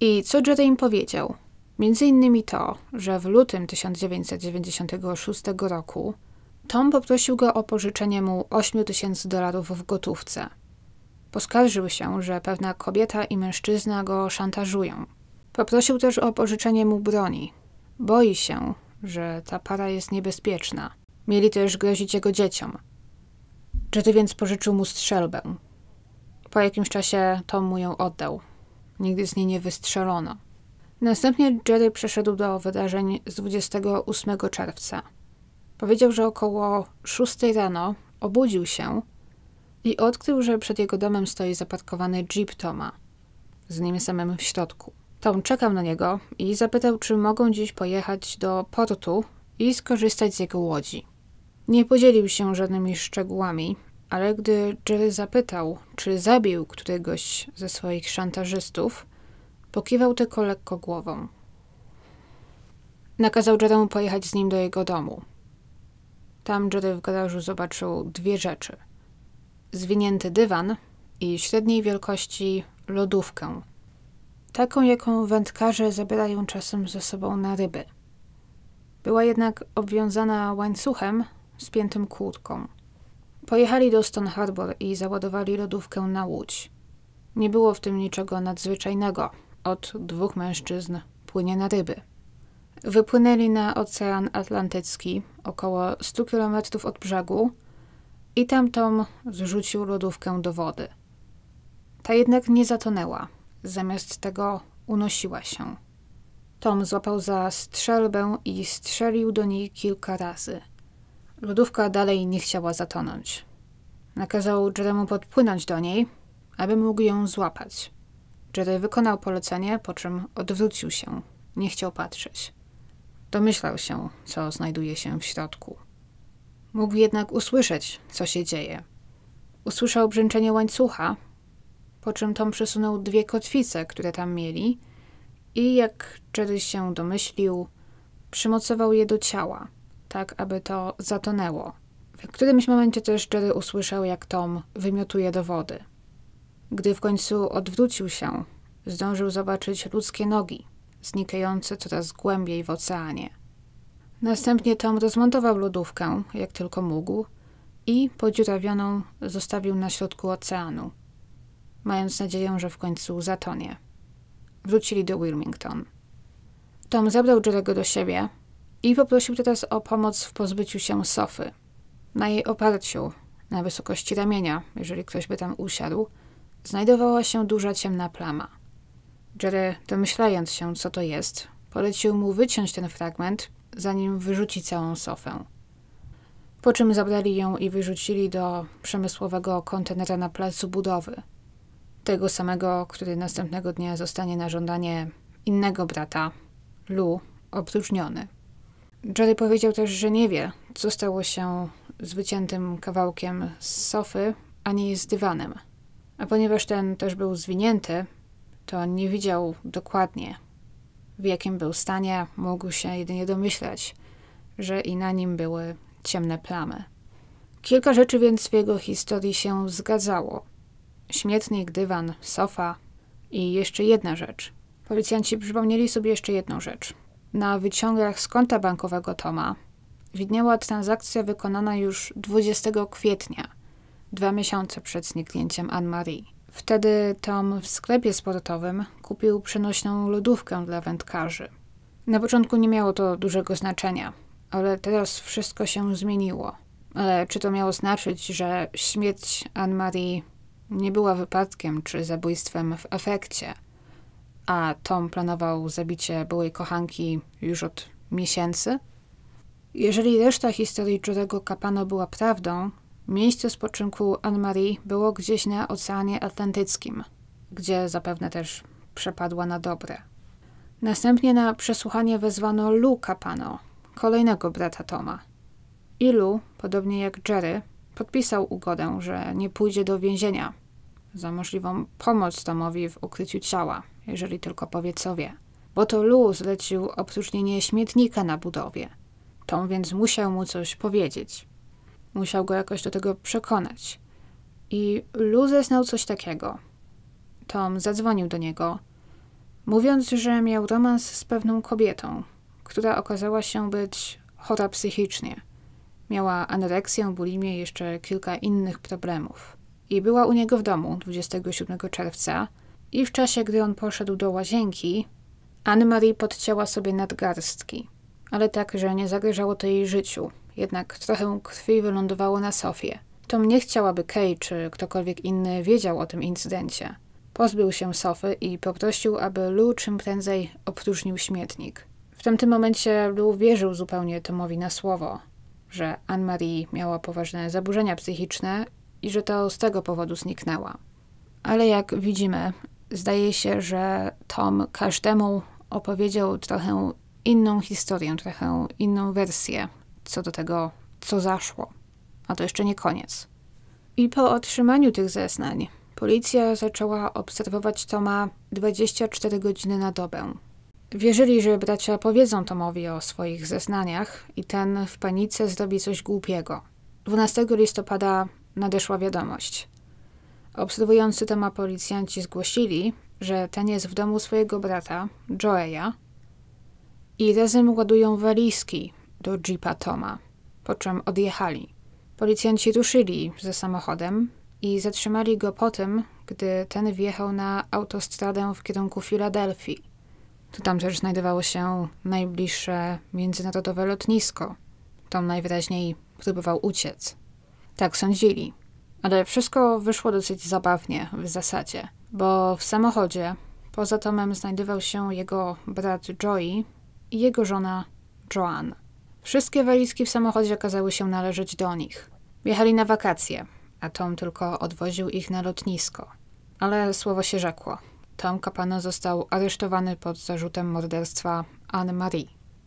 I co Jerry im powiedział? Między innymi to, że w lutym 1996 roku Tom poprosił go o pożyczenie mu 8 tysięcy dolarów w gotówce. Poskarżył się, że pewna kobieta i mężczyzna go szantażują. Poprosił też o pożyczenie mu broni. Boi się, że ta para jest niebezpieczna. Mieli też grozić jego dzieciom. Jetty więc pożyczył mu strzelbę. Po jakimś czasie Tom mu ją oddał. Nigdy z niej nie wystrzelono. Następnie Jerry przeszedł do wydarzeń z 28 czerwca. Powiedział, że około 6 rano obudził się i odkrył, że przed jego domem stoi zaparkowany jeep Toma, z nim samym w środku. Tom czekał na niego i zapytał, czy mogą dziś pojechać do portu i skorzystać z jego łodzi. Nie podzielił się żadnymi szczegółami, ale gdy Jerry zapytał, czy zabił któregoś ze swoich szantażystów, pokiwał tylko lekko głową. Nakazał Jeremu pojechać z nim do jego domu. Tam Jerry w garażu zobaczył dwie rzeczy. Zwinięty dywan i średniej wielkości lodówkę – taką jaką wędkarze zabierają czasem ze sobą na ryby. Była jednak obwiązana łańcuchem spiętym kłódką. Pojechali do Stone Harbor i załadowali lodówkę na łódź. Nie było w tym niczego nadzwyczajnego. Od dwóch mężczyzn płynie na ryby. Wypłynęli na Ocean Atlantycki, około 100 km od brzegu, i tamtom zrzucił lodówkę do wody. Ta jednak nie zatonęła zamiast tego unosiła się. Tom złapał za strzelbę i strzelił do niej kilka razy. Lodówka dalej nie chciała zatonąć. Nakazał Jeremu podpłynąć do niej, aby mógł ją złapać. Jerry wykonał polecenie, po czym odwrócił się. Nie chciał patrzeć. Domyślał się, co znajduje się w środku. Mógł jednak usłyszeć, co się dzieje. Usłyszał brzęczenie łańcucha, po czym Tom przesunął dwie kotwice, które tam mieli i, jak Jerry się domyślił, przymocował je do ciała, tak aby to zatonęło. W którymś momencie też Jerry usłyszał, jak Tom wymiotuje do wody. Gdy w końcu odwrócił się, zdążył zobaczyć ludzkie nogi, znikające coraz głębiej w oceanie. Następnie Tom rozmontował lodówkę, jak tylko mógł, i podziurawioną zostawił na środku oceanu mając nadzieję, że w końcu zatonie. Wrócili do Wilmington. Tom zabrał Jerego do siebie i poprosił teraz o pomoc w pozbyciu się sofy. Na jej oparciu, na wysokości ramienia, jeżeli ktoś by tam usiadł, znajdowała się duża ciemna plama. Jerry, domyślając się, co to jest, polecił mu wyciąć ten fragment, zanim wyrzuci całą sofę. Po czym zabrali ją i wyrzucili do przemysłowego kontenera na placu budowy – tego samego, który następnego dnia zostanie na żądanie innego brata, Lu, opróżniony. Jerry powiedział też, że nie wie, co stało się z wyciętym kawałkiem z sofy, ani z dywanem. A ponieważ ten też był zwinięty, to nie widział dokładnie, w jakim był stanie, mógł się jedynie domyślać, że i na nim były ciemne plamy. Kilka rzeczy więc w jego historii się zgadzało śmietnik, dywan, sofa i jeszcze jedna rzecz. Policjanci przypomnieli sobie jeszcze jedną rzecz. Na wyciągach z konta bankowego Toma widniała transakcja wykonana już 20 kwietnia, dwa miesiące przed zniknięciem Anne-Marie. Wtedy Tom w sklepie sportowym kupił przenośną lodówkę dla wędkarzy. Na początku nie miało to dużego znaczenia, ale teraz wszystko się zmieniło. Ale czy to miało znaczyć, że śmierć Anne-Marie nie była wypadkiem czy zabójstwem w efekcie, a Tom planował zabicie byłej kochanki już od miesięcy? Jeżeli reszta historii Jurego Capano była prawdą, miejsce spoczynku Anne-Marie było gdzieś na Oceanie Atlantyckim, gdzie zapewne też przepadła na dobre. Następnie na przesłuchanie wezwano Lu Capano, kolejnego brata Toma. Ilu, podobnie jak Jerry, podpisał ugodę, że nie pójdzie do więzienia za możliwą pomoc Tomowi w ukryciu ciała, jeżeli tylko powie co wie. Bo to Lu zlecił opróżnienie śmietnika na budowie. Tom więc musiał mu coś powiedzieć. Musiał go jakoś do tego przekonać. I Lu zeznał coś takiego. Tom zadzwonił do niego, mówiąc, że miał romans z pewną kobietą, która okazała się być chora psychicznie. Miała anoreksję, bulimię i jeszcze kilka innych problemów. I była u niego w domu 27 czerwca i w czasie, gdy on poszedł do łazienki, Anne-Marie podcięła sobie nadgarstki, ale tak, że nie zagrażało to jej życiu. Jednak trochę krwi wylądowało na Sofie. Tom nie chciałaby Kay czy ktokolwiek inny wiedział o tym incydencie. Pozbył się Sofy i poprosił, aby Lou czym prędzej opróżnił śmietnik. W tamtym momencie Lou wierzył zupełnie Tomowi na słowo, że Anne-Marie miała poważne zaburzenia psychiczne i że to z tego powodu zniknęła. Ale jak widzimy, zdaje się, że Tom każdemu opowiedział trochę inną historię, trochę inną wersję co do tego, co zaszło. A to jeszcze nie koniec. I po otrzymaniu tych zeznań, policja zaczęła obserwować Toma 24 godziny na dobę, Wierzyli, że bracia powiedzą Tomowi o swoich zeznaniach i ten w panice zrobi coś głupiego. 12 listopada nadeszła wiadomość. Obserwujący Toma policjanci zgłosili, że ten jest w domu swojego brata, Joeya, i razem ładują walizki do jeepa Toma, po czym odjechali. Policjanci ruszyli ze samochodem i zatrzymali go po tym, gdy ten wjechał na autostradę w kierunku Filadelfii. To tam też znajdowało się najbliższe międzynarodowe lotnisko. Tom najwyraźniej próbował uciec. Tak sądzili. Ale wszystko wyszło dosyć zabawnie w zasadzie, bo w samochodzie poza Tomem znajdował się jego brat Joey i jego żona Joan. Wszystkie walizki w samochodzie okazały się należeć do nich. Jechali na wakacje, a Tom tylko odwoził ich na lotnisko. Ale słowo się rzekło. Tom Capano został aresztowany pod zarzutem morderstwa Anne Marie.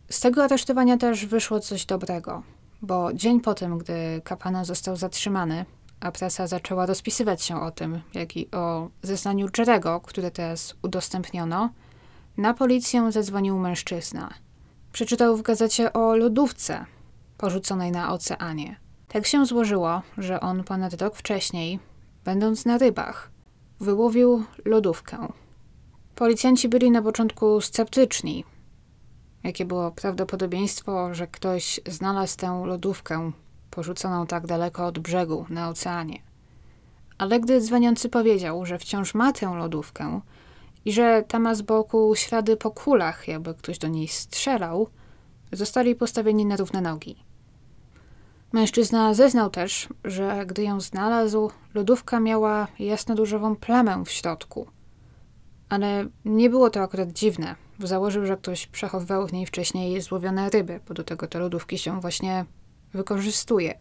Z tego aresztowania też wyszło coś dobrego, bo dzień po tym, gdy Capano został zatrzymany, a prasa zaczęła rozpisywać się o tym, jak i o zeznaniu Jerego, które teraz udostępniono, na policję zadzwonił mężczyzna. Przeczytał w gazecie o lodówce porzuconej na oceanie. Tak się złożyło, że on ponad rok wcześniej, będąc na rybach, wyłowił lodówkę. Policjanci byli na początku sceptyczni. Jakie było prawdopodobieństwo, że ktoś znalazł tę lodówkę porzuconą tak daleko od brzegu na oceanie? Ale gdy dzwoniący powiedział, że wciąż ma tę lodówkę i że ta ma z boku ślady po kulach, jakby ktoś do niej strzelał, zostali postawieni na równe nogi. Mężczyzna zeznał też, że gdy ją znalazł, lodówka miała jasno-dużową plamę w środku – ale nie było to akurat dziwne, bo założył, że ktoś przechowywał w niej wcześniej złowione ryby, bo do tego te lodówki się właśnie wykorzystuje.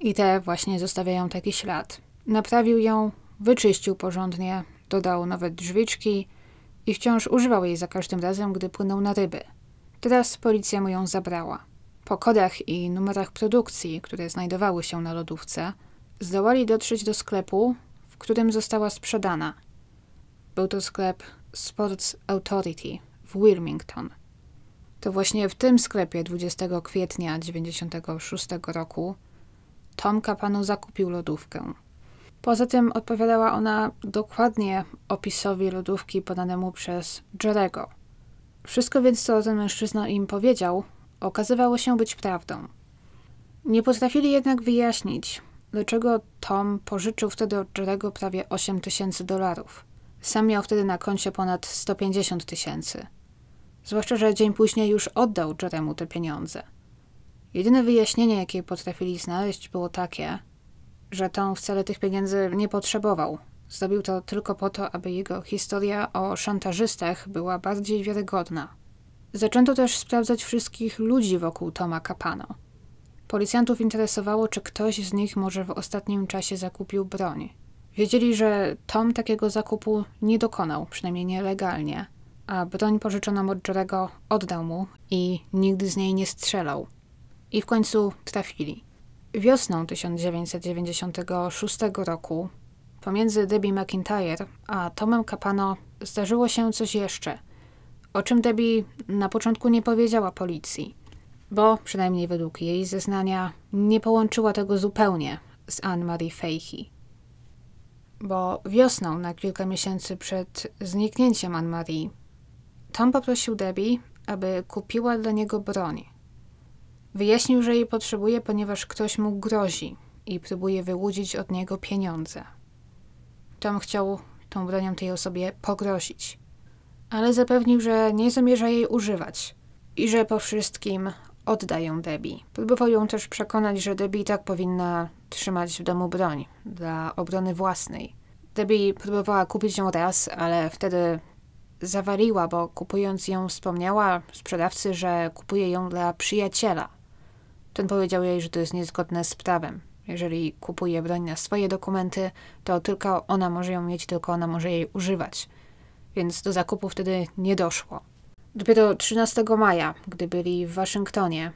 I te właśnie zostawiają taki ślad. Naprawił ją, wyczyścił porządnie, dodał nowe drzwiczki i wciąż używał jej za każdym razem, gdy płynął na ryby. Teraz policja mu ją zabrała. Po kodach i numerach produkcji, które znajdowały się na lodówce, zdołali dotrzeć do sklepu, w którym została sprzedana – był to sklep Sports Authority w Wilmington. To właśnie w tym sklepie 20 kwietnia 1996 roku Tom Kapanu zakupił lodówkę. Poza tym odpowiadała ona dokładnie opisowi lodówki podanemu przez Jerego. Wszystko więc, co ten mężczyzna im powiedział, okazywało się być prawdą. Nie potrafili jednak wyjaśnić, dlaczego Tom pożyczył wtedy od Jerego prawie 8 tysięcy dolarów. Sam miał wtedy na koncie ponad 150 tysięcy. Zwłaszcza, że dzień później już oddał Jeremu te pieniądze. Jedyne wyjaśnienie, jakie potrafili znaleźć, było takie, że Tom wcale tych pieniędzy nie potrzebował. Zrobił to tylko po to, aby jego historia o szantażystach była bardziej wiarygodna. Zaczęto też sprawdzać wszystkich ludzi wokół Toma Capano. Policjantów interesowało, czy ktoś z nich może w ostatnim czasie zakupił broń. Wiedzieli, że Tom takiego zakupu nie dokonał, przynajmniej nielegalnie, a broń pożyczoną od Jorego oddał mu i nigdy z niej nie strzelał. I w końcu trafili. Wiosną 1996 roku pomiędzy Debbie McIntyre a Tomem Capano zdarzyło się coś jeszcze, o czym Debbie na początku nie powiedziała policji, bo przynajmniej według jej zeznania nie połączyła tego zupełnie z Anne Marie Fahey bo wiosną, na kilka miesięcy przed zniknięciem Anne-Marie, Tom poprosił Debbie, aby kupiła dla niego broń. Wyjaśnił, że jej potrzebuje, ponieważ ktoś mu grozi i próbuje wyłudzić od niego pieniądze. Tom chciał tą bronią tej osobie pogrozić, ale zapewnił, że nie zamierza jej używać i że po wszystkim ją Debbie. Próbował ją też przekonać, że Debbie tak powinna trzymać w domu broń dla obrony własnej. Debbie próbowała kupić ją raz, ale wtedy zawaliła, bo kupując ją wspomniała sprzedawcy, że kupuje ją dla przyjaciela. Ten powiedział jej, że to jest niezgodne z prawem. Jeżeli kupuje broń na swoje dokumenty, to tylko ona może ją mieć, tylko ona może jej używać. Więc do zakupu wtedy nie doszło. Dopiero 13 maja, gdy byli w Waszyngtonie,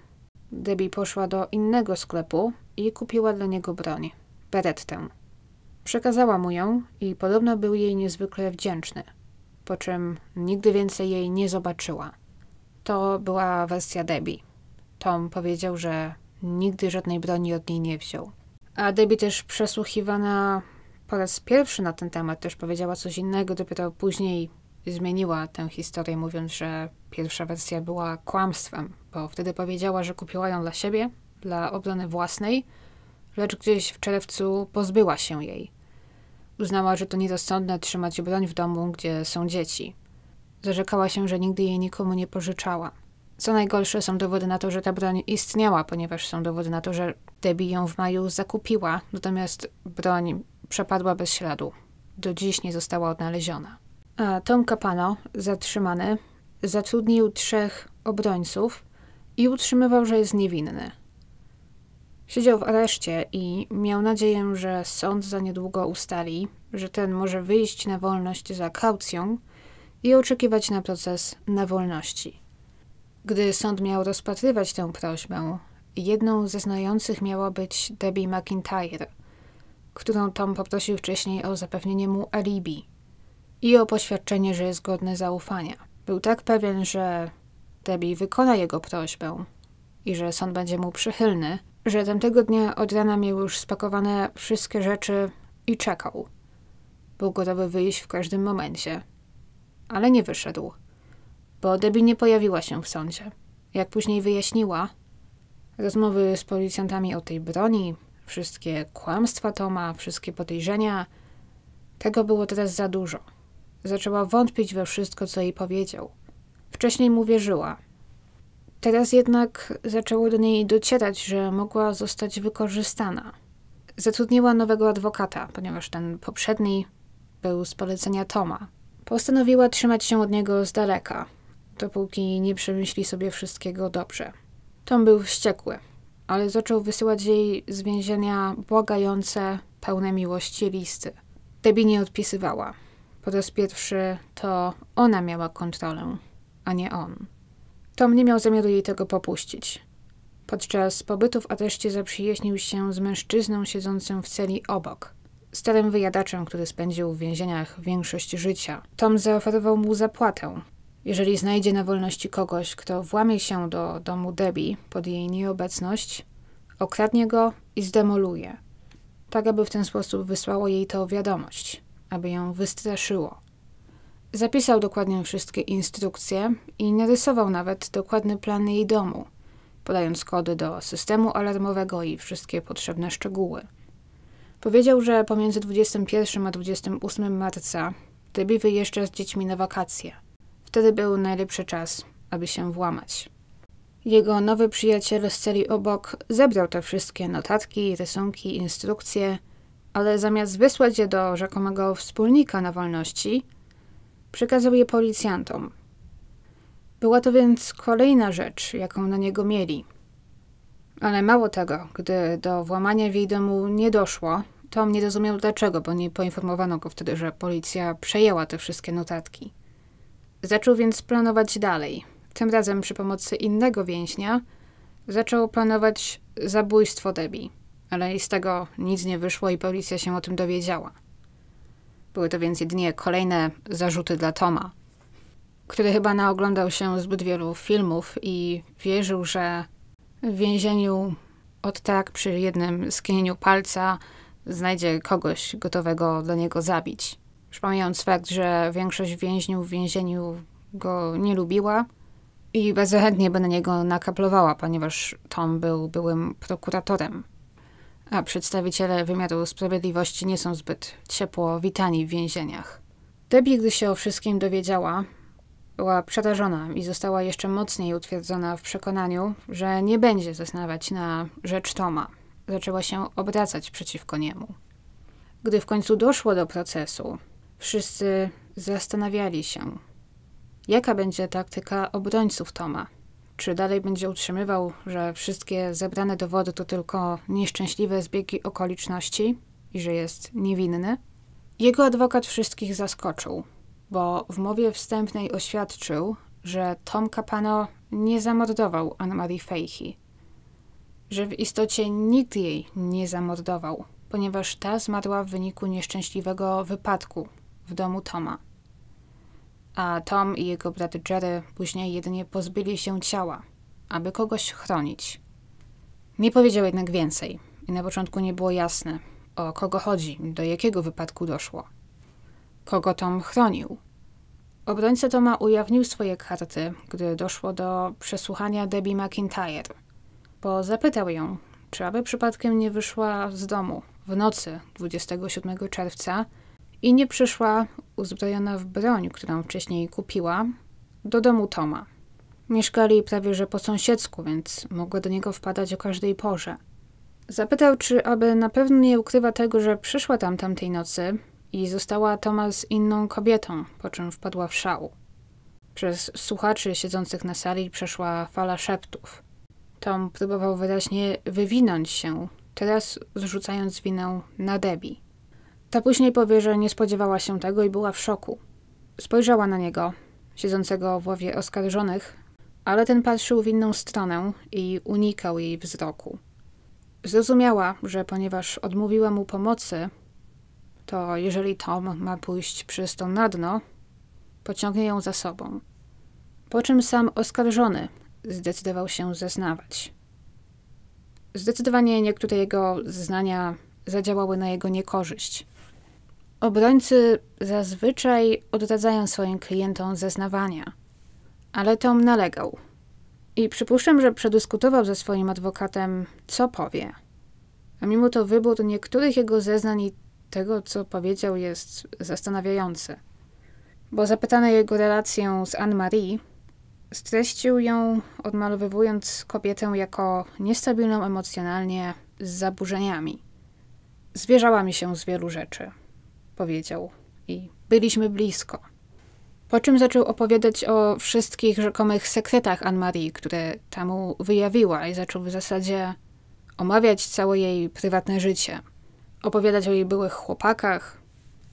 Debbie poszła do innego sklepu i kupiła dla niego broń, berettę. Przekazała mu ją i podobno był jej niezwykle wdzięczny, po czym nigdy więcej jej nie zobaczyła. To była wersja Debbie. Tom powiedział, że nigdy żadnej broni od niej nie wziął. A Debbie też przesłuchiwana po raz pierwszy na ten temat też powiedziała coś innego, dopiero później zmieniła tę historię, mówiąc, że pierwsza wersja była kłamstwem, bo wtedy powiedziała, że kupiła ją dla siebie, dla obrony własnej, lecz gdzieś w czerwcu pozbyła się jej. Uznała, że to nierozsądne trzymać broń w domu, gdzie są dzieci. Zarzekała się, że nigdy jej nikomu nie pożyczała. Co najgorsze, są dowody na to, że ta broń istniała, ponieważ są dowody na to, że Debbie ją w maju zakupiła, natomiast broń przepadła bez śladu. Do dziś nie została odnaleziona. Tom Capano, zatrzymany, zatrudnił trzech obrońców i utrzymywał, że jest niewinny. Siedział w areszcie i miał nadzieję, że sąd za niedługo ustali, że ten może wyjść na wolność za kaucją i oczekiwać na proces na wolności. Gdy sąd miał rozpatrywać tę prośbę, jedną ze znających miała być Debbie McIntyre, którą Tom poprosił wcześniej o zapewnienie mu alibi – i o poświadczenie, że jest godny zaufania. Był tak pewien, że Debbie wykona jego prośbę i że sąd będzie mu przychylny, że tamtego dnia od rana miał już spakowane wszystkie rzeczy i czekał. Był gotowy wyjść w każdym momencie, ale nie wyszedł, bo Debbie nie pojawiła się w sądzie. Jak później wyjaśniła, rozmowy z policjantami o tej broni, wszystkie kłamstwa Toma, wszystkie podejrzenia, tego było teraz za dużo. Zaczęła wątpić we wszystko, co jej powiedział. Wcześniej mu wierzyła. Teraz jednak zaczęło do niej docierać, że mogła zostać wykorzystana. Zatrudniła nowego adwokata, ponieważ ten poprzedni był z polecenia Toma. Postanowiła trzymać się od niego z daleka, dopóki nie przemyśli sobie wszystkiego dobrze. Tom był wściekły, ale zaczął wysyłać jej z więzienia błagające, pełne miłości listy. Debbie nie odpisywała. Po raz pierwszy to ona miała kontrolę, a nie on. Tom nie miał zamiaru jej tego popuścić. Podczas pobytu w areszcie zaprzyjaźnił się z mężczyzną siedzącym w celi obok, starym wyjadaczem, który spędził w więzieniach większość życia. Tom zaoferował mu zapłatę. Jeżeli znajdzie na wolności kogoś, kto włamie się do domu Debbie pod jej nieobecność, okradnie go i zdemoluje, tak aby w ten sposób wysłało jej to wiadomość aby ją wystraszyło. Zapisał dokładnie wszystkie instrukcje i narysował nawet dokładny plan jej domu, podając kody do systemu alarmowego i wszystkie potrzebne szczegóły. Powiedział, że pomiędzy 21 a 28 marca Debbie wyjeżdża z dziećmi na wakacje. Wtedy był najlepszy czas, aby się włamać. Jego nowy przyjaciel z celi obok zebrał te wszystkie notatki, rysunki, instrukcje – ale zamiast wysłać je do rzekomego wspólnika na wolności, przekazał je policjantom. Była to więc kolejna rzecz, jaką na niego mieli. Ale mało tego, gdy do włamania w jej domu nie doszło, Tom nie rozumiał dlaczego, bo nie poinformowano go wtedy, że policja przejęła te wszystkie notatki. Zaczął więc planować dalej. Tym razem przy pomocy innego więźnia zaczął planować zabójstwo Debbie ale i z tego nic nie wyszło i policja się o tym dowiedziała. Były to więc jedynie kolejne zarzuty dla Toma, który chyba naoglądał się zbyt wielu filmów i wierzył, że w więzieniu od tak przy jednym skinieniu palca znajdzie kogoś gotowego dla niego zabić. Przypominając fakt, że większość więźniów w więzieniu go nie lubiła i bardzo chętnie by na niego nakaplowała, ponieważ Tom był byłym prokuratorem a przedstawiciele wymiaru sprawiedliwości nie są zbyt ciepło witani w więzieniach. Debbie, gdy się o wszystkim dowiedziała, była przerażona i została jeszcze mocniej utwierdzona w przekonaniu, że nie będzie zeznawać na rzecz Toma. Zaczęła się obracać przeciwko niemu. Gdy w końcu doszło do procesu, wszyscy zastanawiali się, jaka będzie taktyka obrońców Toma. Czy dalej będzie utrzymywał, że wszystkie zebrane dowody to tylko nieszczęśliwe zbiegi okoliczności i że jest niewinny? Jego adwokat wszystkich zaskoczył, bo w mowie wstępnej oświadczył, że Tom Capano nie zamordował Anne-Marie Feichi, że w istocie nikt jej nie zamordował, ponieważ ta zmarła w wyniku nieszczęśliwego wypadku w domu Toma a Tom i jego brat Jerry później jedynie pozbyli się ciała, aby kogoś chronić. Nie powiedział jednak więcej i na początku nie było jasne, o kogo chodzi, do jakiego wypadku doszło. Kogo Tom chronił? Obrońca Toma ujawnił swoje karty, gdy doszło do przesłuchania Debbie McIntyre, bo zapytał ją, czy aby przypadkiem nie wyszła z domu w nocy 27 czerwca i nie przyszła uzbrojona w broń, którą wcześniej kupiła, do domu Toma. Mieszkali prawie że po sąsiedzku, więc mogła do niego wpadać o każdej porze. Zapytał, czy aby na pewno nie ukrywa tego, że przyszła tam tamtej nocy i została Toma z inną kobietą, po czym wpadła w szał. Przez słuchaczy siedzących na sali przeszła fala szeptów. Tom próbował wyraźnie wywinąć się, teraz zrzucając winę na Debbie. Ta później powie, że nie spodziewała się tego i była w szoku. Spojrzała na niego, siedzącego w ławie oskarżonych, ale ten patrzył w inną stronę i unikał jej wzroku. Zrozumiała, że ponieważ odmówiła mu pomocy, to jeżeli Tom ma pójść przez to na dno, pociągnie ją za sobą. Po czym sam oskarżony zdecydował się zeznawać. Zdecydowanie niektóre jego zeznania zadziałały na jego niekorzyść. Obrońcy zazwyczaj oddadzają swoim klientom zeznawania, ale Tom nalegał. I przypuszczam, że przedyskutował ze swoim adwokatem, co powie. A mimo to wybór niektórych jego zeznań i tego, co powiedział, jest zastanawiający. Bo zapytany jego relację z Anne-Marie, streścił ją, odmalowywując kobietę jako niestabilną emocjonalnie, z zaburzeniami. Zwierzała mi się z wielu rzeczy – powiedział. I byliśmy blisko. Po czym zaczął opowiadać o wszystkich rzekomych sekretach Anne-Marie, które tamu wyjawiła i zaczął w zasadzie omawiać całe jej prywatne życie. Opowiadać o jej byłych chłopakach.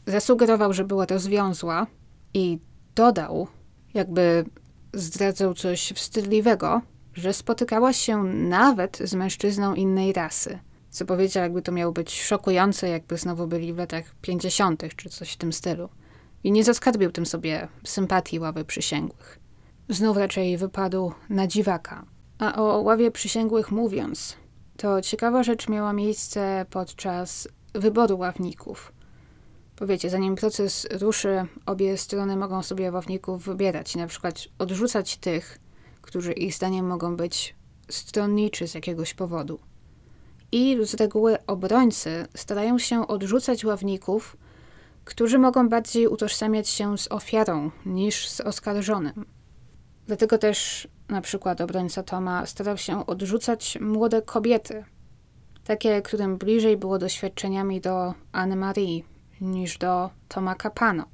Zasugerował, że była to związła i dodał, jakby zdradzał coś wstydliwego, że spotykała się nawet z mężczyzną innej rasy co powiedział, jakby to miało być szokujące, jakby znowu byli w latach 50. czy coś w tym stylu. I nie zaskarbił tym sobie sympatii ławy przysięgłych. Znów raczej wypadł na dziwaka. A o ławie przysięgłych mówiąc, to ciekawa rzecz miała miejsce podczas wyboru ławników. Powiecie, zanim proces ruszy, obie strony mogą sobie ławników wybierać, na przykład odrzucać tych, którzy ich zdaniem mogą być stronniczy z jakiegoś powodu i z reguły obrońcy starają się odrzucać ławników, którzy mogą bardziej utożsamiać się z ofiarą niż z oskarżonym. Dlatego też na przykład obrońca Toma starał się odrzucać młode kobiety, takie, którym bliżej było doświadczeniami do anne Marii niż do Toma Capano.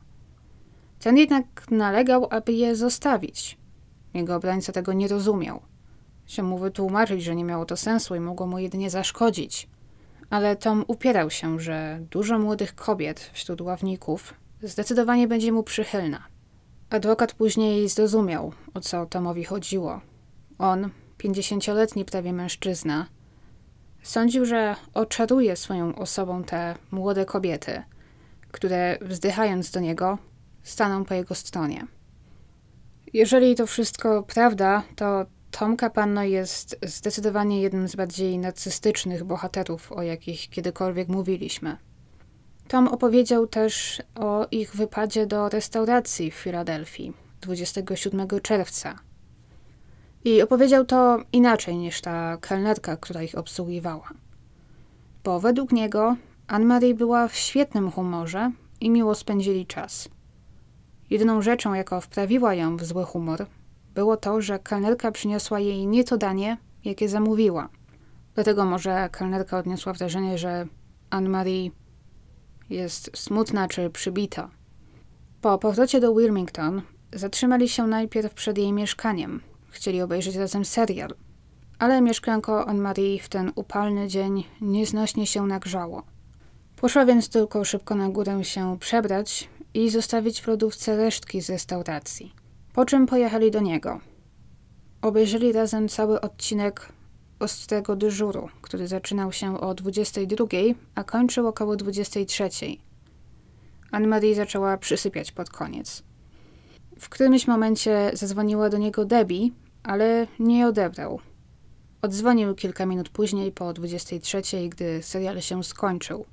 Ten jednak nalegał, aby je zostawić. Jego obrońca tego nie rozumiał – się mu wytłumaczyć, że nie miało to sensu i mogło mu jedynie zaszkodzić. Ale Tom upierał się, że dużo młodych kobiet wśród ławników zdecydowanie będzie mu przychylna. Adwokat później zrozumiał, o co Tomowi chodziło. On, pięćdziesięcioletni prawie mężczyzna, sądził, że oczaruje swoją osobą te młode kobiety, które wzdychając do niego, staną po jego stronie. Jeżeli to wszystko prawda, to Tom Panno jest zdecydowanie jednym z bardziej narcystycznych bohaterów, o jakich kiedykolwiek mówiliśmy. Tom opowiedział też o ich wypadzie do restauracji w Filadelfii 27 czerwca. I opowiedział to inaczej niż ta kelnerka, która ich obsługiwała. Bo według niego Anne-Marie była w świetnym humorze i miło spędzili czas. Jedyną rzeczą, jaka wprawiła ją w zły humor, było to, że kelnerka przyniosła jej nie to danie, jakie zamówiła. Dlatego może kelnerka odniosła wrażenie, że Anne-Marie jest smutna czy przybita. Po powrocie do Wilmington zatrzymali się najpierw przed jej mieszkaniem. Chcieli obejrzeć razem serial. Ale mieszkanko Anne-Marie w ten upalny dzień nieznośnie się nagrzało. Poszła więc tylko szybko na górę się przebrać i zostawić w lodówce resztki z restauracji. Po czym pojechali do niego. Obejrzeli razem cały odcinek ostrego dyżuru, który zaczynał się o 22, a kończył około 23. Anne-Marie zaczęła przysypiać pod koniec. W którymś momencie zadzwoniła do niego Debbie, ale nie odebrał. Odzwonił kilka minut później, po 23, gdy serial się skończył.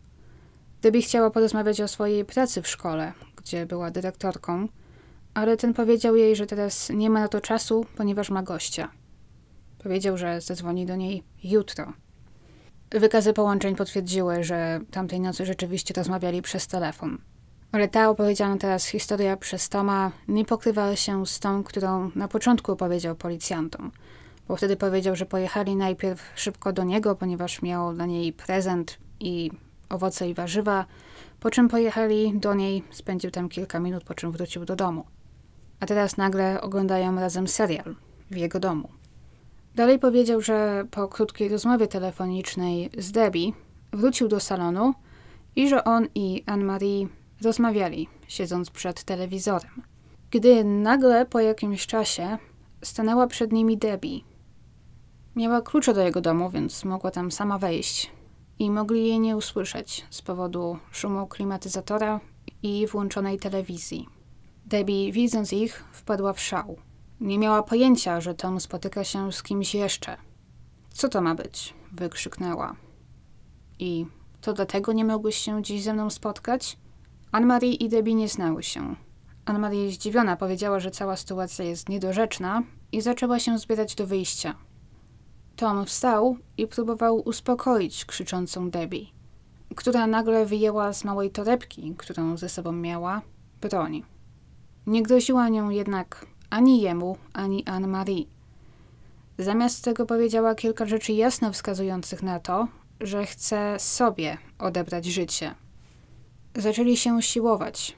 Debbie chciała porozmawiać o swojej pracy w szkole, gdzie była dyrektorką – ale ten powiedział jej, że teraz nie ma na to czasu, ponieważ ma gościa. Powiedział, że zadzwoni do niej jutro. Wykazy połączeń potwierdziły, że tamtej nocy rzeczywiście rozmawiali przez telefon. Ale ta opowiedziana teraz historia przez Toma nie pokrywała się z tą, którą na początku opowiedział policjantom. Bo wtedy powiedział, że pojechali najpierw szybko do niego, ponieważ miał dla niej prezent i owoce i warzywa, po czym pojechali do niej, spędził tam kilka minut, po czym wrócił do domu a teraz nagle oglądają razem serial w jego domu. Dalej powiedział, że po krótkiej rozmowie telefonicznej z Debbie wrócił do salonu i że on i Anne-Marie rozmawiali, siedząc przed telewizorem. Gdy nagle po jakimś czasie stanęła przed nimi Debbie. Miała klucze do jego domu, więc mogła tam sama wejść i mogli jej nie usłyszeć z powodu szumu klimatyzatora i włączonej telewizji. Debbie, widząc ich, wpadła w szał. Nie miała pojęcia, że Tom spotyka się z kimś jeszcze. Co to ma być? wykrzyknęła. I to dlatego nie mogłeś się dziś ze mną spotkać? Anne-Marie i Debbie nie znały się. Anne-Marie zdziwiona powiedziała, że cała sytuacja jest niedorzeczna i zaczęła się zbierać do wyjścia. Tom wstał i próbował uspokoić krzyczącą Debbie, która nagle wyjęła z małej torebki, którą ze sobą miała, broń. Nie groziła nią jednak ani jemu, ani Anne-Marie. Zamiast tego powiedziała kilka rzeczy jasno wskazujących na to, że chce sobie odebrać życie. Zaczęli się siłować.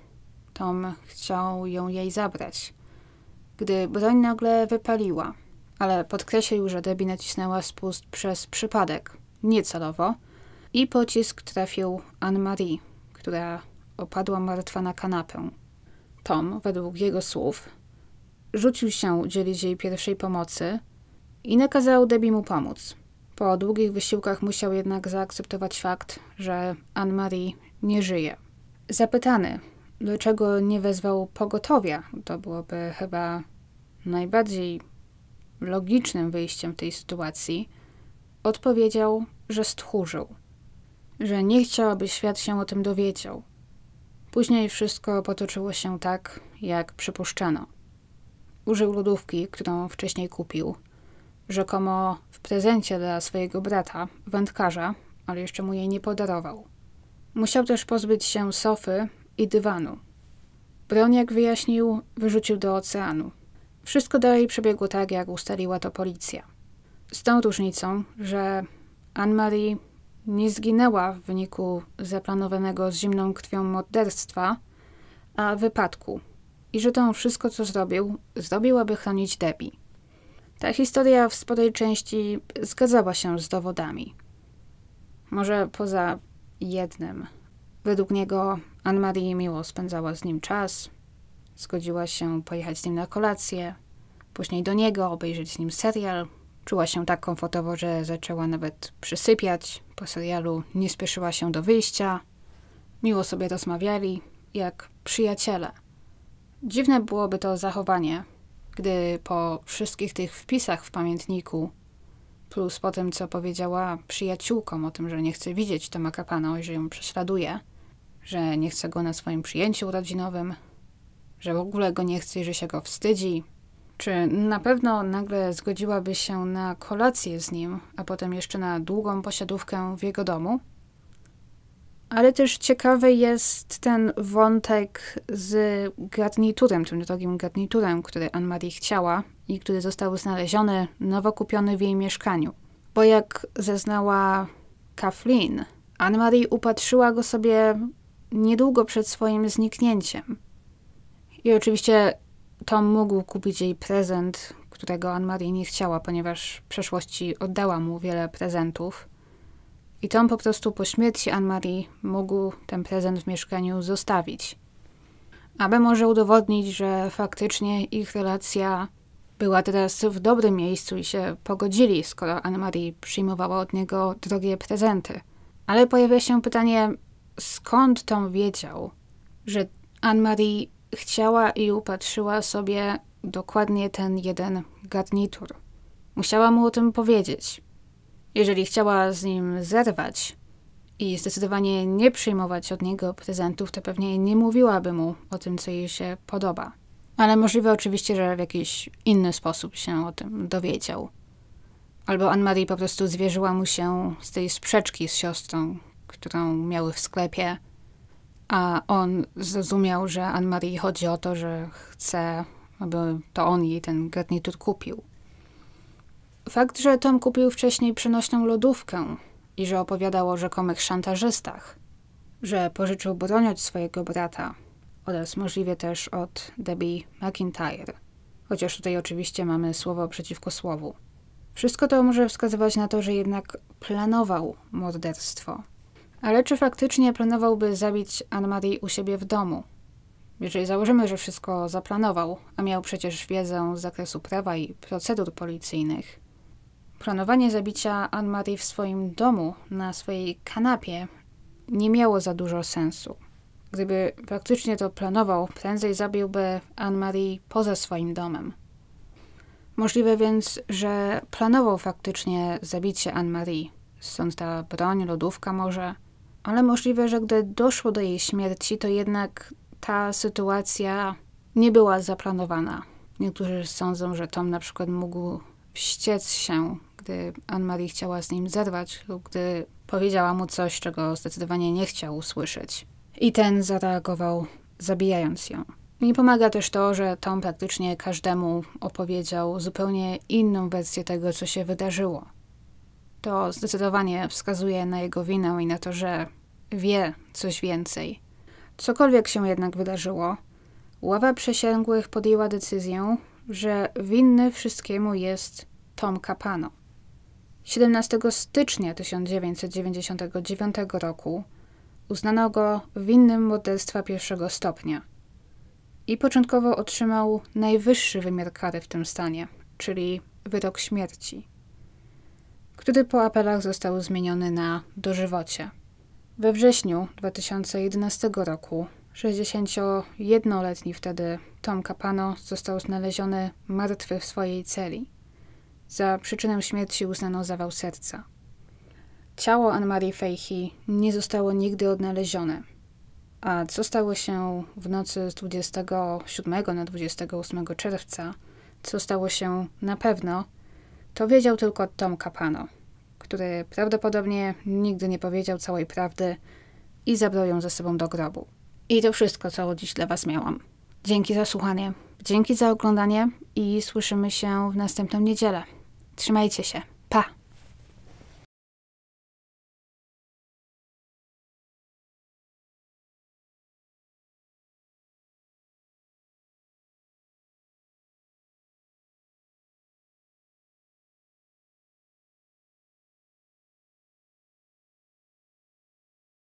Tom chciał ją jej zabrać. Gdy broń nagle wypaliła, ale podkreślił, że Debbie nacisnęła spust przez przypadek, niecelowo, i pocisk trafił Anne-Marie, która opadła martwa na kanapę. Tom, według jego słów, rzucił się udzielić jej pierwszej pomocy i nakazał Debbie mu pomóc. Po długich wysiłkach musiał jednak zaakceptować fakt, że Anne-Marie nie żyje. Zapytany, dlaczego nie wezwał pogotowia, to byłoby chyba najbardziej logicznym wyjściem tej sytuacji, odpowiedział, że stchórzył, że nie chciał, aby świat się o tym dowiedział, Później wszystko potoczyło się tak, jak przypuszczano. Użył lodówki, którą wcześniej kupił, rzekomo w prezencie dla swojego brata, wędkarza, ale jeszcze mu jej nie podarował. Musiał też pozbyć się sofy i dywanu. Broń, jak wyjaśnił, wyrzucił do oceanu. Wszystko dalej przebiegło tak, jak ustaliła to policja. Z tą różnicą, że Anne-Marie nie zginęła w wyniku zaplanowanego z zimną krwią morderstwa, a wypadku. I że to wszystko, co zrobił, zrobił, aby chronić Debbie. Ta historia w sporej części zgadzała się z dowodami. Może poza jednym. Według niego Anne-Marie miło spędzała z nim czas, zgodziła się pojechać z nim na kolację, później do niego obejrzeć z nim serial, Czuła się tak komfortowo, że zaczęła nawet przysypiać po serialu, nie spieszyła się do wyjścia. Miło sobie rozmawiali, jak przyjaciele. Dziwne byłoby to zachowanie, gdy po wszystkich tych wpisach w pamiętniku, plus po tym, co powiedziała przyjaciółkom o tym, że nie chce widzieć Tomaka Pana, że ją prześladuje, że nie chce go na swoim przyjęciu urodzinowym, że w ogóle go nie chce i że się go wstydzi, czy na pewno nagle zgodziłaby się na kolację z nim, a potem jeszcze na długą posiadówkę w jego domu? Ale też ciekawy jest ten wątek z garniturem, tym drogim garniturem, który Anne-Marie chciała i który został znaleziony, nowo kupiony w jej mieszkaniu. Bo jak zeznała Kathleen, Anne-Marie upatrzyła go sobie niedługo przed swoim zniknięciem. I oczywiście Tom mógł kupić jej prezent, którego Anne-Marie nie chciała, ponieważ w przeszłości oddała mu wiele prezentów. I Tom po prostu po śmierci Anne-Marie mógł ten prezent w mieszkaniu zostawić. Aby może udowodnić, że faktycznie ich relacja była teraz w dobrym miejscu i się pogodzili, skoro Anne-Marie przyjmowała od niego drogie prezenty. Ale pojawia się pytanie, skąd Tom wiedział, że Anne-Marie chciała i upatrzyła sobie dokładnie ten jeden garnitur. Musiała mu o tym powiedzieć. Jeżeli chciała z nim zerwać i zdecydowanie nie przyjmować od niego prezentów, to pewnie nie mówiłaby mu o tym, co jej się podoba. Ale możliwe oczywiście, że w jakiś inny sposób się o tym dowiedział. Albo Anne-Marie po prostu zwierzyła mu się z tej sprzeczki z siostrą, którą miały w sklepie – a on zrozumiał, że Anne-Marie chodzi o to, że chce, aby to on jej ten garnitur kupił. Fakt, że Tom kupił wcześniej przenośną lodówkę i że opowiadał o rzekomych szantażystach, że pożyczył broń od swojego brata oraz możliwie też od Debbie McIntyre, chociaż tutaj oczywiście mamy słowo przeciwko słowu. Wszystko to może wskazywać na to, że jednak planował morderstwo ale czy faktycznie planowałby zabić Anne-Marie u siebie w domu? Jeżeli założymy, że wszystko zaplanował, a miał przecież wiedzę z zakresu prawa i procedur policyjnych, planowanie zabicia Anne-Marie w swoim domu, na swojej kanapie, nie miało za dużo sensu. Gdyby faktycznie to planował, prędzej zabiłby Anne-Marie poza swoim domem. Możliwe więc, że planował faktycznie zabicie Anne-Marie. Stąd ta broń, lodówka może ale możliwe, że gdy doszło do jej śmierci, to jednak ta sytuacja nie była zaplanowana. Niektórzy sądzą, że Tom na przykład mógł wściec się, gdy Anne-Marie chciała z nim zerwać lub gdy powiedziała mu coś, czego zdecydowanie nie chciał usłyszeć. I ten zareagował zabijając ją. Nie pomaga też to, że Tom praktycznie każdemu opowiedział zupełnie inną wersję tego, co się wydarzyło to zdecydowanie wskazuje na jego winę i na to, że wie coś więcej. Cokolwiek się jednak wydarzyło, ława przysięgłych podjęła decyzję, że winny wszystkiemu jest Tom Capano. 17 stycznia 1999 roku uznano go winnym morderstwa pierwszego stopnia i początkowo otrzymał najwyższy wymiar kary w tym stanie, czyli wyrok śmierci który po apelach został zmieniony na dożywocie. We wrześniu 2011 roku 61-letni wtedy Tom Capano został znaleziony martwy w swojej celi. Za przyczynę śmierci uznano zawał serca. Ciało Anne-Marie Fejchi nie zostało nigdy odnalezione. A co stało się w nocy z 27 na 28 czerwca, co stało się na pewno, to wiedział tylko Tom Capano, który prawdopodobnie nigdy nie powiedział całej prawdy i zabrał ją ze sobą do grobu. I to wszystko, co dziś dla Was miałam. Dzięki za słuchanie, dzięki za oglądanie i słyszymy się w następną niedzielę. Trzymajcie się. Pa!